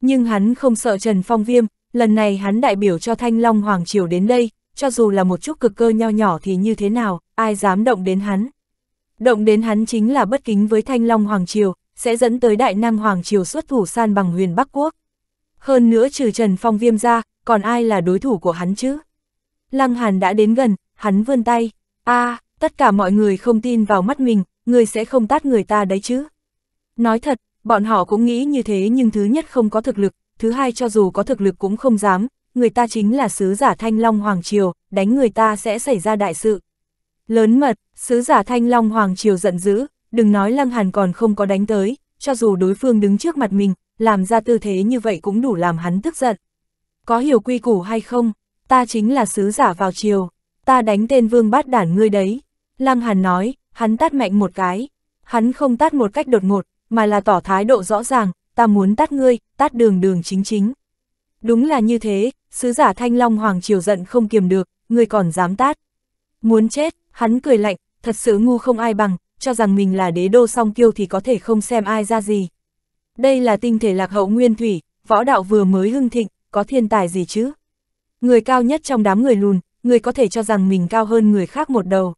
[SPEAKER 1] Nhưng hắn không sợ Trần Phong Viêm, lần này hắn đại biểu cho Thanh Long Hoàng Triều đến đây, cho dù là một chút cực cơ nho nhỏ thì như thế nào, ai dám động đến hắn. Động đến hắn chính là bất kính với Thanh Long Hoàng Triều, sẽ dẫn tới Đại Nam Hoàng Triều xuất thủ san bằng huyền Bắc Quốc. Hơn nữa trừ Trần Phong Viêm ra, còn ai là đối thủ của hắn chứ? Lăng Hàn đã đến gần, hắn vươn tay a à, tất cả mọi người không tin vào mắt mình, người sẽ không tát người ta đấy chứ. Nói thật, bọn họ cũng nghĩ như thế nhưng thứ nhất không có thực lực, thứ hai cho dù có thực lực cũng không dám, người ta chính là sứ giả Thanh Long Hoàng Triều, đánh người ta sẽ xảy ra đại sự. Lớn mật, sứ giả Thanh Long Hoàng Triều giận dữ, đừng nói Lăng Hàn còn không có đánh tới, cho dù đối phương đứng trước mặt mình, làm ra tư thế như vậy cũng đủ làm hắn tức giận. Có hiểu quy củ hay không, ta chính là sứ giả vào triều ta đánh tên vương bát đản ngươi đấy. Lăng Hàn nói, hắn tát mạnh một cái. Hắn không tát một cách đột ngột, mà là tỏ thái độ rõ ràng, ta muốn tát ngươi, tát đường đường chính chính. Đúng là như thế, sứ giả Thanh Long Hoàng Triều giận không kiềm được, ngươi còn dám tát. Muốn chết, hắn cười lạnh, thật sự ngu không ai bằng, cho rằng mình là đế đô song kiêu thì có thể không xem ai ra gì. Đây là tinh thể lạc hậu nguyên thủy, võ đạo vừa mới hưng thịnh, có thiên tài gì chứ? Người cao nhất trong đám người lùn, người có thể cho rằng mình cao hơn người khác một đầu.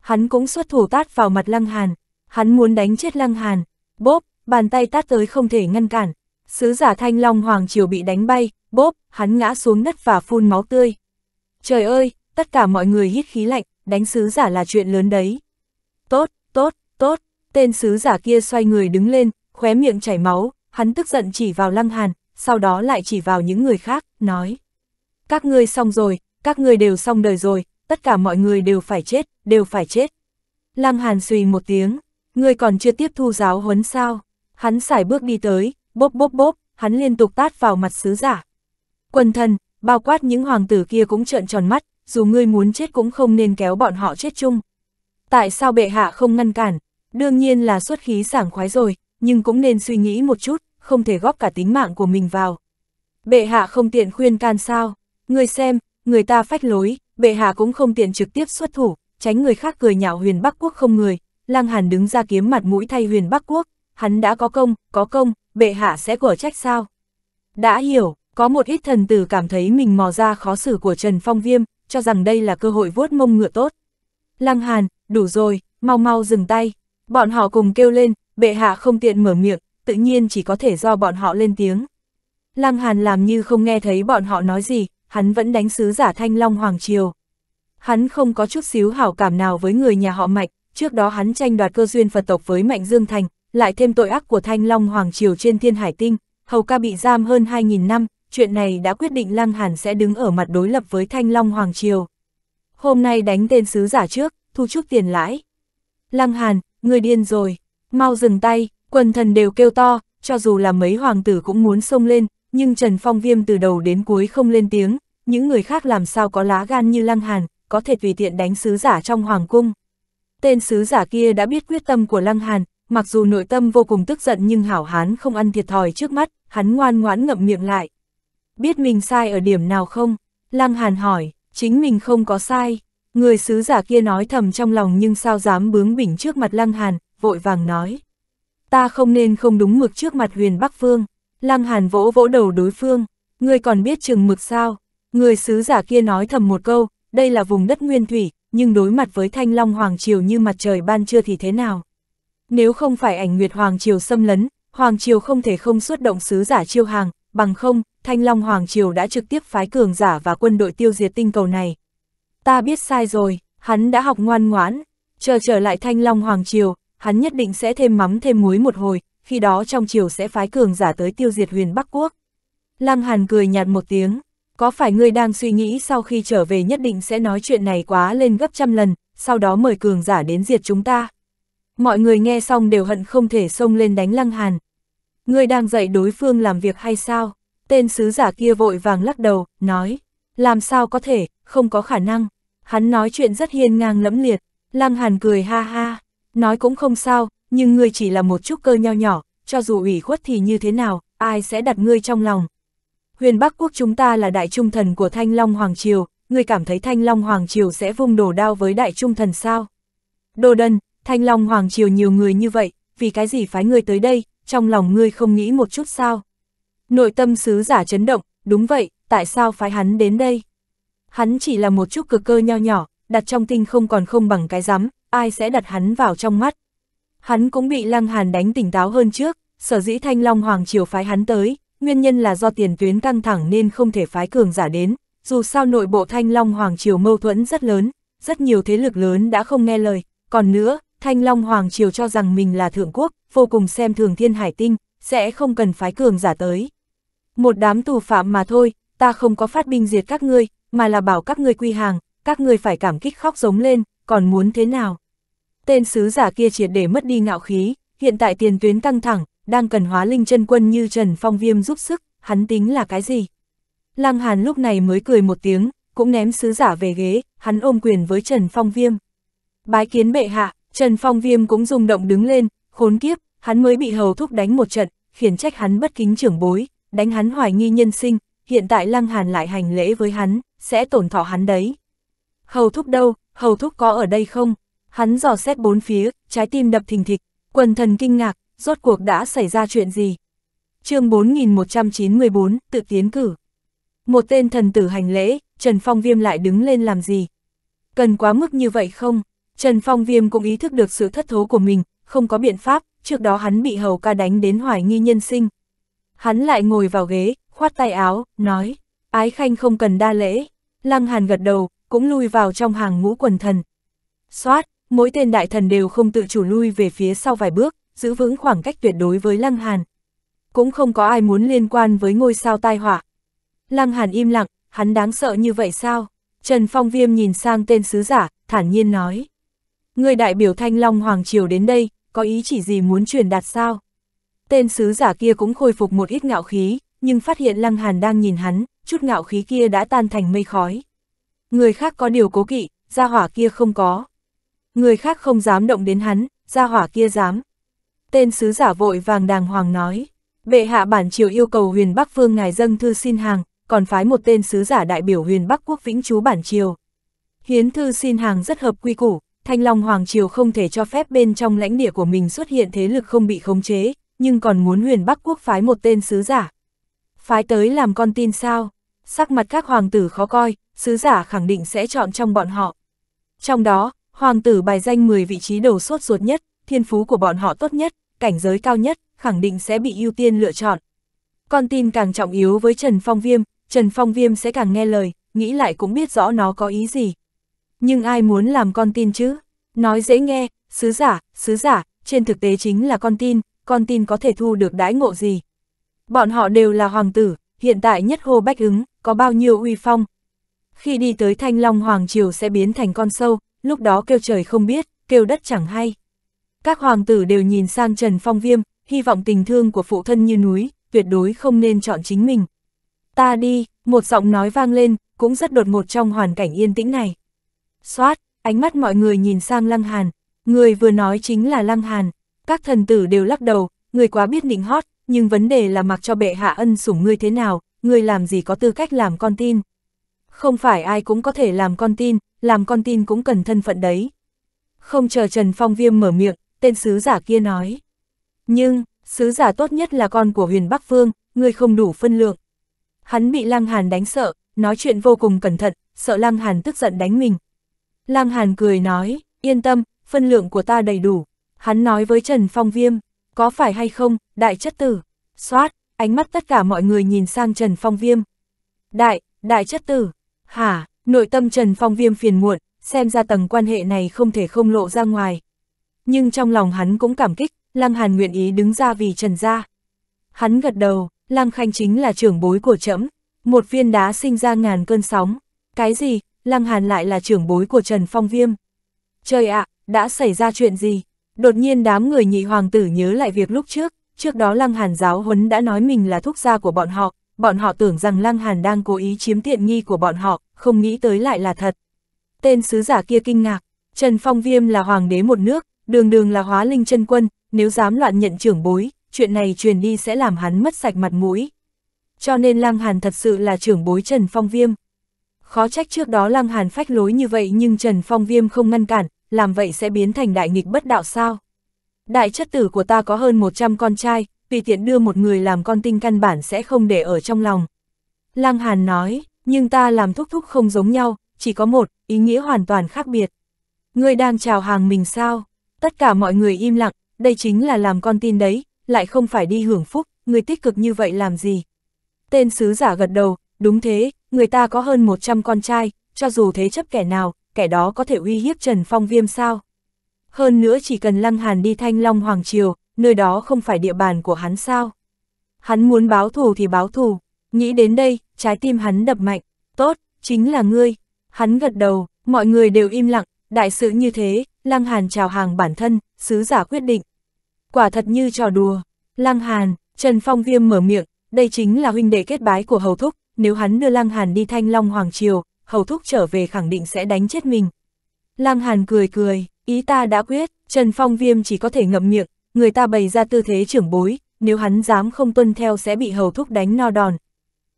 [SPEAKER 1] Hắn cũng xuất thủ tát vào mặt Lăng Hàn, hắn muốn đánh chết Lăng Hàn, bốp, bàn tay tát tới không thể ngăn cản. Sứ giả Thanh Long Hoàng Triều bị đánh bay, bốp, hắn ngã xuống đất và phun máu tươi. Trời ơi, tất cả mọi người hít khí lạnh, đánh sứ giả là chuyện lớn đấy. Tốt, tốt, tốt, tên sứ giả kia xoay người đứng lên, khóe miệng chảy máu, hắn tức giận chỉ vào Lăng Hàn, sau đó lại chỉ vào những người khác, nói. Các ngươi xong rồi, các người đều xong đời rồi, tất cả mọi người đều phải chết, đều phải chết. Lăng Hàn suy một tiếng, người còn chưa tiếp thu giáo huấn sao, hắn xài bước đi tới, bốp bốp bốp, hắn liên tục tát vào mặt sứ giả. Quần thần, bao quát những hoàng tử kia cũng trợn tròn mắt, dù ngươi muốn chết cũng không nên kéo bọn họ chết chung. Tại sao bệ hạ không ngăn cản? Đương nhiên là xuất khí sảng khoái rồi, nhưng cũng nên suy nghĩ một chút, không thể góp cả tính mạng của mình vào. Bệ hạ không tiện khuyên can sao? Ngươi xem, người ta phách lối, bệ hạ cũng không tiện trực tiếp xuất thủ, tránh người khác cười nhạo huyền Bắc Quốc không người, Lăng Hàn đứng ra kiếm mặt mũi thay huyền Bắc Quốc, hắn đã có công, có công, bệ hạ sẽ của trách sao. Đã hiểu, có một ít thần tử cảm thấy mình mò ra khó xử của Trần Phong Viêm, cho rằng đây là cơ hội vuốt mông ngựa tốt. Lăng Hàn, đủ rồi, mau mau dừng tay. Bọn họ cùng kêu lên, bệ hạ không tiện mở miệng, tự nhiên chỉ có thể do bọn họ lên tiếng. Lăng Hàn làm như không nghe thấy bọn họ nói gì, hắn vẫn đánh sứ giả Thanh Long Hoàng Triều. Hắn không có chút xíu hảo cảm nào với người nhà họ Mạch, trước đó hắn tranh đoạt cơ duyên Phật tộc với Mạnh Dương Thành, lại thêm tội ác của Thanh Long Hoàng Triều trên Thiên Hải Tinh, Hầu ca bị giam hơn 2.000 năm, chuyện này đã quyết định Lăng Hàn sẽ đứng ở mặt đối lập với Thanh Long Hoàng Triều. Hôm nay đánh tên sứ giả trước, thu chút tiền lãi. Lăng Hàn, người điên rồi, mau dừng tay, quần thần đều kêu to, cho dù là mấy hoàng tử cũng muốn xông lên, nhưng Trần Phong Viêm từ đầu đến cuối không lên tiếng, những người khác làm sao có lá gan như Lăng Hàn, có thể tùy tiện đánh sứ giả trong hoàng cung. Tên sứ giả kia đã biết quyết tâm của Lăng Hàn, mặc dù nội tâm vô cùng tức giận nhưng hảo hán không ăn thiệt thòi trước mắt, hắn ngoan ngoãn ngậm miệng lại. Biết mình sai ở điểm nào không? Lăng Hàn hỏi, chính mình không có sai. Người sứ giả kia nói thầm trong lòng nhưng sao dám bướng bỉnh trước mặt Lăng Hàn, vội vàng nói. Ta không nên không đúng mực trước mặt huyền Bắc Phương. Lăng Hàn vỗ vỗ đầu đối phương, ngươi còn biết chừng mực sao? Người sứ giả kia nói thầm một câu, đây là vùng đất nguyên thủy, nhưng đối mặt với thanh long hoàng triều như mặt trời ban trưa thì thế nào? Nếu không phải ảnh nguyệt hoàng triều xâm lấn, hoàng triều không thể không xuất động sứ giả chiêu hàng, bằng không, thanh long hoàng triều đã trực tiếp phái cường giả và quân đội tiêu diệt tinh cầu này. Ta biết sai rồi, hắn đã học ngoan ngoãn, chờ trở lại thanh long hoàng triều, hắn nhất định sẽ thêm mắm thêm muối một hồi, khi đó trong triều sẽ phái cường giả tới tiêu diệt huyền Bắc Quốc. Lăng Hàn cười nhạt một tiếng, có phải ngươi đang suy nghĩ sau khi trở về nhất định sẽ nói chuyện này quá lên gấp trăm lần, sau đó mời cường giả đến diệt chúng ta. Mọi người nghe xong đều hận không thể xông lên đánh Lăng Hàn. Ngươi đang dạy đối phương làm việc hay sao? Tên sứ giả kia vội vàng lắc đầu, nói, làm sao có thể, không có khả năng. Hắn nói chuyện rất hiên ngang lẫm liệt, Lăng Hàn cười ha ha, nói cũng không sao, nhưng ngươi chỉ là một chút cơ nho nhỏ, cho dù ủy khuất thì như thế nào, ai sẽ đặt ngươi trong lòng. Huyền Bắc Quốc chúng ta là đại trung thần của Thanh Long Hoàng Triều, ngươi cảm thấy Thanh Long Hoàng Triều sẽ vung đổ đao với đại trung thần sao? Đồ đần, Thanh Long Hoàng Triều nhiều người như vậy, vì cái gì phái ngươi tới đây, trong lòng ngươi không nghĩ một chút sao? Nội tâm sứ giả chấn động, đúng vậy, tại sao phái hắn đến đây? Hắn chỉ là một chút cực cơ nho nhỏ, đặt trong tinh không còn không bằng cái rắm ai sẽ đặt hắn vào trong mắt? Hắn cũng bị Lăng Hàn đánh tỉnh táo hơn trước, sở dĩ Thanh Long Hoàng Triều phái hắn tới, nguyên nhân là do tiền tuyến căng thẳng nên không thể phái cường giả đến, dù sao nội bộ Thanh Long Hoàng Triều mâu thuẫn rất lớn, rất nhiều thế lực lớn đã không nghe lời, còn nữa, Thanh Long Hoàng Triều cho rằng mình là thượng quốc, vô cùng xem thường thiên hải tinh, sẽ không cần phái cường giả tới. Một đám tù phạm mà thôi, ta không có phát binh diệt các ngươi, mà là bảo các ngươi quy hàng, các ngươi phải cảm kích khóc giống lên, còn muốn thế nào? tên sứ giả kia triệt để mất đi ngạo khí, hiện tại tiền tuyến căng thẳng, đang cần hóa linh chân quân như Trần Phong Viêm giúp sức, hắn tính là cái gì? Lăng Hàn lúc này mới cười một tiếng, cũng ném sứ giả về ghế, hắn ôm quyền với Trần Phong Viêm. Bái kiến bệ hạ, Trần Phong Viêm cũng rung động đứng lên, khốn kiếp, hắn mới bị hầu thúc đánh một trận, khiển trách hắn bất kính trưởng bối, đánh hắn hoài nghi nhân sinh, hiện tại Lăng Hàn lại hành lễ với hắn, sẽ tổn thọ hắn đấy. Hầu thúc đâu, hầu thúc có ở đây không? Hắn dò xét bốn phía, trái tim đập thình thịch, quần thần kinh ngạc, rốt cuộc đã xảy ra chuyện gì? chương 4194, tự tiến cử. Một tên thần tử hành lễ, Trần Phong Viêm lại đứng lên làm gì? Cần quá mức như vậy không? Trần Phong Viêm cũng ý thức được sự thất thố của mình, không có biện pháp, trước đó hắn bị hầu ca đánh đến hoài nghi nhân sinh. Hắn lại ngồi vào ghế, khoát tay áo, nói, ái khanh không cần đa lễ. Lăng Hàn gật đầu, cũng lui vào trong hàng ngũ quần thần. Xoát, mỗi tên đại thần đều không tự chủ lui về phía sau vài bước, giữ vững khoảng cách tuyệt đối với Lăng Hàn. Cũng không có ai muốn liên quan với ngôi sao tai họa. Lăng Hàn im lặng, hắn đáng sợ như vậy sao? Trần Phong Viêm nhìn sang tên sứ giả, thản nhiên nói. Người đại biểu Thanh Long Hoàng Triều đến đây, có ý chỉ gì muốn truyền đạt sao? Tên sứ giả kia cũng khôi phục một ít ngạo khí, nhưng phát hiện Lăng Hàn đang nhìn hắn, chút ngạo khí kia đã tan thành mây khói. Người khác có điều cố kỵ, gia hỏa kia không có. Người khác không dám động đến hắn, ra hỏa kia dám. Tên sứ giả vội vàng đàng hoàng nói, bệ hạ bản triều yêu cầu huyền Bắc Phương ngài dâng thư xin hàng, còn phái một tên sứ giả đại biểu huyền Bắc Quốc vĩnh chú bản triều. Hiến thư xin hàng rất hợp quy củ, Thanh Long Hoàng Triều không thể cho phép bên trong lãnh địa của mình xuất hiện thế lực không bị khống chế, nhưng còn muốn huyền Bắc Quốc phái một tên sứ giả. Phái tới làm con tin sao? Sắc mặt các hoàng tử khó coi, sứ giả khẳng định sẽ chọn trong bọn họ. Trong đó, Hoàng tử bài danh 10 vị trí đầu suốt ruột nhất, thiên phú của bọn họ tốt nhất, cảnh giới cao nhất, khẳng định sẽ bị ưu tiên lựa chọn. Con tin càng trọng yếu với Trần Phong Viêm, Trần Phong Viêm sẽ càng nghe lời, nghĩ lại cũng biết rõ nó có ý gì. Nhưng ai muốn làm con tin chứ? Nói dễ nghe, sứ giả, sứ giả, trên thực tế chính là con tin, con tin có thể thu được đãi ngộ gì? Bọn họ đều là hoàng tử, hiện tại nhất hô bách ứng, có bao nhiêu uy phong. Khi đi tới Thanh Long Hoàng Triều sẽ biến thành con sâu, lúc đó kêu trời không biết, kêu đất chẳng hay. Các hoàng tử đều nhìn sang Trần Phong Viêm, hy vọng tình thương của phụ thân như núi, tuyệt đối không nên chọn chính mình. Ta đi, một giọng nói vang lên, cũng rất đột ngột trong hoàn cảnh yên tĩnh này. Xoát, ánh mắt mọi người nhìn sang Lăng Hàn, người vừa nói chính là Lăng Hàn, các thần tử đều lắc đầu, người quá biết nịnh hót, nhưng vấn đề là mặc cho bệ hạ ân sủng ngươi thế nào, ngươi làm gì có tư cách làm con tin. Không phải ai cũng có thể làm con tin, làm con tin cũng cần thân phận đấy. Không chờ Trần Phong Viêm mở miệng, tên sứ giả kia nói. Nhưng, sứ giả tốt nhất là con của huyền Bắc Phương, người không đủ phân lượng. Hắn bị Lăng Hàn đánh sợ, nói chuyện vô cùng cẩn thận, sợ Lăng Hàn tức giận đánh mình. Lăng Hàn cười nói, yên tâm, phân lượng của ta đầy đủ. Hắn nói với Trần Phong Viêm, có phải hay không, đại chất tử. Xoát, ánh mắt tất cả mọi người nhìn sang Trần Phong Viêm. Đại, đại chất tử, hả, Nội tâm Trần Phong Viêm phiền muộn, xem ra tầng quan hệ này không thể không lộ ra ngoài. Nhưng trong lòng hắn cũng cảm kích, Lăng Hàn nguyện ý đứng ra vì Trần gia. Hắn gật đầu, Lăng Khanh chính là trưởng bối của trẫm, một viên đá sinh ra ngàn cơn sóng. Cái gì? Lăng Hàn lại là trưởng bối của Trần Phong Viêm. Trời ạ, đã xảy ra chuyện gì? Đột nhiên đám người nhị hoàng tử nhớ lại việc lúc trước, trước đó Lăng Hàn giáo huấn đã nói mình là thúc gia của bọn họ, bọn họ tưởng rằng Lăng Hàn đang cố ý chiếm tiện nghi của bọn họ, không nghĩ tới lại là thật. Tên sứ giả kia kinh ngạc, Trần Phong Viêm là hoàng đế một nước, đường đường là hóa linh chân quân, nếu dám loạn nhận trưởng bối, chuyện này truyền đi sẽ làm hắn mất sạch mặt mũi. Cho nên Lăng Hàn thật sự là trưởng bối Trần Phong Viêm. Khó trách trước đó Lăng Hàn phách lối như vậy nhưng Trần Phong Viêm không ngăn cản, làm vậy sẽ biến thành đại nghịch bất đạo sao. Đại chất tử của ta có hơn 100 con trai, tùy tiện đưa một người làm con tin căn bản sẽ không để ở trong lòng. Lăng Hàn nói, nhưng ta làm thúc thúc không giống nhau, chỉ có một, ý nghĩa hoàn toàn khác biệt. Ngươi đang chào hàng mình sao? Tất cả mọi người im lặng, đây chính là làm con tin đấy, lại không phải đi hưởng phúc, người tích cực như vậy làm gì? Tên sứ giả gật đầu, đúng thế, người ta có hơn 100 con trai, cho dù thế chấp kẻ nào, kẻ đó có thể uy hiếp Trần Phong Viêm sao? Hơn nữa chỉ cần Lăng Hàn đi thanh long hoàng triều, nơi đó không phải địa bàn của hắn sao. Hắn muốn báo thù thì báo thù, nghĩ đến đây, trái tim hắn đập mạnh, tốt, chính là ngươi. Hắn gật đầu, mọi người đều im lặng, đại sự như thế, Lăng Hàn chào hàng bản thân, sứ giả quyết định. Quả thật như trò đùa, Lăng Hàn, Trần Phong Viêm mở miệng, đây chính là huynh đệ kết bái của Hầu Thúc, nếu hắn đưa Lăng Hàn đi Thanh Long Hoàng Triều, Hầu Thúc trở về khẳng định sẽ đánh chết mình. Lăng Hàn cười cười, ý ta đã quyết, Trần Phong Viêm chỉ có thể ngậm miệng, người ta bày ra tư thế trưởng bối, nếu hắn dám không tuân theo sẽ bị hầu thúc đánh no đòn.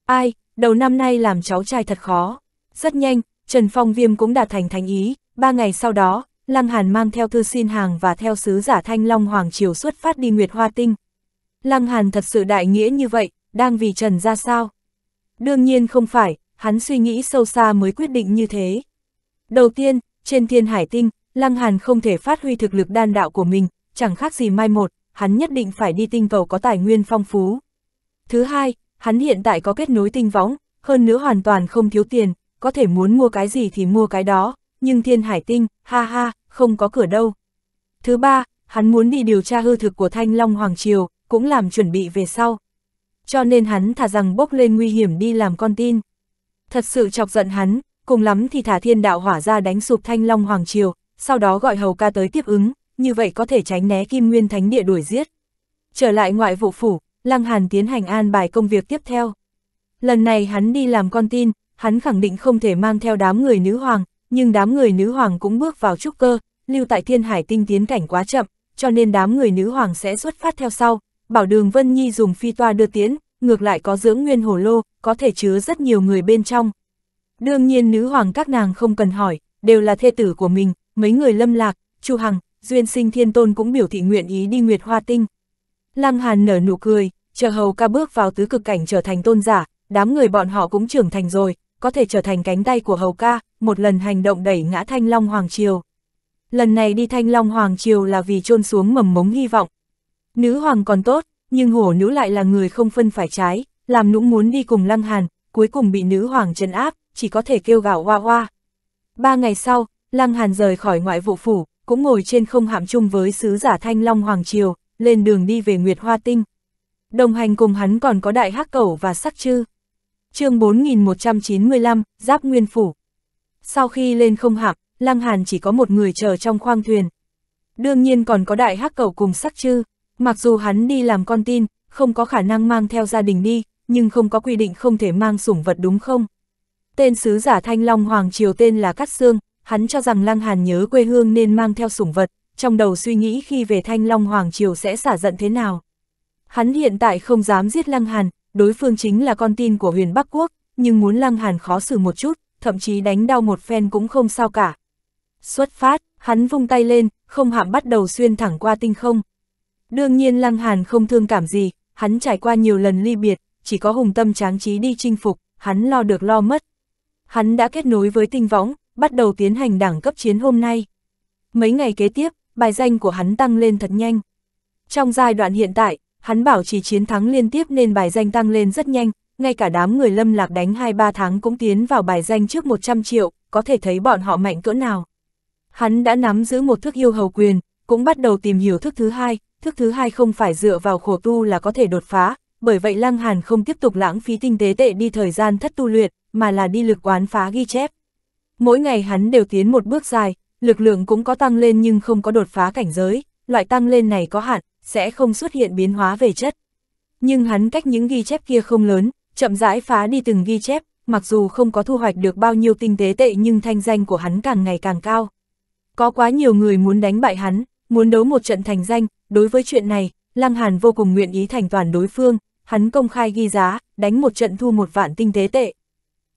[SPEAKER 1] Ai, đầu năm nay làm cháu trai thật khó. Rất nhanh, Trần Phong Viêm cũng đạt thành thành ý, ba ngày sau đó, Lăng Hàn mang theo thư xin hàng và theo sứ giả Thanh Long Hoàng Triều xuất phát đi Nguyệt Hoa Tinh. Lăng Hàn thật sự đại nghĩa như vậy, đang vì Trần ra sao? Đương nhiên không phải, hắn suy nghĩ sâu xa mới quyết định như thế. Đầu tiên, trên thiên hải tinh, Lăng Hàn không thể phát huy thực lực đan đạo của mình, chẳng khác gì mai một, hắn nhất định phải đi tinh cầu có tài nguyên phong phú. Thứ hai, hắn hiện tại có kết nối tinh võng, hơn nữa hoàn toàn không thiếu tiền, có thể muốn mua cái gì thì mua cái đó, nhưng thiên hải tinh, ha ha, không có cửa đâu. Thứ ba, hắn muốn đi điều tra hư thực của Thanh Long Hoàng Triều, cũng làm chuẩn bị về sau. Cho nên hắn thả rằng bốc lên nguy hiểm đi làm con tin. Thật sự chọc giận hắn, cùng lắm thì thả thiên đạo hỏa ra đánh sụp Thanh Long Hoàng Triều, sau đó gọi hầu ca tới tiếp ứng, như vậy có thể tránh né Kim Nguyên Thánh Địa đuổi giết. Trở lại ngoại vụ phủ, Lăng Hàn tiến hành an bài công việc tiếp theo. Lần này hắn đi làm con tin, hắn khẳng định không thể mang theo đám người nữ hoàng, nhưng đám người nữ hoàng cũng bước vào trúc cơ, lưu tại thiên hải tinh tiến cảnh quá chậm, cho nên đám người nữ hoàng sẽ xuất phát theo sau, bảo đường Vân Nhi dùng phi toa đưa tiến, ngược lại có dưỡng nguyên hồ lô, có thể chứa rất nhiều người bên trong. Đương nhiên nữ hoàng các nàng không cần hỏi, đều là thê tử của mình, mấy người lâm lạc, chu hằng, Duyên sinh thiên tôn cũng biểu thị nguyện ý đi Nguyệt Hoa Tinh. Lăng Hàn nở nụ cười, chờ hầu ca bước vào tứ cực cảnh trở thành tôn giả, đám người bọn họ cũng trưởng thành rồi, có thể trở thành cánh tay của hầu ca, một lần hành động đẩy ngã Thanh Long Hoàng Triều. Lần này đi Thanh Long Hoàng Triều là vì trôn xuống mầm mống hy vọng. Nữ hoàng còn tốt, nhưng hổ nữ lại là người không phân phải trái, làm nũng muốn đi cùng Lăng Hàn, cuối cùng bị nữ hoàng trấn áp, chỉ có thể kêu gào hoa hoa. Ba ngày sau, Lăng Hàn rời khỏi ngoại vụ phủ, cũng ngồi trên không hạm chung với sứ giả Thanh Long Hoàng Triều, lên đường đi về Nguyệt Hoa Tinh. Đồng hành cùng hắn còn có Đại Hắc Cẩu và Sắc Trư. chương 4195, Giáp Nguyên Phủ. Sau khi lên không hạm, Lăng Hàn chỉ có một người chờ trong khoang thuyền. Đương nhiên còn có Đại Hắc Cẩu cùng Sắc Trư, mặc dù hắn đi làm con tin, không có khả năng mang theo gia đình đi, nhưng không có quy định không thể mang sủng vật đúng không? Tên sứ giả Thanh Long Hoàng Triều tên là Cát Sương, hắn cho rằng Lăng Hàn nhớ quê hương nên mang theo sủng vật, trong đầu suy nghĩ khi về Thanh Long Hoàng Triều sẽ xả giận thế nào. Hắn hiện tại không dám giết Lăng Hàn, đối phương chính là con tin của huyền Bắc Quốc, nhưng muốn Lăng Hàn khó xử một chút, thậm chí đánh đau một phen cũng không sao cả. Xuất phát, hắn vung tay lên, không hạm bắt đầu xuyên thẳng qua tinh không. Đương nhiên Lăng Hàn không thương cảm gì, hắn trải qua nhiều lần ly biệt, chỉ có hùng tâm tráng trí đi chinh phục, hắn lo được lo mất. Hắn đã kết nối với tinh võng, bắt đầu tiến hành đảng cấp chiến hôm nay. Mấy ngày kế tiếp, bài danh của hắn tăng lên thật nhanh. Trong giai đoạn hiện tại, hắn bảo trì chiến thắng liên tiếp nên bài danh tăng lên rất nhanh, ngay cả đám người lâm lạc đánh 2-3 tháng cũng tiến vào bài danh trước 100 triệu, có thể thấy bọn họ mạnh cỡ nào. Hắn đã nắm giữ một thức yêu hầu quyền, cũng bắt đầu tìm hiểu thức thứ hai, thức thứ hai không phải dựa vào khổ tu là có thể đột phá, bởi vậy Lăng Hàn không tiếp tục lãng phí tinh tế tệ đi thời gian thất tu luyện, mà là đi lực oán phá ghi chép. Mỗi ngày hắn đều tiến một bước dài, lực lượng cũng có tăng lên nhưng không có đột phá cảnh giới, loại tăng lên này có hạn, sẽ không xuất hiện biến hóa về chất. Nhưng hắn cách những ghi chép kia không lớn, chậm rãi phá đi từng ghi chép, mặc dù không có thu hoạch được bao nhiêu tinh tế tệ nhưng thanh danh của hắn càng ngày càng cao. Có quá nhiều người muốn đánh bại hắn, muốn đấu một trận thành danh, đối với chuyện này, Lăng Hàn vô cùng nguyện ý thành toàn đối phương, hắn công khai ghi giá, đánh một trận thu một vạn tinh tế tệ.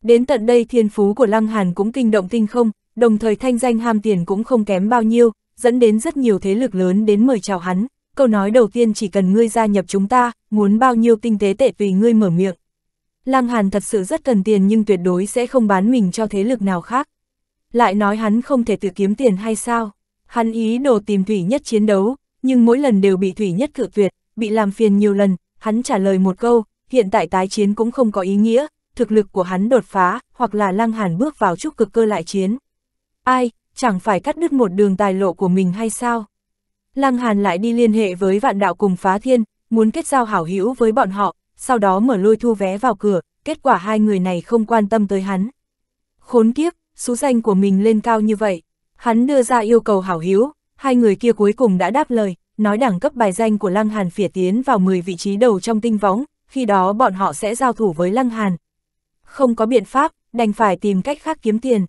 [SPEAKER 1] Đến tận đây thiên phú của Lăng Hàn cũng kinh động tinh không, đồng thời thanh danh ham tiền cũng không kém bao nhiêu, dẫn đến rất nhiều thế lực lớn đến mời chào hắn. Câu nói đầu tiên chỉ cần ngươi gia nhập chúng ta, muốn bao nhiêu tinh tế tệ vì ngươi mở miệng. Lăng Hàn thật sự rất cần tiền nhưng tuyệt đối sẽ không bán mình cho thế lực nào khác. Lại nói hắn không thể tự kiếm tiền hay sao? Hắn ý đồ tìm Thủy Nhất chiến đấu, nhưng mỗi lần đều bị Thủy Nhất cự tuyệt, bị làm phiền nhiều lần, hắn trả lời một câu, hiện tại tái chiến cũng không có ý nghĩa, thực lực của hắn đột phá, hoặc là lăng hàn bước vào trúc cực cơ lại chiến. Ai, chẳng phải cắt đứt một đường tài lộ của mình hay sao? Lăng hàn lại đi liên hệ với vạn đạo cùng phá thiên, muốn kết giao hảo hữu với bọn họ, sau đó mở lôi thu vé vào cửa, kết quả hai người này không quan tâm tới hắn. Khốn kiếp, số danh của mình lên cao như vậy, hắn đưa ra yêu cầu hảo hữu, hai người kia cuối cùng đã đáp lời, nói đẳng cấp bài danh của Lăng Hàn phỉa tiến vào 10 vị trí đầu trong tinh võng, khi đó bọn họ sẽ giao thủ với Lăng Hàn, không có biện pháp, đành phải tìm cách khác kiếm tiền.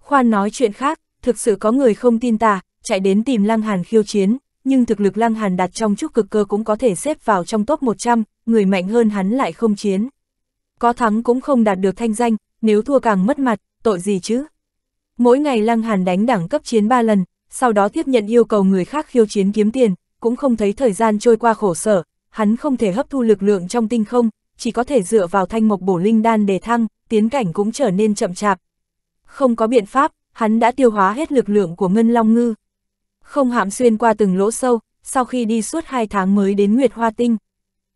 [SPEAKER 1] Khoan nói chuyện khác, thực sự có người không tin ta chạy đến tìm Lăng Hàn khiêu chiến, nhưng thực lực Lăng Hàn đặt trong chút cực cơ cũng có thể xếp vào trong top 100, người mạnh hơn hắn lại không chiến. Có thắng cũng không đạt được thanh danh, nếu thua càng mất mặt, tội gì chứ? Mỗi ngày Lăng Hàn đánh đẳng cấp chiến 3 lần, sau đó tiếp nhận yêu cầu người khác khiêu chiến kiếm tiền, cũng không thấy thời gian trôi qua khổ sở, hắn không thể hấp thu lực lượng trong tinh không, chỉ có thể dựa vào thanh mộc bổ linh đan để thăng, tiến cảnh cũng trở nên chậm chạp. Không có biện pháp, hắn đã tiêu hóa hết lực lượng của Ngân Long Ngư. Không hạm xuyên qua từng lỗ sâu, sau khi đi suốt hai tháng mới đến Nguyệt Hoa Tinh.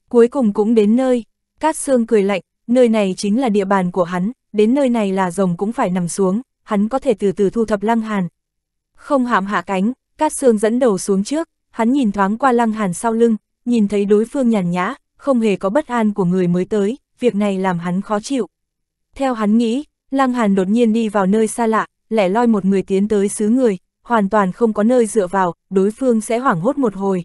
[SPEAKER 1] Cuối cùng cũng đến nơi, Cát Sương cười lạnh, nơi này chính là địa bàn của hắn, đến nơi này là rồng cũng phải nằm xuống, hắn có thể từ từ thu thập Lăng Hàn. Không hạm hạ cánh, Cát Sương dẫn đầu xuống trước, hắn nhìn thoáng qua Lăng Hàn sau lưng, nhìn thấy đối phương nhàn nhã, không hề có bất an của người mới tới, việc này làm hắn khó chịu. Theo hắn nghĩ, Lăng Hàn đột nhiên đi vào nơi xa lạ, lẻ loi một người tiến tới xứ người, hoàn toàn không có nơi dựa vào, đối phương sẽ hoảng hốt một hồi.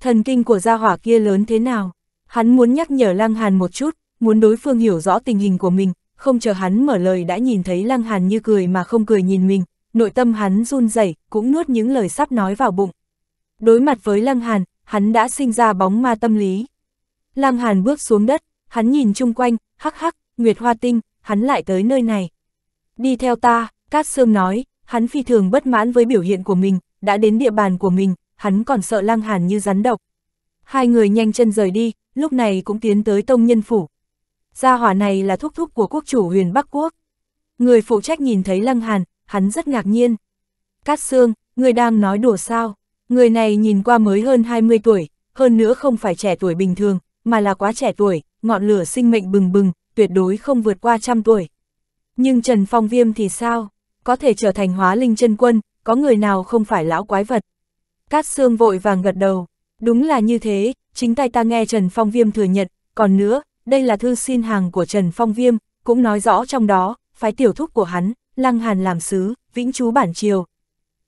[SPEAKER 1] Thần kinh của gia hỏa kia lớn thế nào? Hắn muốn nhắc nhở Lăng Hàn một chút, muốn đối phương hiểu rõ tình hình của mình, không chờ hắn mở lời đã nhìn thấy Lăng Hàn như cười mà không cười nhìn mình, nội tâm hắn run rẩy, cũng nuốt những lời sắp nói vào bụng. Đối mặt với Lăng Hàn, hắn đã sinh ra bóng ma tâm lý. Lam Hàn bước xuống đất, hắn nhìn chung quanh, hắc hắc, Nguyệt Hoa Tinh, hắn lại tới nơi này. Đi theo ta, Cát Sương nói, hắn phi thường bất mãn với biểu hiện của mình, đã đến địa bàn của mình, hắn còn sợ Lăng Hàn như rắn độc. Hai người nhanh chân rời đi, lúc này cũng tiến tới Tông Nhân Phủ. Gia hỏa này là thúc thúc của quốc chủ huyền Bắc Quốc. Người phụ trách nhìn thấy Lăng Hàn, hắn rất ngạc nhiên. Cát Sương, người đang nói đùa sao? Người này nhìn qua mới hơn 20 tuổi, hơn nữa không phải trẻ tuổi bình thường, mà là quá trẻ tuổi, ngọn lửa sinh mệnh bừng bừng, tuyệt đối không vượt qua trăm tuổi. Nhưng Trần Phong Viêm thì sao? Có thể trở thành hóa linh chân quân, có người nào không phải lão quái vật? Cát Sương vội vàng gật đầu. Đúng là như thế, chính tay ta nghe Trần Phong Viêm thừa nhận, còn nữa, đây là thư xin hàng của Trần Phong Viêm, cũng nói rõ trong đó, phái tiểu thúc của hắn, Lăng Hàn làm sứ, vĩnh chú bản triều.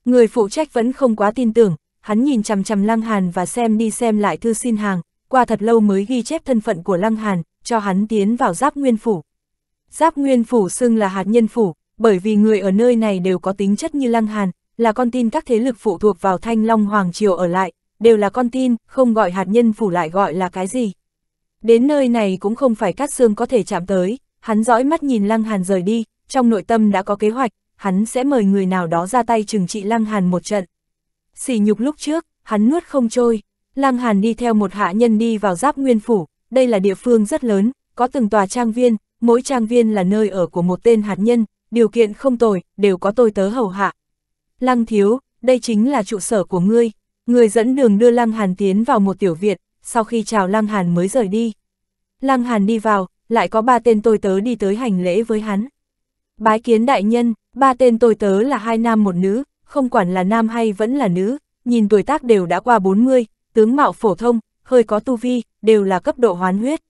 [SPEAKER 1] Người phụ trách vẫn không quá tin tưởng, hắn nhìn chằm chằm Lăng Hàn và xem đi xem lại thư xin hàng, qua thật lâu mới ghi chép thân phận của Lăng Hàn, cho hắn tiến vào Giáp Nguyên Phủ. Giáp Nguyên Phủ xưng là hạt nhân phủ, bởi vì người ở nơi này đều có tính chất như Lăng Hàn, là con tin các thế lực phụ thuộc vào Thanh Long Hoàng Triều ở lại, đều là con tin, không gọi hạt nhân phủ lại gọi là cái gì. Đến nơi này cũng không phải Cát xương có thể chạm tới, hắn dõi mắt nhìn Lăng Hàn rời đi, trong nội tâm đã có kế hoạch, hắn sẽ mời người nào đó ra tay trừng trị Lăng Hàn một trận. Sỉ nhục lúc trước, hắn nuốt không trôi. Lăng Hàn đi theo một hạ nhân đi vào giáp nguyên phủ, đây là địa phương rất lớn, có từng tòa trang viên, mỗi trang viên là nơi ở của một tên hạt nhân, điều kiện không tồi, đều có tôi tớ hầu hạ. Lăng thiếu, đây chính là trụ sở của ngươi, người dẫn đường đưa Lăng Hàn tiến vào một tiểu viện, sau khi chào Lăng Hàn mới rời đi. Lăng Hàn đi vào, lại có ba tên tôi tớ đi tới hành lễ với hắn. Bái kiến đại nhân, ba tên tôi tớ là hai nam một nữ, không quản là nam hay vẫn là nữ, nhìn tuổi tác đều đã qua 40, tướng mạo phổ thông, hơi có tu vi, đều là cấp độ hoán huyết.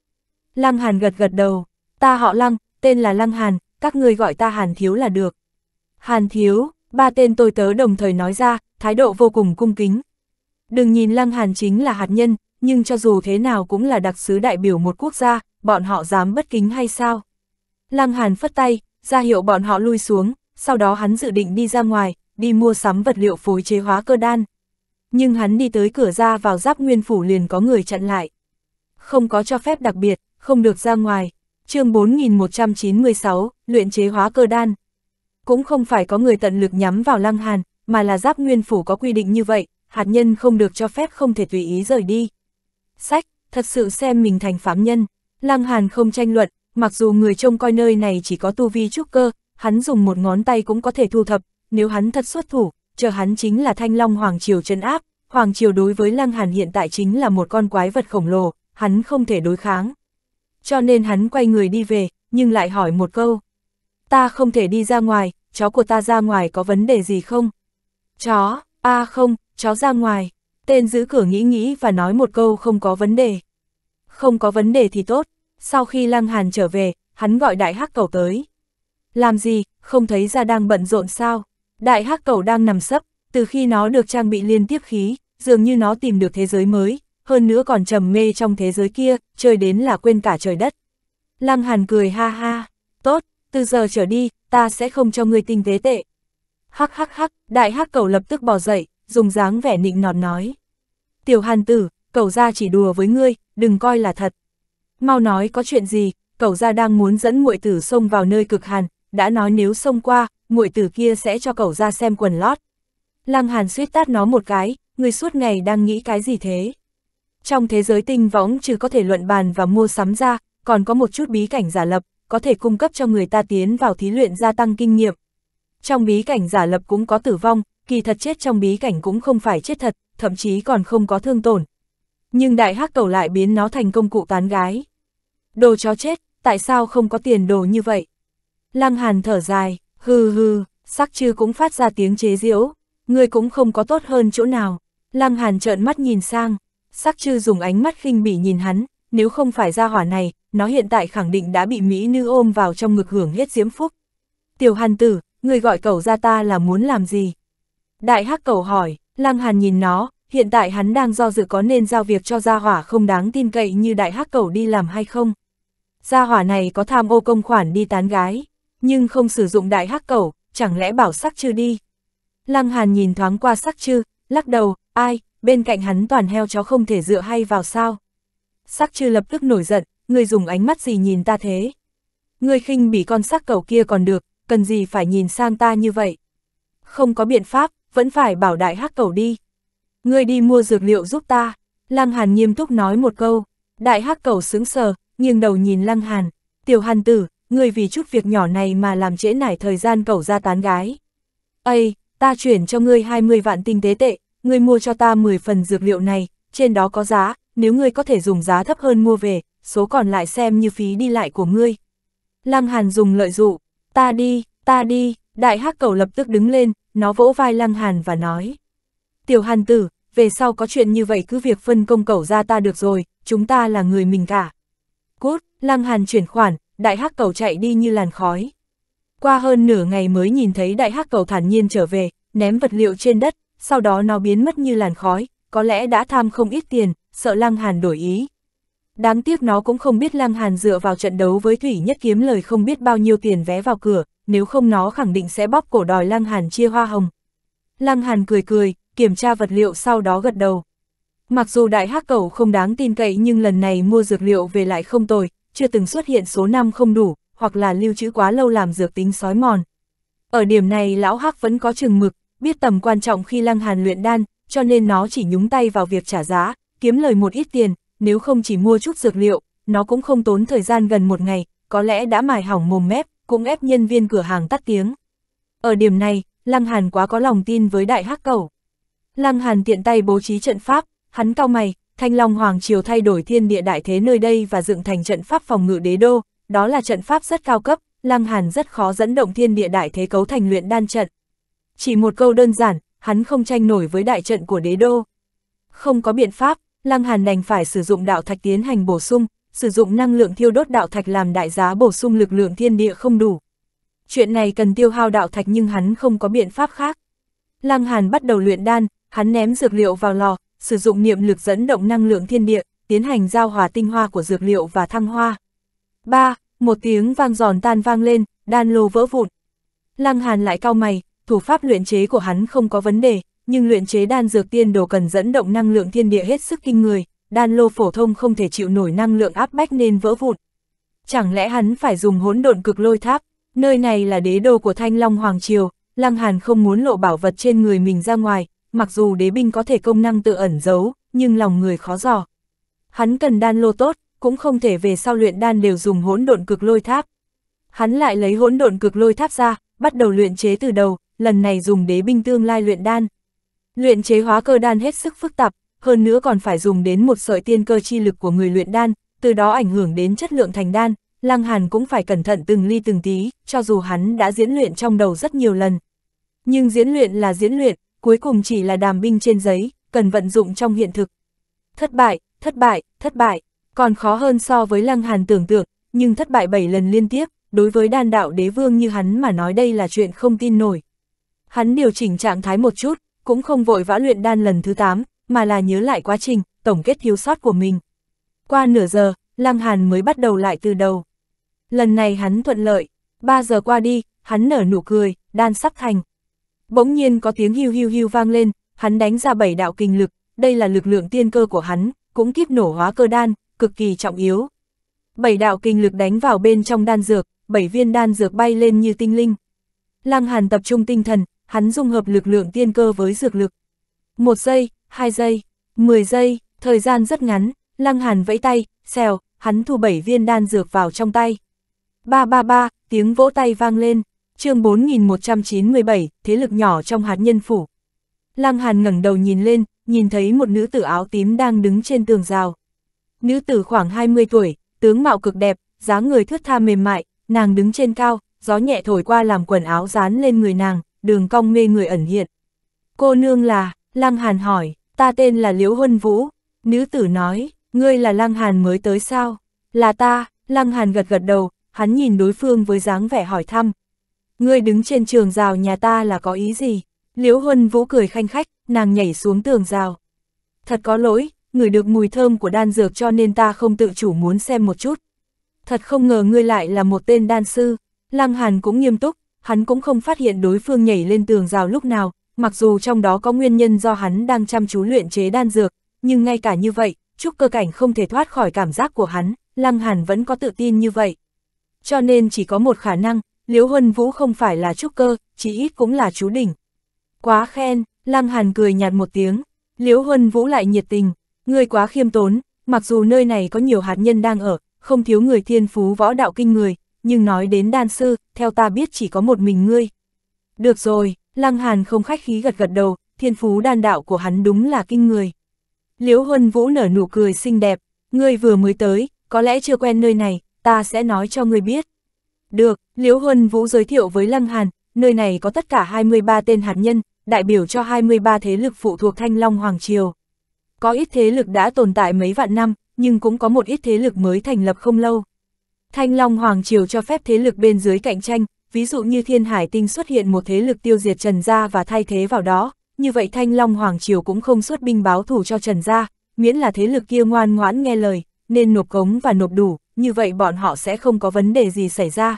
[SPEAKER 1] Lăng Hàn gật gật đầu, ta họ Lăng, tên là Lăng Hàn, các người gọi ta Hàn Thiếu là được. Hàn Thiếu, ba tên tôi tớ đồng thời nói ra, thái độ vô cùng cung kính. Đừng nhìn Lăng Hàn chính là hạt nhân, nhưng cho dù thế nào cũng là đặc sứ đại biểu một quốc gia, bọn họ dám bất kính hay sao? Lăng Hàn phất tay, ra hiệu bọn họ lui xuống, sau đó hắn dự định đi ra ngoài, đi mua sắm vật liệu phối chế hóa cơ đan nhưng hắn đi tới cửa ra vào giáp nguyên phủ liền có người chặn lại. Không có cho phép đặc biệt, không được ra ngoài. chương 4196, luyện chế hóa cơ đan. Cũng không phải có người tận lực nhắm vào lăng hàn, mà là giáp nguyên phủ có quy định như vậy, hạt nhân không được cho phép không thể tùy ý rời đi. Sách, thật sự xem mình thành phám nhân. Lăng hàn không tranh luận, mặc dù người trông coi nơi này chỉ có tu vi trúc cơ, hắn dùng một ngón tay cũng có thể thu thập, nếu hắn thật xuất thủ, chờ hắn chính là Thanh Long Hoàng Triều chân áp, Hoàng Triều đối với Lăng Hàn hiện tại chính là một con quái vật khổng lồ, hắn không thể đối kháng. Cho nên hắn quay người đi về, nhưng lại hỏi một câu. Ta không thể đi ra ngoài, chó của ta ra ngoài có vấn đề gì không? Chó, a à không, chó ra ngoài. Tên giữ cửa nghĩ nghĩ và nói một câu không có vấn đề. Không có vấn đề thì tốt. Sau khi Lăng Hàn trở về, hắn gọi đại hắc cầu tới. Làm gì, không thấy ra đang bận rộn sao? Đại hắc cầu đang nằm sấp, từ khi nó được trang bị liên tiếp khí, dường như nó tìm được thế giới mới, hơn nữa còn trầm mê trong thế giới kia, chơi đến là quên cả trời đất. Lăng Hàn cười ha ha, tốt, từ giờ trở đi, ta sẽ không cho ngươi tinh tế tệ. Hắc hắc hắc, đại hắc cầu lập tức bỏ dậy, dùng dáng vẻ nịnh nọt nói. Tiểu Hàn tử, cầu ra chỉ đùa với ngươi, đừng coi là thật. Mau nói có chuyện gì, cầu ra đang muốn dẫn muội tử xông vào nơi cực hàn, đã nói nếu xông qua, muội tử kia sẽ cho cậu ra xem quần lót. Lăng Hàn suýt tát nó một cái, người suốt ngày đang nghĩ cái gì thế? Trong thế giới tinh võng trừ có thể luận bàn và mua sắm ra, còn có một chút bí cảnh giả lập, có thể cung cấp cho người ta tiến vào thí luyện gia tăng kinh nghiệm. Trong bí cảnh giả lập cũng có tử vong, kỳ thật chết trong bí cảnh cũng không phải chết thật, thậm chí còn không có thương tổn. Nhưng đại hắc cầu lại biến nó thành công cụ tán gái. Đồ chó chết, tại sao không có tiền đồ như vậy? Lăng Hàn thở dài, Hừ hừ, sắc chư cũng phát ra tiếng chế diễu ngươi cũng không có tốt hơn chỗ nào. Lăng Hàn trợn mắt nhìn sang, sắc chư dùng ánh mắt khinh bỉ nhìn hắn, nếu không phải ra hỏa này, nó hiện tại khẳng định đã bị Mỹ nữ ôm vào trong ngực hưởng hết diễm phúc. Tiểu Hàn tử, ngươi gọi cầu ra ta là muốn làm gì? Đại hắc cầu hỏi, Lăng Hàn nhìn nó, hiện tại hắn đang do dự có nên giao việc cho gia hỏa không đáng tin cậy như đại hắc cầu đi làm hay không. Gia hỏa này có tham ô công khoản đi tán gái nhưng không sử dụng đại hắc cẩu, chẳng lẽ bảo sắc chư đi. Lăng Hàn nhìn thoáng qua sắc chư, lắc đầu, ai, bên cạnh hắn toàn heo chó không thể dựa hay vào sao. Sắc chư lập tức nổi giận, người dùng ánh mắt gì nhìn ta thế. Người khinh bị con sắc cẩu kia còn được, cần gì phải nhìn sang ta như vậy. Không có biện pháp, vẫn phải bảo đại hắc cẩu đi. Người đi mua dược liệu giúp ta, Lăng Hàn nghiêm túc nói một câu. Đại hắc cẩu sướng sờ, nghiêng đầu nhìn Lăng Hàn, tiểu hàn tử, người vì chút việc nhỏ này mà làm trễ nải thời gian cẩu ra tán gái. Ây, ta chuyển cho ngươi 20 vạn tinh tế tệ, ngươi mua cho ta 10 phần dược liệu này, trên đó có giá, nếu ngươi có thể dùng giá thấp hơn mua về, số còn lại xem như phí đi lại của ngươi. Lăng Hàn dùng lợi dụ, ta đi, ta đi, đại hắc cầu lập tức đứng lên, nó vỗ vai Lăng Hàn và nói. Tiểu Hàn tử, về sau có chuyện như vậy cứ việc phân công cầu ra ta được rồi, chúng ta là người mình cả. Cút, Lăng Hàn chuyển khoản, đại hắc cầu chạy đi như làn khói. Qua hơn nửa ngày mới nhìn thấy đại hắc cầu thản nhiên trở về, ném vật liệu trên đất, sau đó nó biến mất như làn khói, có lẽ đã tham không ít tiền, sợ Lăng Hàn đổi ý. Đáng tiếc nó cũng không biết Lăng Hàn dựa vào trận đấu với Thủy Nhất Kiếm lời không biết bao nhiêu tiền vé vào cửa, nếu không nó khẳng định sẽ bóp cổ đòi Lăng Hàn chia hoa hồng. Lăng Hàn cười cười, kiểm tra vật liệu sau đó gật đầu. Mặc dù đại hắc cầu không đáng tin cậy nhưng lần này mua dược liệu về lại không tồi, chưa từng xuất hiện số năm không đủ, hoặc là lưu trữ quá lâu làm dược tính sói mòn. Ở điểm này lão hắc vẫn có chừng mực, biết tầm quan trọng khi lăng hàn luyện đan, cho nên nó chỉ nhúng tay vào việc trả giá, kiếm lời một ít tiền, nếu không chỉ mua chút dược liệu, nó cũng không tốn thời gian gần một ngày, có lẽ đã mài hỏng mồm mép, cũng ép nhân viên cửa hàng tắt tiếng. Ở điểm này, Lăng Hàn quá có lòng tin với đại hắc cầu. Lăng Hàn tiện tay bố trí trận pháp, hắn cao mày, Thanh Long Hoàng Triều thay đổi thiên địa đại thế nơi đây và dựng thành trận pháp phòng ngự đế đô, đó là trận pháp rất cao cấp, Lăng Hàn rất khó dẫn động thiên địa đại thế cấu thành luyện đan trận. Chỉ một câu đơn giản, hắn không tranh nổi với đại trận của đế đô. Không có biện pháp, Lăng Hàn đành phải sử dụng đạo thạch tiến hành bổ sung, sử dụng năng lượng thiêu đốt đạo thạch làm đại giá bổ sung lực lượng thiên địa không đủ. Chuyện này cần tiêu hao đạo thạch nhưng hắn không có biện pháp khác. Lăng Hàn bắt đầu luyện đan, hắn ném dược liệu vào lò, sử dụng niệm lực dẫn động năng lượng thiên địa, tiến hành giao hòa tinh hoa của dược liệu và thăng hoa. ba Một tiếng vang giòn tan vang lên, đan lô vỡ vụn. Lăng Hàn lại cao mày, thủ pháp luyện chế của hắn không có vấn đề, nhưng luyện chế đan dược tiên đồ cần dẫn động năng lượng thiên địa hết sức kinh người, đan lô phổ thông không thể chịu nổi năng lượng áp bách nên vỡ vụn. Chẳng lẽ hắn phải dùng hỗn độn cực lôi tháp, nơi này là đế đô của Thanh Long Hoàng Triều, Lăng Hàn không muốn lộ bảo vật trên người mình ra ngoài, mặc dù đế binh có thể công năng tự ẩn giấu, nhưng lòng người khó dò. Hắn cần đan lô tốt, cũng không thể về sau luyện đan đều dùng hỗn độn cực lôi tháp. Hắn lại lấy hỗn độn cực lôi tháp ra, bắt đầu luyện chế từ đầu, lần này dùng đế binh tương lai luyện đan. Luyện chế hóa cơ đan hết sức phức tạp, hơn nữa còn phải dùng đến một sợi tiên cơ chi lực của người luyện đan, từ đó ảnh hưởng đến chất lượng thành đan, Lăng Hàn cũng phải cẩn thận từng ly từng tí, cho dù hắn đã diễn luyện trong đầu rất nhiều lần. Nhưng diễn luyện là diễn luyện, cuối cùng chỉ là đàm binh trên giấy, cần vận dụng trong hiện thực. Thất bại, thất bại, thất bại, còn khó hơn so với Lăng Hàn tưởng tượng, nhưng thất bại 7 lần liên tiếp, đối với đan đạo đế vương như hắn mà nói đây là chuyện không tin nổi. Hắn điều chỉnh trạng thái một chút, cũng không vội vã luyện đan lần thứ 8, mà là nhớ lại quá trình, tổng kết thiếu sót của mình. Qua nửa giờ, Lăng Hàn mới bắt đầu lại từ đầu. Lần này hắn thuận lợi, 3 giờ qua đi, hắn nở nụ cười, đan sắp thành. Bỗng nhiên có tiếng hưu hưu hưu vang lên, hắn đánh ra bảy đạo kinh lực, đây là lực lượng tiên cơ của hắn, cũng kiếp nổ hóa cơ đan, cực kỳ trọng yếu. Bảy đạo kinh lực đánh vào bên trong đan dược, bảy viên đan dược bay lên như tinh linh. Lăng Hàn tập trung tinh thần, hắn dung hợp lực lượng tiên cơ với dược lực. Một giây, hai giây, mười giây, thời gian rất ngắn, Lăng Hàn vẫy tay, xèo, hắn thu bảy viên đan dược vào trong tay. Ba ba ba, tiếng vỗ tay vang lên chương 4197, thế lực nhỏ trong hạt nhân phủ. Lăng Hàn ngẩng đầu nhìn lên, nhìn thấy một nữ tử áo tím đang đứng trên tường rào. Nữ tử khoảng 20 tuổi, tướng mạo cực đẹp, dáng người thướt tha mềm mại, nàng đứng trên cao, gió nhẹ thổi qua làm quần áo dán lên người nàng, đường cong mê người ẩn hiện. Cô nương là, Lăng Hàn hỏi, ta tên là Liễu Huân Vũ. Nữ tử nói, ngươi là Lăng Hàn mới tới sao? Là ta, Lăng Hàn gật gật đầu, hắn nhìn đối phương với dáng vẻ hỏi thăm, ngươi đứng trên trường rào nhà ta là có ý gì? Liễu Huân Vũ cười khanh khách, nàng nhảy xuống tường rào. Thật có lỗi, ngửi được mùi thơm của đan dược cho nên ta không tự chủ muốn xem một chút. Thật không ngờ ngươi lại là một tên đan sư, Lăng Hàn cũng nghiêm túc, hắn cũng không phát hiện đối phương nhảy lên tường rào lúc nào, mặc dù trong đó có nguyên nhân do hắn đang chăm chú luyện chế đan dược, nhưng ngay cả như vậy, trúc cơ cảnh không thể thoát khỏi cảm giác của hắn, Lăng Hàn vẫn có tự tin như vậy. Cho nên chỉ có một khả năng, Liễu Huân Vũ không phải là trúc cơ, chỉ ít cũng là chú đỉnh. Quá khen, Lăng Hàn cười nhạt một tiếng, Liễu Huân Vũ lại nhiệt tình, người quá khiêm tốn, mặc dù nơi này có nhiều hạt nhân đang ở, không thiếu người thiên phú võ đạo kinh người, nhưng nói đến đan sư, theo ta biết chỉ có một mình ngươi. Được rồi, Lăng Hàn không khách khí gật gật đầu, thiên phú đan đạo của hắn đúng là kinh người. Liễu Huân Vũ nở nụ cười xinh đẹp, ngươi vừa mới tới, có lẽ chưa quen nơi này, ta sẽ nói cho ngươi biết. Được, Liễu Huân Vũ giới thiệu với Lăng Hàn, nơi này có tất cả 23 tên hạt nhân, đại biểu cho 23 thế lực phụ thuộc Thanh Long Hoàng Triều. Có ít thế lực đã tồn tại mấy vạn năm, nhưng cũng có một ít thế lực mới thành lập không lâu. Thanh Long Hoàng Triều cho phép thế lực bên dưới cạnh tranh, ví dụ như Thiên Hải Tinh xuất hiện một thế lực tiêu diệt Trần Gia và thay thế vào đó, như vậy Thanh Long Hoàng Triều cũng không xuất binh báo thù cho Trần Gia, miễn là thế lực kia ngoan ngoãn nghe lời, nên nộp cống và nộp đủ, như vậy bọn họ sẽ không có vấn đề gì xảy ra.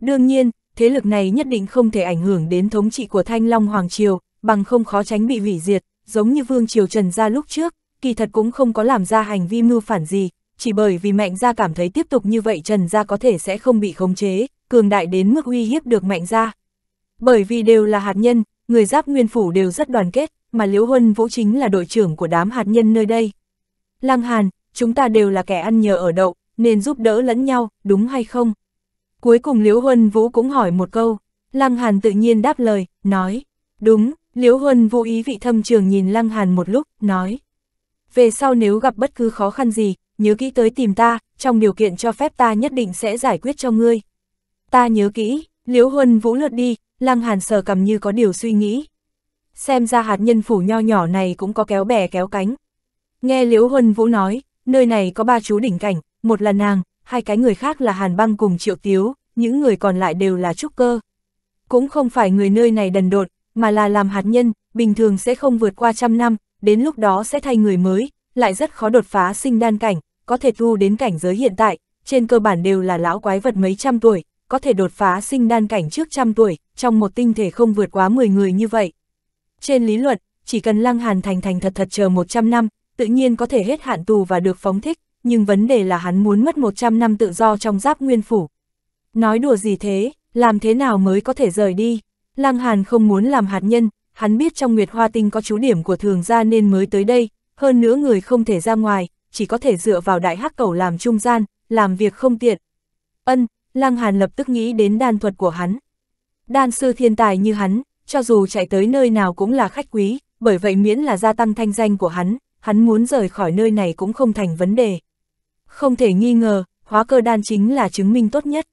[SPEAKER 1] Đương nhiên, thế lực này nhất định không thể ảnh hưởng đến thống trị của Thanh Long Hoàng Triều, bằng không khó tránh bị hủy diệt, giống như Vương Triều Trần Gia lúc trước, kỳ thật cũng không có làm ra hành vi mưu phản gì, chỉ bởi vì Mạnh Gia cảm thấy tiếp tục như vậy Trần Gia có thể sẽ không bị khống chế, cường đại đến mức uy hiếp được Mạnh Gia. Bởi vì đều là hạt nhân, người giáp nguyên phủ đều rất đoàn kết, mà Liễu Huân Vũ chính là đội trưởng của đám hạt nhân nơi đây. Lăng Hàn, chúng ta đều là kẻ ăn nhờ ở đậu, nên giúp đỡ lẫn nhau, đúng hay không? Cuối cùng Liễu Huân Vũ cũng hỏi một câu, Lăng Hàn tự nhiên đáp lời, nói, đúng, Liễu Huân Vũ ý vị thâm trường nhìn Lăng Hàn một lúc, nói, về sau nếu gặp bất cứ khó khăn gì, nhớ kỹ tới tìm ta, trong điều kiện cho phép ta nhất định sẽ giải quyết cho ngươi. Ta nhớ kỹ, Liễu Huân Vũ lượt đi, Lăng Hàn sờ cầm như có điều suy nghĩ. Xem ra hạt nhân phủ nho nhỏ này cũng có kéo bè kéo cánh. Nghe Liễu Huân Vũ nói, nơi này có ba chú đỉnh cảnh, một là nàng, hai cái người khác là Hàn Băng cùng Triệu Tiếu, những người còn lại đều là trúc cơ. Cũng không phải người nơi này đần độn, mà là làm hạt nhân, bình thường sẽ không vượt qua trăm năm, đến lúc đó sẽ thay người mới, lại rất khó đột phá sinh đan cảnh, có thể thu đến cảnh giới hiện tại, trên cơ bản đều là lão quái vật mấy trăm tuổi, có thể đột phá sinh đan cảnh trước trăm tuổi, trong một tinh thể không vượt quá 10 người như vậy. Trên lý luận, chỉ cần Lăng Hàn thành thành thật thật chờ 100 năm, tự nhiên có thể hết hạn tù và được phóng thích, nhưng vấn đề là hắn muốn mất 100 năm tự do trong giáp nguyên phủ. Nói đùa gì thế, làm thế nào mới có thể rời đi? Lăng Hàn không muốn làm hạt nhân, hắn biết trong Nguyệt Hoa Tinh có chú điểm của thường gia nên mới tới đây, hơn nữa người không thể ra ngoài, chỉ có thể dựa vào đại hắc cầu làm trung gian, làm việc không tiện. Ân, Lăng Hàn lập tức nghĩ đến đan thuật của hắn. Đan sư thiên tài như hắn, cho dù chạy tới nơi nào cũng là khách quý, bởi vậy miễn là gia tăng thanh danh của hắn, hắn muốn rời khỏi nơi này cũng không thành vấn đề. Không thể nghi ngờ, hóa cơ đan chính là chứng minh tốt nhất.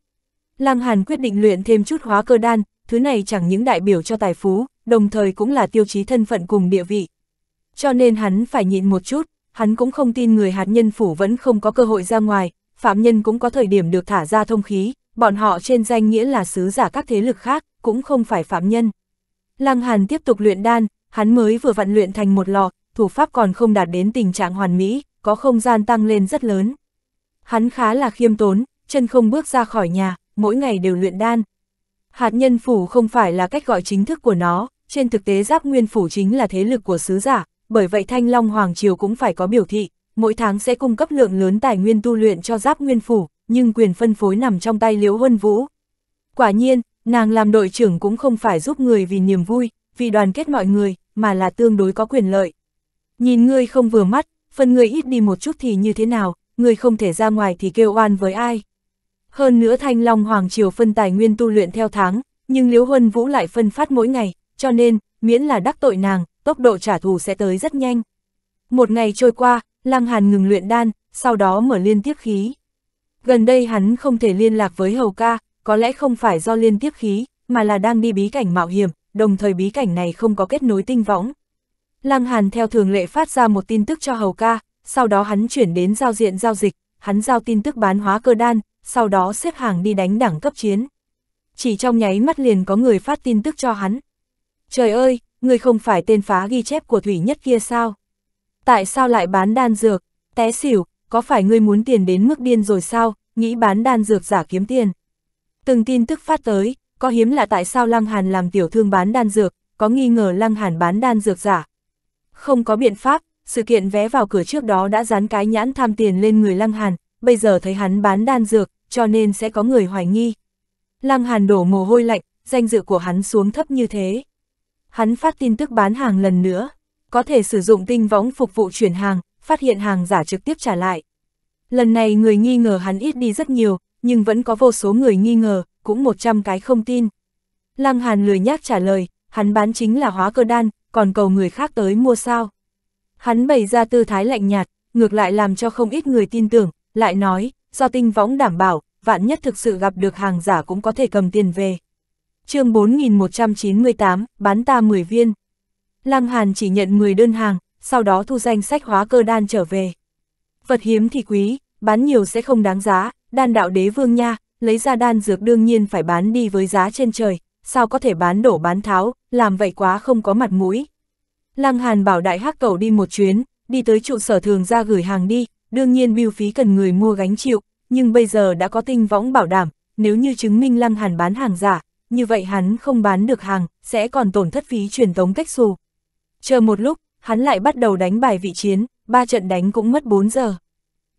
[SPEAKER 1] Lăng Hàn quyết định luyện thêm chút hóa cơ đan, thứ này chẳng những đại biểu cho tài phú, đồng thời cũng là tiêu chí thân phận cùng địa vị. Cho nên hắn phải nhịn một chút, hắn cũng không tin người hạt nhân phủ vẫn không có cơ hội ra ngoài, phạm nhân cũng có thời điểm được thả ra thông khí, bọn họ trên danh nghĩa là sứ giả các thế lực khác, cũng không phải phạm nhân. Lăng Hàn tiếp tục luyện đan, hắn mới vừa vặn luyện thành một lò, thủ pháp còn không đạt đến tình trạng hoàn mỹ, có không gian tăng lên rất lớn. Hắn khá là khiêm tốn, chân không bước ra khỏi nhà, mỗi ngày đều luyện đan. Hạt nhân phủ không phải là cách gọi chính thức của nó, trên thực tế giáp nguyên phủ chính là thế lực của sứ giả, bởi vậy Thanh Long Hoàng Triều cũng phải có biểu thị, mỗi tháng sẽ cung cấp lượng lớn tài nguyên tu luyện cho giáp nguyên phủ, nhưng quyền phân phối nằm trong tay Liễu Huân Vũ. Quả nhiên, nàng làm đội trưởng cũng không phải giúp người vì niềm vui, vì đoàn kết mọi người, mà là tương đối có quyền lợi. Nhìn ngươi không vừa mắt, phần ngươi ít đi một chút thì như thế nào, người không thể ra ngoài thì kêu oan với ai. Hơn nữa Thanh Long Hoàng Triều phân tài nguyên tu luyện theo tháng, nhưng Liễu Huân Vũ lại phân phát mỗi ngày, cho nên, miễn là đắc tội nàng, tốc độ trả thù sẽ tới rất nhanh. Một ngày trôi qua, Lăng Hàn ngừng luyện đan, sau đó mở liên tiếp khí. Gần đây hắn không thể liên lạc với Hầu Ca, có lẽ không phải do liên tiếp khí, mà là đang đi bí cảnh mạo hiểm, đồng thời bí cảnh này không có kết nối tinh võng. Lăng Hàn theo thường lệ phát ra một tin tức cho Hầu Ca, sau đó hắn chuyển đến giao diện giao dịch, hắn giao tin tức bán hóa cơ đan, sau đó xếp hàng đi đánh đẳng cấp chiến. Chỉ trong nháy mắt liền có người phát tin tức cho hắn. Trời ơi, người không phải tên phá ghi chép của Thủy Nhất kia sao? Tại sao lại bán đan dược? Té xỉu, có phải ngươi muốn tiền đến mức điên rồi sao? Nghĩ bán đan dược giả kiếm tiền. Từng tin tức phát tới, có hiếm là tại sao Lăng Hàn làm tiểu thương bán đan dược, có nghi ngờ Lăng Hàn bán đan dược giả. Không có biện pháp, sự kiện vé vào cửa trước đó đã dán cái nhãn tham tiền lên người Lăng Hàn, bây giờ thấy hắn bán đan dược, cho nên sẽ có người hoài nghi. Lăng Hàn đổ mồ hôi lạnh, danh dự của hắn xuống thấp như thế. Hắn phát tin tức bán hàng lần nữa, có thể sử dụng tinh võng phục vụ chuyển hàng, phát hiện hàng giả trực tiếp trả lại. Lần này người nghi ngờ hắn ít đi rất nhiều, nhưng vẫn có vô số người nghi ngờ, cũng 100 cái không tin. Lăng Hàn lười nhác trả lời, hắn bán chính là hóa cơ đan, còn cầu người khác tới mua sao. Hắn bày ra tư thái lạnh nhạt, ngược lại làm cho không ít người tin tưởng, lại nói, do tinh võng đảm bảo, vạn nhất thực sự gặp được hàng giả cũng có thể cầm tiền về. chương 4198, bán ta 10 viên. Lăng Hàn chỉ nhận 10 đơn hàng, sau đó thu danh sách hóa cơ đan trở về. Vật hiếm thì quý, bán nhiều sẽ không đáng giá, đan đạo đế vương nha, lấy ra đan dược đương nhiên phải bán đi với giá trên trời, sao có thể bán đổ bán tháo, làm vậy quá không có mặt mũi. Lăng Hàn bảo đại hắc cầu đi một chuyến, đi tới trụ sở thường ra gửi hàng đi, đương nhiên biêu phí cần người mua gánh chịu, nhưng bây giờ đã có tinh võng bảo đảm, nếu như chứng minh Lăng Hàn bán hàng giả, như vậy hắn không bán được hàng, sẽ còn tổn thất phí truyền tống cách xù. Chờ một lúc, hắn lại bắt đầu đánh bài vị chiến, ba trận đánh cũng mất 4 giờ.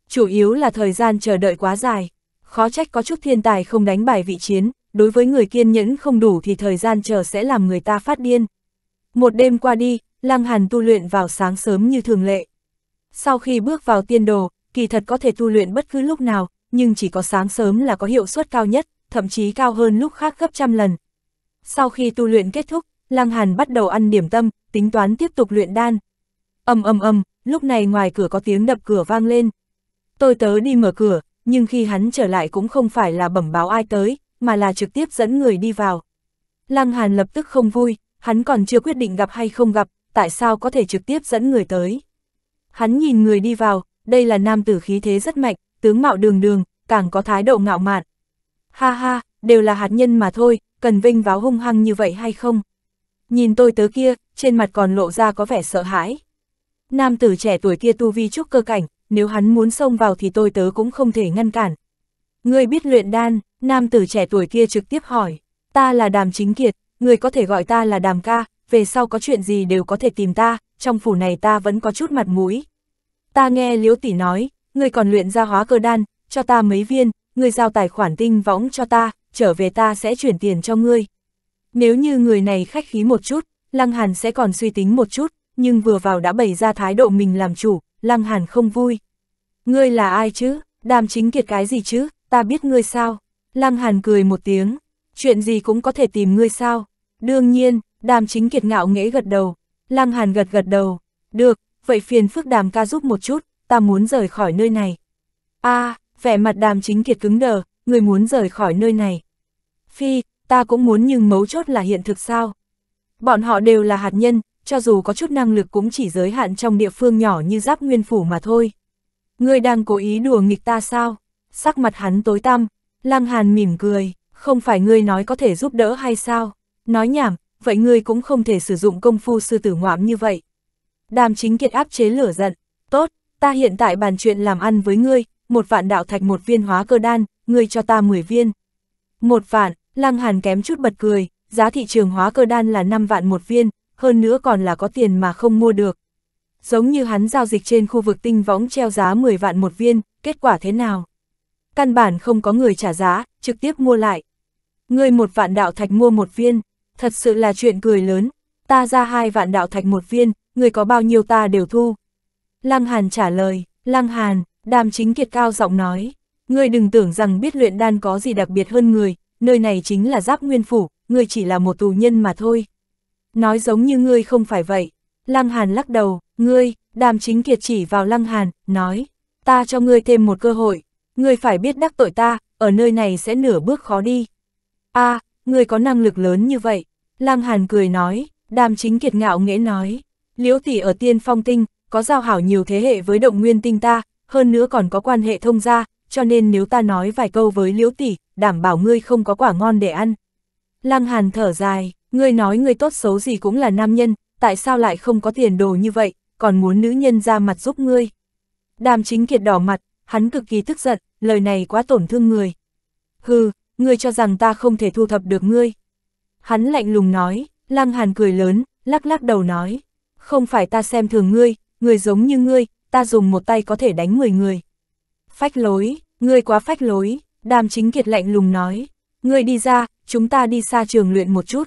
[SPEAKER 1] Chủ yếu là thời gian chờ đợi quá dài, khó trách có chút thiên tài không đánh bài vị chiến, đối với người kiên nhẫn không đủ thì thời gian chờ sẽ làm người ta phát điên. Một đêm qua đi, Lăng Hàn tu luyện vào sáng sớm như thường lệ. Sau khi bước vào tiên đồ, kỳ thật có thể tu luyện bất cứ lúc nào, nhưng chỉ có sáng sớm là có hiệu suất cao nhất, thậm chí cao hơn lúc khác gấp trăm lần. Sau khi tu luyện kết thúc, Lăng Hàn bắt đầu ăn điểm tâm, tính toán tiếp tục luyện đan. Ầm ầm ầm, lúc này ngoài cửa có tiếng đập cửa vang lên. Tôi tớ đi mở cửa, nhưng khi hắn trở lại cũng không phải là bẩm báo ai tới, mà là trực tiếp dẫn người đi vào. Lăng Hàn lập tức không vui, hắn còn chưa quyết định gặp hay không gặp, tại sao có thể trực tiếp dẫn người tới. Hắn nhìn người đi vào, đây là nam tử khí thế rất mạnh, tướng mạo đường đường, càng có thái độ ngạo mạn. Ha ha, đều là hạt nhân mà thôi, cần vinh váo hung hăng như vậy hay không? Nhìn tôi tớ kia, trên mặt còn lộ ra có vẻ sợ hãi. Nam tử trẻ tuổi kia tu vi trúc cơ cảnh, nếu hắn muốn xông vào thì tôi tớ cũng không thể ngăn cản. Ngươi biết luyện đan, nam tử trẻ tuổi kia trực tiếp hỏi, ta là đàm chính kiệt, người có thể gọi ta là đàm ca, về sau có chuyện gì đều có thể tìm ta, trong phủ này ta vẫn có chút mặt mũi. Ta nghe Liễu Tỷ nói, người còn luyện ra hóa cơ đan, cho ta mấy viên, người giao tài khoản tinh võng cho ta, trở về ta sẽ chuyển tiền cho ngươi. Nếu như người này khách khí một chút, Lăng Hàn sẽ còn suy tính một chút, nhưng vừa vào đã bày ra thái độ mình làm chủ, Lăng Hàn không vui. Ngươi là ai chứ, đàm chính kiệt cái gì chứ, ta biết ngươi sao. Lăng Hàn cười một tiếng, chuyện gì cũng có thể tìm ngươi sao. Đương nhiên, Đàm chính kiệt ngạo nghễ gật đầu, Lăng Hàn gật gật đầu, được, vậy phiền phước đàm ca giúp một chút, ta muốn rời khỏi nơi này. a à, vẻ mặt đàm chính kiệt cứng đờ, người muốn rời khỏi nơi này. Phi, ta cũng muốn nhưng mấu chốt là hiện thực sao. Bọn họ đều là hạt nhân, cho dù có chút năng lực cũng chỉ giới hạn trong địa phương nhỏ như giáp nguyên phủ mà thôi. Ngươi đang cố ý đùa nghịch ta sao? Sắc mặt hắn tối tăm, Lăng Hàn mỉm cười, không phải ngươi nói có thể giúp đỡ hay sao? Nói nhảm, vậy ngươi cũng không thể sử dụng công phu sư tử ngoạm như vậy. Đàm chính kiệt áp chế lửa giận, tốt, ta hiện tại bàn chuyện làm ăn với ngươi, một vạn đạo thạch một viên hóa cơ đan, ngươi cho ta 10 viên. Một vạn, lăng hàn kém chút bật cười, giá thị trường hóa cơ đan là 5 vạn một viên, hơn nữa còn là có tiền mà không mua được. Giống như hắn giao dịch trên khu vực tinh võng treo giá 10 vạn một viên, kết quả thế nào? Căn bản không có người trả giá, trực tiếp mua lại. Ngươi một vạn đạo thạch mua một viên, thật sự là chuyện cười lớn, ta ra hai vạn đạo thạch một viên, người có bao nhiêu ta đều thu. Lăng Hàn trả lời, Lăng Hàn, đàm chính kiệt cao giọng nói, ngươi đừng tưởng rằng biết luyện đan có gì đặc biệt hơn người, nơi này chính là giáp nguyên phủ, ngươi chỉ là một tù nhân mà thôi. Nói giống như ngươi không phải vậy. Lăng Hàn lắc đầu, ngươi, đàm chính kiệt chỉ vào Lăng Hàn, nói, ta cho ngươi thêm một cơ hội, ngươi phải biết đắc tội ta, ở nơi này sẽ nửa bước khó đi. a à, người có năng lực lớn như vậy. Lăng Hàn cười nói, đàm chính kiệt ngạo nghễ nói, liễu tỷ ở tiên phong tinh, có giao hảo nhiều thế hệ với động nguyên tinh ta, hơn nữa còn có quan hệ thông gia, cho nên nếu ta nói vài câu với liễu tỷ, đảm bảo ngươi không có quả ngon để ăn. Lăng Hàn thở dài, ngươi nói ngươi tốt xấu gì cũng là nam nhân, tại sao lại không có tiền đồ như vậy, còn muốn nữ nhân ra mặt giúp ngươi. Đàm chính kiệt đỏ mặt, hắn cực kỳ tức giận, lời này quá tổn thương người. Hừ, ngươi cho rằng ta không thể thu thập được ngươi. Hắn lạnh lùng nói, Lăng Hàn cười lớn, lắc lắc đầu nói, không phải ta xem thường ngươi, người giống như ngươi, ta dùng một tay có thể đánh 10 người. Phách lối, ngươi quá phách lối, đàm chính kiệt lạnh lùng nói, ngươi đi ra, chúng ta đi xa trường luyện một chút.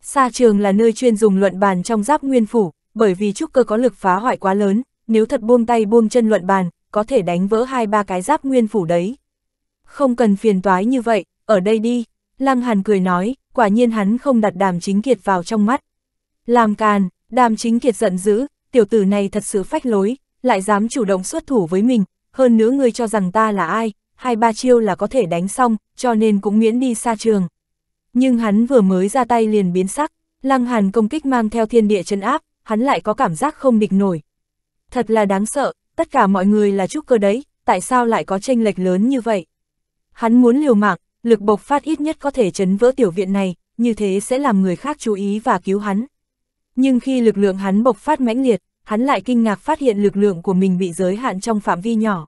[SPEAKER 1] Xa trường là nơi chuyên dùng luận bàn trong giáp nguyên phủ, bởi vì trúc cơ có lực phá hoại quá lớn, nếu thật buông tay buông chân luận bàn, có thể đánh vỡ hai ba cái giáp nguyên phủ đấy. Không cần phiền toái như vậy, ở đây đi, Lăng Hàn cười nói, quả nhiên hắn không đặt đàm chính kiệt vào trong mắt. Làm càn, đàm chính kiệt giận dữ, tiểu tử này thật sự phách lối, lại dám chủ động xuất thủ với mình, hơn nữa người cho rằng ta là ai, hai ba chiêu là có thể đánh xong, cho nên cũng miễn đi xa trường. Nhưng hắn vừa mới ra tay liền biến sắc, Lăng Hàn công kích mang theo thiên địa chân áp, hắn lại có cảm giác không địch nổi. Thật là đáng sợ, tất cả mọi người là trúc cơ đấy, tại sao lại có tranh lệch lớn như vậy? Hắn muốn liều mạng, lực bộc phát ít nhất có thể chấn vỡ tiểu viện này, như thế sẽ làm người khác chú ý và cứu hắn. Nhưng khi lực lượng hắn bộc phát mãnh liệt, hắn lại kinh ngạc phát hiện lực lượng của mình bị giới hạn trong phạm vi nhỏ.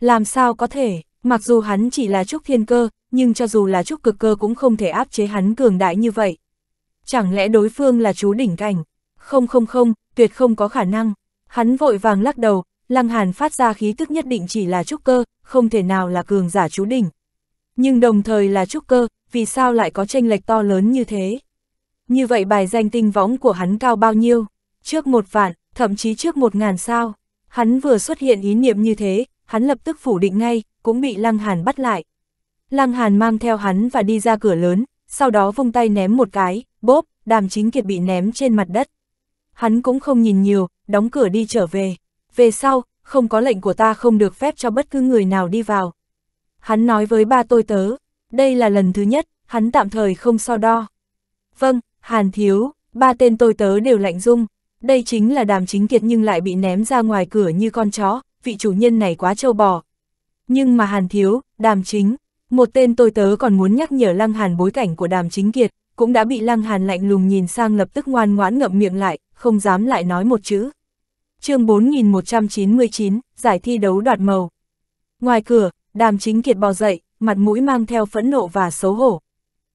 [SPEAKER 1] Làm sao có thể, mặc dù hắn chỉ là trúc thiên cơ, nhưng cho dù là trúc cực cơ cũng không thể áp chế hắn cường đại như vậy. Chẳng lẽ đối phương là chú đỉnh cảnh? Không không không, tuyệt không có khả năng. Hắn vội vàng lắc đầu, lăng hàn phát ra khí tức nhất định chỉ là trúc cơ, không thể nào là cường giả chú đỉnh nhưng đồng thời là trúc cơ, vì sao lại có tranh lệch to lớn như thế? Như vậy bài danh tinh võng của hắn cao bao nhiêu? Trước một vạn, thậm chí trước một ngàn sao? Hắn vừa xuất hiện ý niệm như thế, hắn lập tức phủ định ngay, cũng bị Lăng Hàn bắt lại. Lăng Hàn mang theo hắn và đi ra cửa lớn, sau đó vung tay ném một cái, bốp, đàm chính kiệt bị ném trên mặt đất. Hắn cũng không nhìn nhiều, đóng cửa đi trở về. Về sau, không có lệnh của ta không được phép cho bất cứ người nào đi vào, Hắn nói với ba tôi tớ, đây là lần thứ nhất, hắn tạm thời không so đo. Vâng, Hàn Thiếu, ba tên tôi tớ đều lạnh dung, đây chính là đàm chính kiệt nhưng lại bị ném ra ngoài cửa như con chó, vị chủ nhân này quá trâu bò. Nhưng mà Hàn Thiếu, đàm chính, một tên tôi tớ còn muốn nhắc nhở Lăng Hàn bối cảnh của đàm chính kiệt, cũng đã bị Lăng Hàn lạnh lùng nhìn sang lập tức ngoan ngoãn ngậm miệng lại, không dám lại nói một chữ. chương 4199, giải thi đấu đoạt màu. Ngoài cửa, Đàm chính kiệt bò dậy, mặt mũi mang theo phẫn nộ và xấu hổ.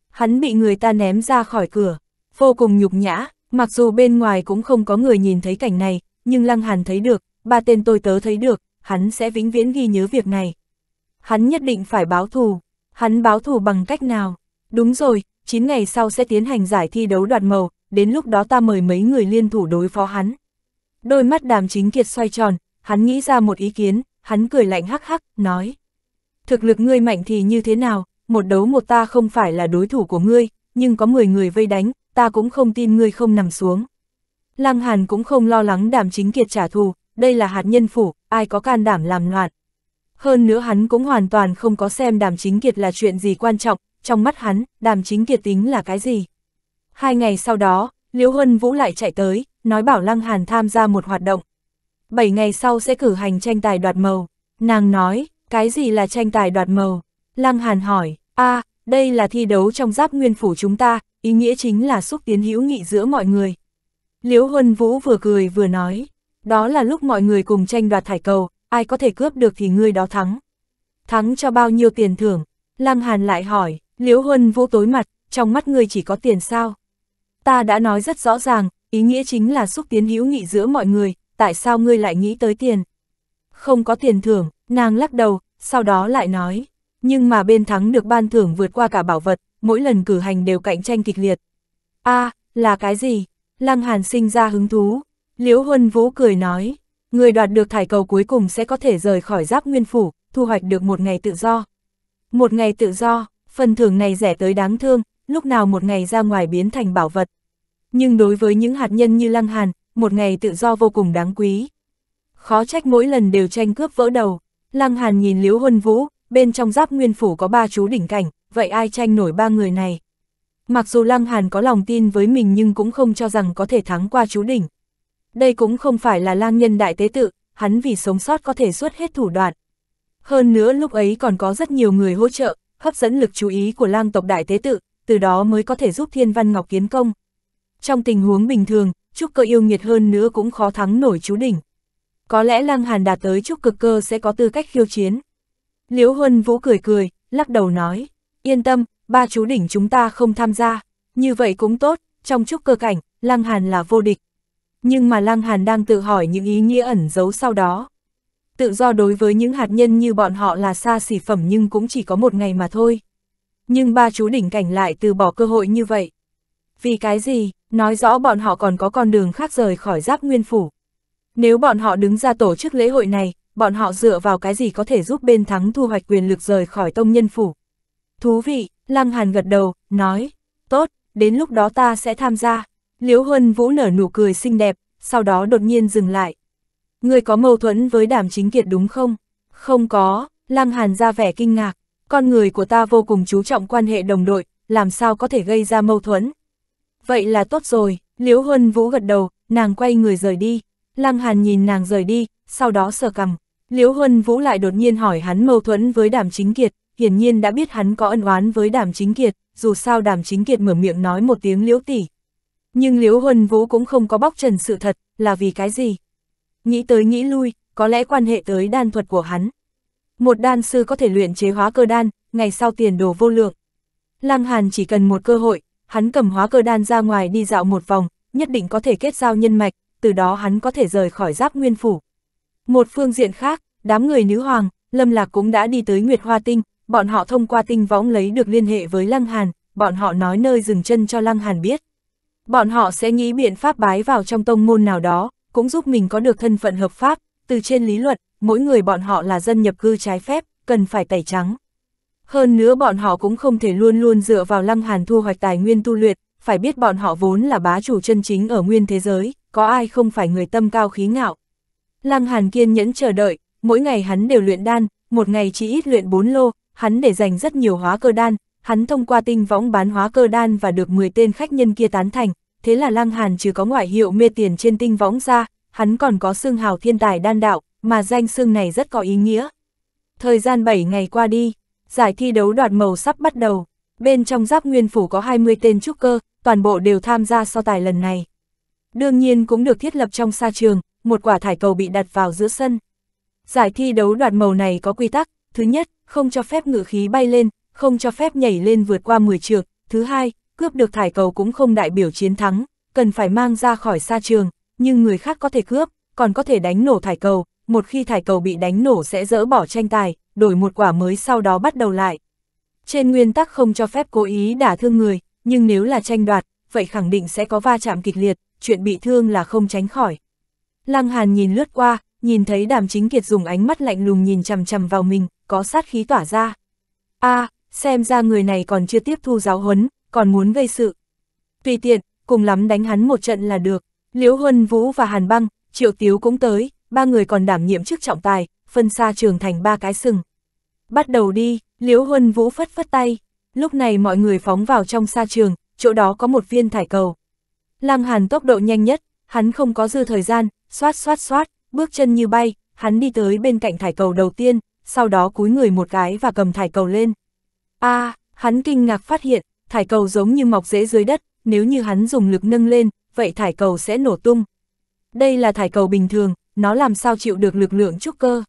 [SPEAKER 1] Hắn bị người ta ném ra khỏi cửa, vô cùng nhục nhã, mặc dù bên ngoài cũng không có người nhìn thấy cảnh này, nhưng Lăng Hàn thấy được, ba tên tôi tớ thấy được, hắn sẽ vĩnh viễn ghi nhớ việc này. Hắn nhất định phải báo thù, hắn báo thù bằng cách nào? Đúng rồi, 9 ngày sau sẽ tiến hành giải thi đấu đoạt màu, đến lúc đó ta mời mấy người liên thủ đối phó hắn. Đôi mắt đàm chính kiệt xoay tròn, hắn nghĩ ra một ý kiến, hắn cười lạnh hắc hắc, nói thực lực ngươi mạnh thì như thế nào, một đấu một ta không phải là đối thủ của ngươi, nhưng có 10 người vây đánh, ta cũng không tin ngươi không nằm xuống. Lăng Hàn cũng không lo lắng đàm chính kiệt trả thù, đây là hạt nhân phủ, ai có can đảm làm loạn. Hơn nữa hắn cũng hoàn toàn không có xem đàm chính kiệt là chuyện gì quan trọng, trong mắt hắn, đàm chính kiệt tính là cái gì. Hai ngày sau đó, Liễu Hân Vũ lại chạy tới, nói bảo Lăng Hàn tham gia một hoạt động. Bảy ngày sau sẽ cử hành tranh tài đoạt màu, nàng nói, cái gì là tranh tài đoạt màu? Lăng Hàn hỏi, a à, đây là thi đấu trong giáp nguyên phủ chúng ta, ý nghĩa chính là xúc tiến hữu nghị giữa mọi người. Liễu Huân Vũ vừa cười vừa nói, đó là lúc mọi người cùng tranh đoạt thải cầu, ai có thể cướp được thì người đó thắng. Thắng cho bao nhiêu tiền thưởng? Lăng Hàn lại hỏi, Liễu Huân Vũ tối mặt, trong mắt người chỉ có tiền sao? Ta đã nói rất rõ ràng, ý nghĩa chính là xúc tiến hữu nghị giữa mọi người, tại sao ngươi lại nghĩ tới tiền? không có tiền thưởng, nàng lắc đầu, sau đó lại nói, nhưng mà bên thắng được ban thưởng vượt qua cả bảo vật, mỗi lần cử hành đều cạnh tranh kịch liệt. a là cái gì? Lăng Hàn sinh ra hứng thú, Liễu Huân Vũ cười nói, người đoạt được thải cầu cuối cùng sẽ có thể rời khỏi giáp nguyên phủ, thu hoạch được một ngày tự do. Một ngày tự do, phần thưởng này rẻ tới đáng thương, lúc nào một ngày ra ngoài biến thành bảo vật. Nhưng đối với những hạt nhân như Lăng Hàn, một ngày tự do vô cùng đáng quý khó trách mỗi lần đều tranh cướp vỡ đầu. Lăng Hàn nhìn Liễu Huân Vũ, bên trong giáp nguyên phủ có ba chú đỉnh cảnh, vậy ai tranh nổi ba người này? Mặc dù Lăng Hàn có lòng tin với mình nhưng cũng không cho rằng có thể thắng qua chú đỉnh. Đây cũng không phải là lang nhân đại tế tự, hắn vì sống sót có thể suốt hết thủ đoạn. Hơn nữa lúc ấy còn có rất nhiều người hỗ trợ, hấp dẫn lực chú ý của lang tộc đại tế tự, từ đó mới có thể giúp Thiên Văn Ngọc kiến công. Trong tình huống bình thường, trúc cơ yêu nghiệt hơn nữa cũng khó thắng nổi chú đỉnh có lẽ Lăng Hàn đạt tới trúc cực cơ sẽ có tư cách khiêu chiến. Liễu Huân Vũ cười cười, lắc đầu nói, yên tâm, ba chú đỉnh chúng ta không tham gia, như vậy cũng tốt, trong trúc cơ cảnh, Lăng Hàn là vô địch. Nhưng mà Lăng Hàn đang tự hỏi những ý nghĩa ẩn giấu sau đó. Tự do đối với những hạt nhân như bọn họ là xa xỉ phẩm nhưng cũng chỉ có một ngày mà thôi. Nhưng ba chú đỉnh cảnh lại từ bỏ cơ hội như vậy. Vì cái gì, nói rõ bọn họ còn có con đường khác rời khỏi giáp nguyên phủ. Nếu bọn họ đứng ra tổ chức lễ hội này, bọn họ dựa vào cái gì có thể giúp bên thắng thu hoạch quyền lực rời khỏi tông nhân phủ. Thú vị, Lăng Hàn gật đầu, nói, tốt, đến lúc đó ta sẽ tham gia. Liễu Huân Vũ nở nụ cười xinh đẹp, sau đó đột nhiên dừng lại. Người có mâu thuẫn với đàm chính kiệt đúng không? Không có, Lăng Hàn ra vẻ kinh ngạc, con người của ta vô cùng chú trọng quan hệ đồng đội, làm sao có thể gây ra mâu thuẫn. Vậy là tốt rồi, Liễu Huân Vũ gật đầu, nàng quay người rời đi. Lăng Hàn nhìn nàng rời đi, sau đó sờ cầm. Liễu Huân Vũ lại đột nhiên hỏi hắn mâu thuẫn với Đàm Chính Kiệt, hiển nhiên đã biết hắn có ân oán với Đàm Chính Kiệt, dù sao Đàm Chính Kiệt mở miệng nói một tiếng Liễu tỷ. Nhưng Liễu Huân Vũ cũng không có bóc trần sự thật, là vì cái gì? Nghĩ tới nghĩ lui, có lẽ quan hệ tới đan thuật của hắn. Một đan sư có thể luyện chế hóa cơ đan, ngày sau tiền đồ vô lượng. Lăng Hàn chỉ cần một cơ hội, hắn cầm hóa cơ đan ra ngoài đi dạo một vòng, nhất định có thể kết giao nhân mạch, từ đó hắn có thể rời khỏi giáp nguyên phủ. Một phương diện khác, đám người nữ hoàng, Lâm Lạc cũng đã đi tới Nguyệt Hoa Tinh, bọn họ thông qua tinh võng lấy được liên hệ với Lăng Hàn, bọn họ nói nơi dừng chân cho Lăng Hàn biết. Bọn họ sẽ nghĩ biện pháp bái vào trong tông môn nào đó, cũng giúp mình có được thân phận hợp pháp, từ trên lý luận, mỗi người bọn họ là dân nhập cư trái phép, cần phải tẩy trắng. Hơn nữa bọn họ cũng không thể luôn luôn dựa vào Lăng Hàn thu hoạch tài nguyên tu luyện, phải biết bọn họ vốn là bá chủ chân chính ở nguyên thế giới, có ai không phải người tâm cao khí ngạo. Lăng Hàn kiên nhẫn chờ đợi, mỗi ngày hắn đều luyện đan, một ngày chỉ ít luyện 4 lô, hắn để dành rất nhiều hóa cơ đan, hắn thông qua tinh võng bán hóa cơ đan và được 10 tên khách nhân kia tán thành, thế là Lăng Hàn trừ có ngoại hiệu mê tiền trên tinh võng ra, hắn còn có xương hào thiên tài đan đạo, mà danh xương này rất có ý nghĩa. Thời gian 7 ngày qua đi, giải thi đấu đoạt màu sắp bắt đầu, bên trong giáp nguyên phủ có 20 tên trúc cơ, toàn bộ đều tham gia so tài lần này đương nhiên cũng được thiết lập trong sa trường, một quả thải cầu bị đặt vào giữa sân. Giải thi đấu đoạt màu này có quy tắc, thứ nhất, không cho phép ngự khí bay lên, không cho phép nhảy lên vượt qua 10 trượng, thứ hai, cướp được thải cầu cũng không đại biểu chiến thắng, cần phải mang ra khỏi sa trường, nhưng người khác có thể cướp, còn có thể đánh nổ thải cầu, một khi thải cầu bị đánh nổ sẽ dỡ bỏ tranh tài, đổi một quả mới sau đó bắt đầu lại. Trên nguyên tắc không cho phép cố ý đả thương người, nhưng nếu là tranh đoạt, vậy khẳng định sẽ có va chạm kịch liệt, chuyện bị thương là không tránh khỏi. Lăng Hàn nhìn lướt qua, nhìn thấy đàm chính kiệt dùng ánh mắt lạnh lùng nhìn chằm chằm vào mình, có sát khí tỏa ra. a xem ra người này còn chưa tiếp thu giáo huấn, còn muốn gây sự. Tùy tiện, cùng lắm đánh hắn một trận là được. Liễu Huân Vũ và Hàn Băng, Triệu Tiếu cũng tới, ba người còn đảm nhiệm chức trọng tài, phân xa trường thành ba cái sừng. Bắt đầu đi, Liễu Huân Vũ phất phất tay. Lúc này mọi người phóng vào trong xa trường, chỗ đó có một viên thải cầu. Lăng Hàn tốc độ nhanh nhất, hắn không có dư thời gian, xoát xoát xoát, bước chân như bay, hắn đi tới bên cạnh thải cầu đầu tiên, sau đó cúi người một cái và cầm thải cầu lên. a à, hắn kinh ngạc phát hiện, thải cầu giống như mọc rễ dưới đất, nếu như hắn dùng lực nâng lên, vậy thải cầu sẽ nổ tung. Đây là thải cầu bình thường, nó làm sao chịu được lực lượng trúc cơ.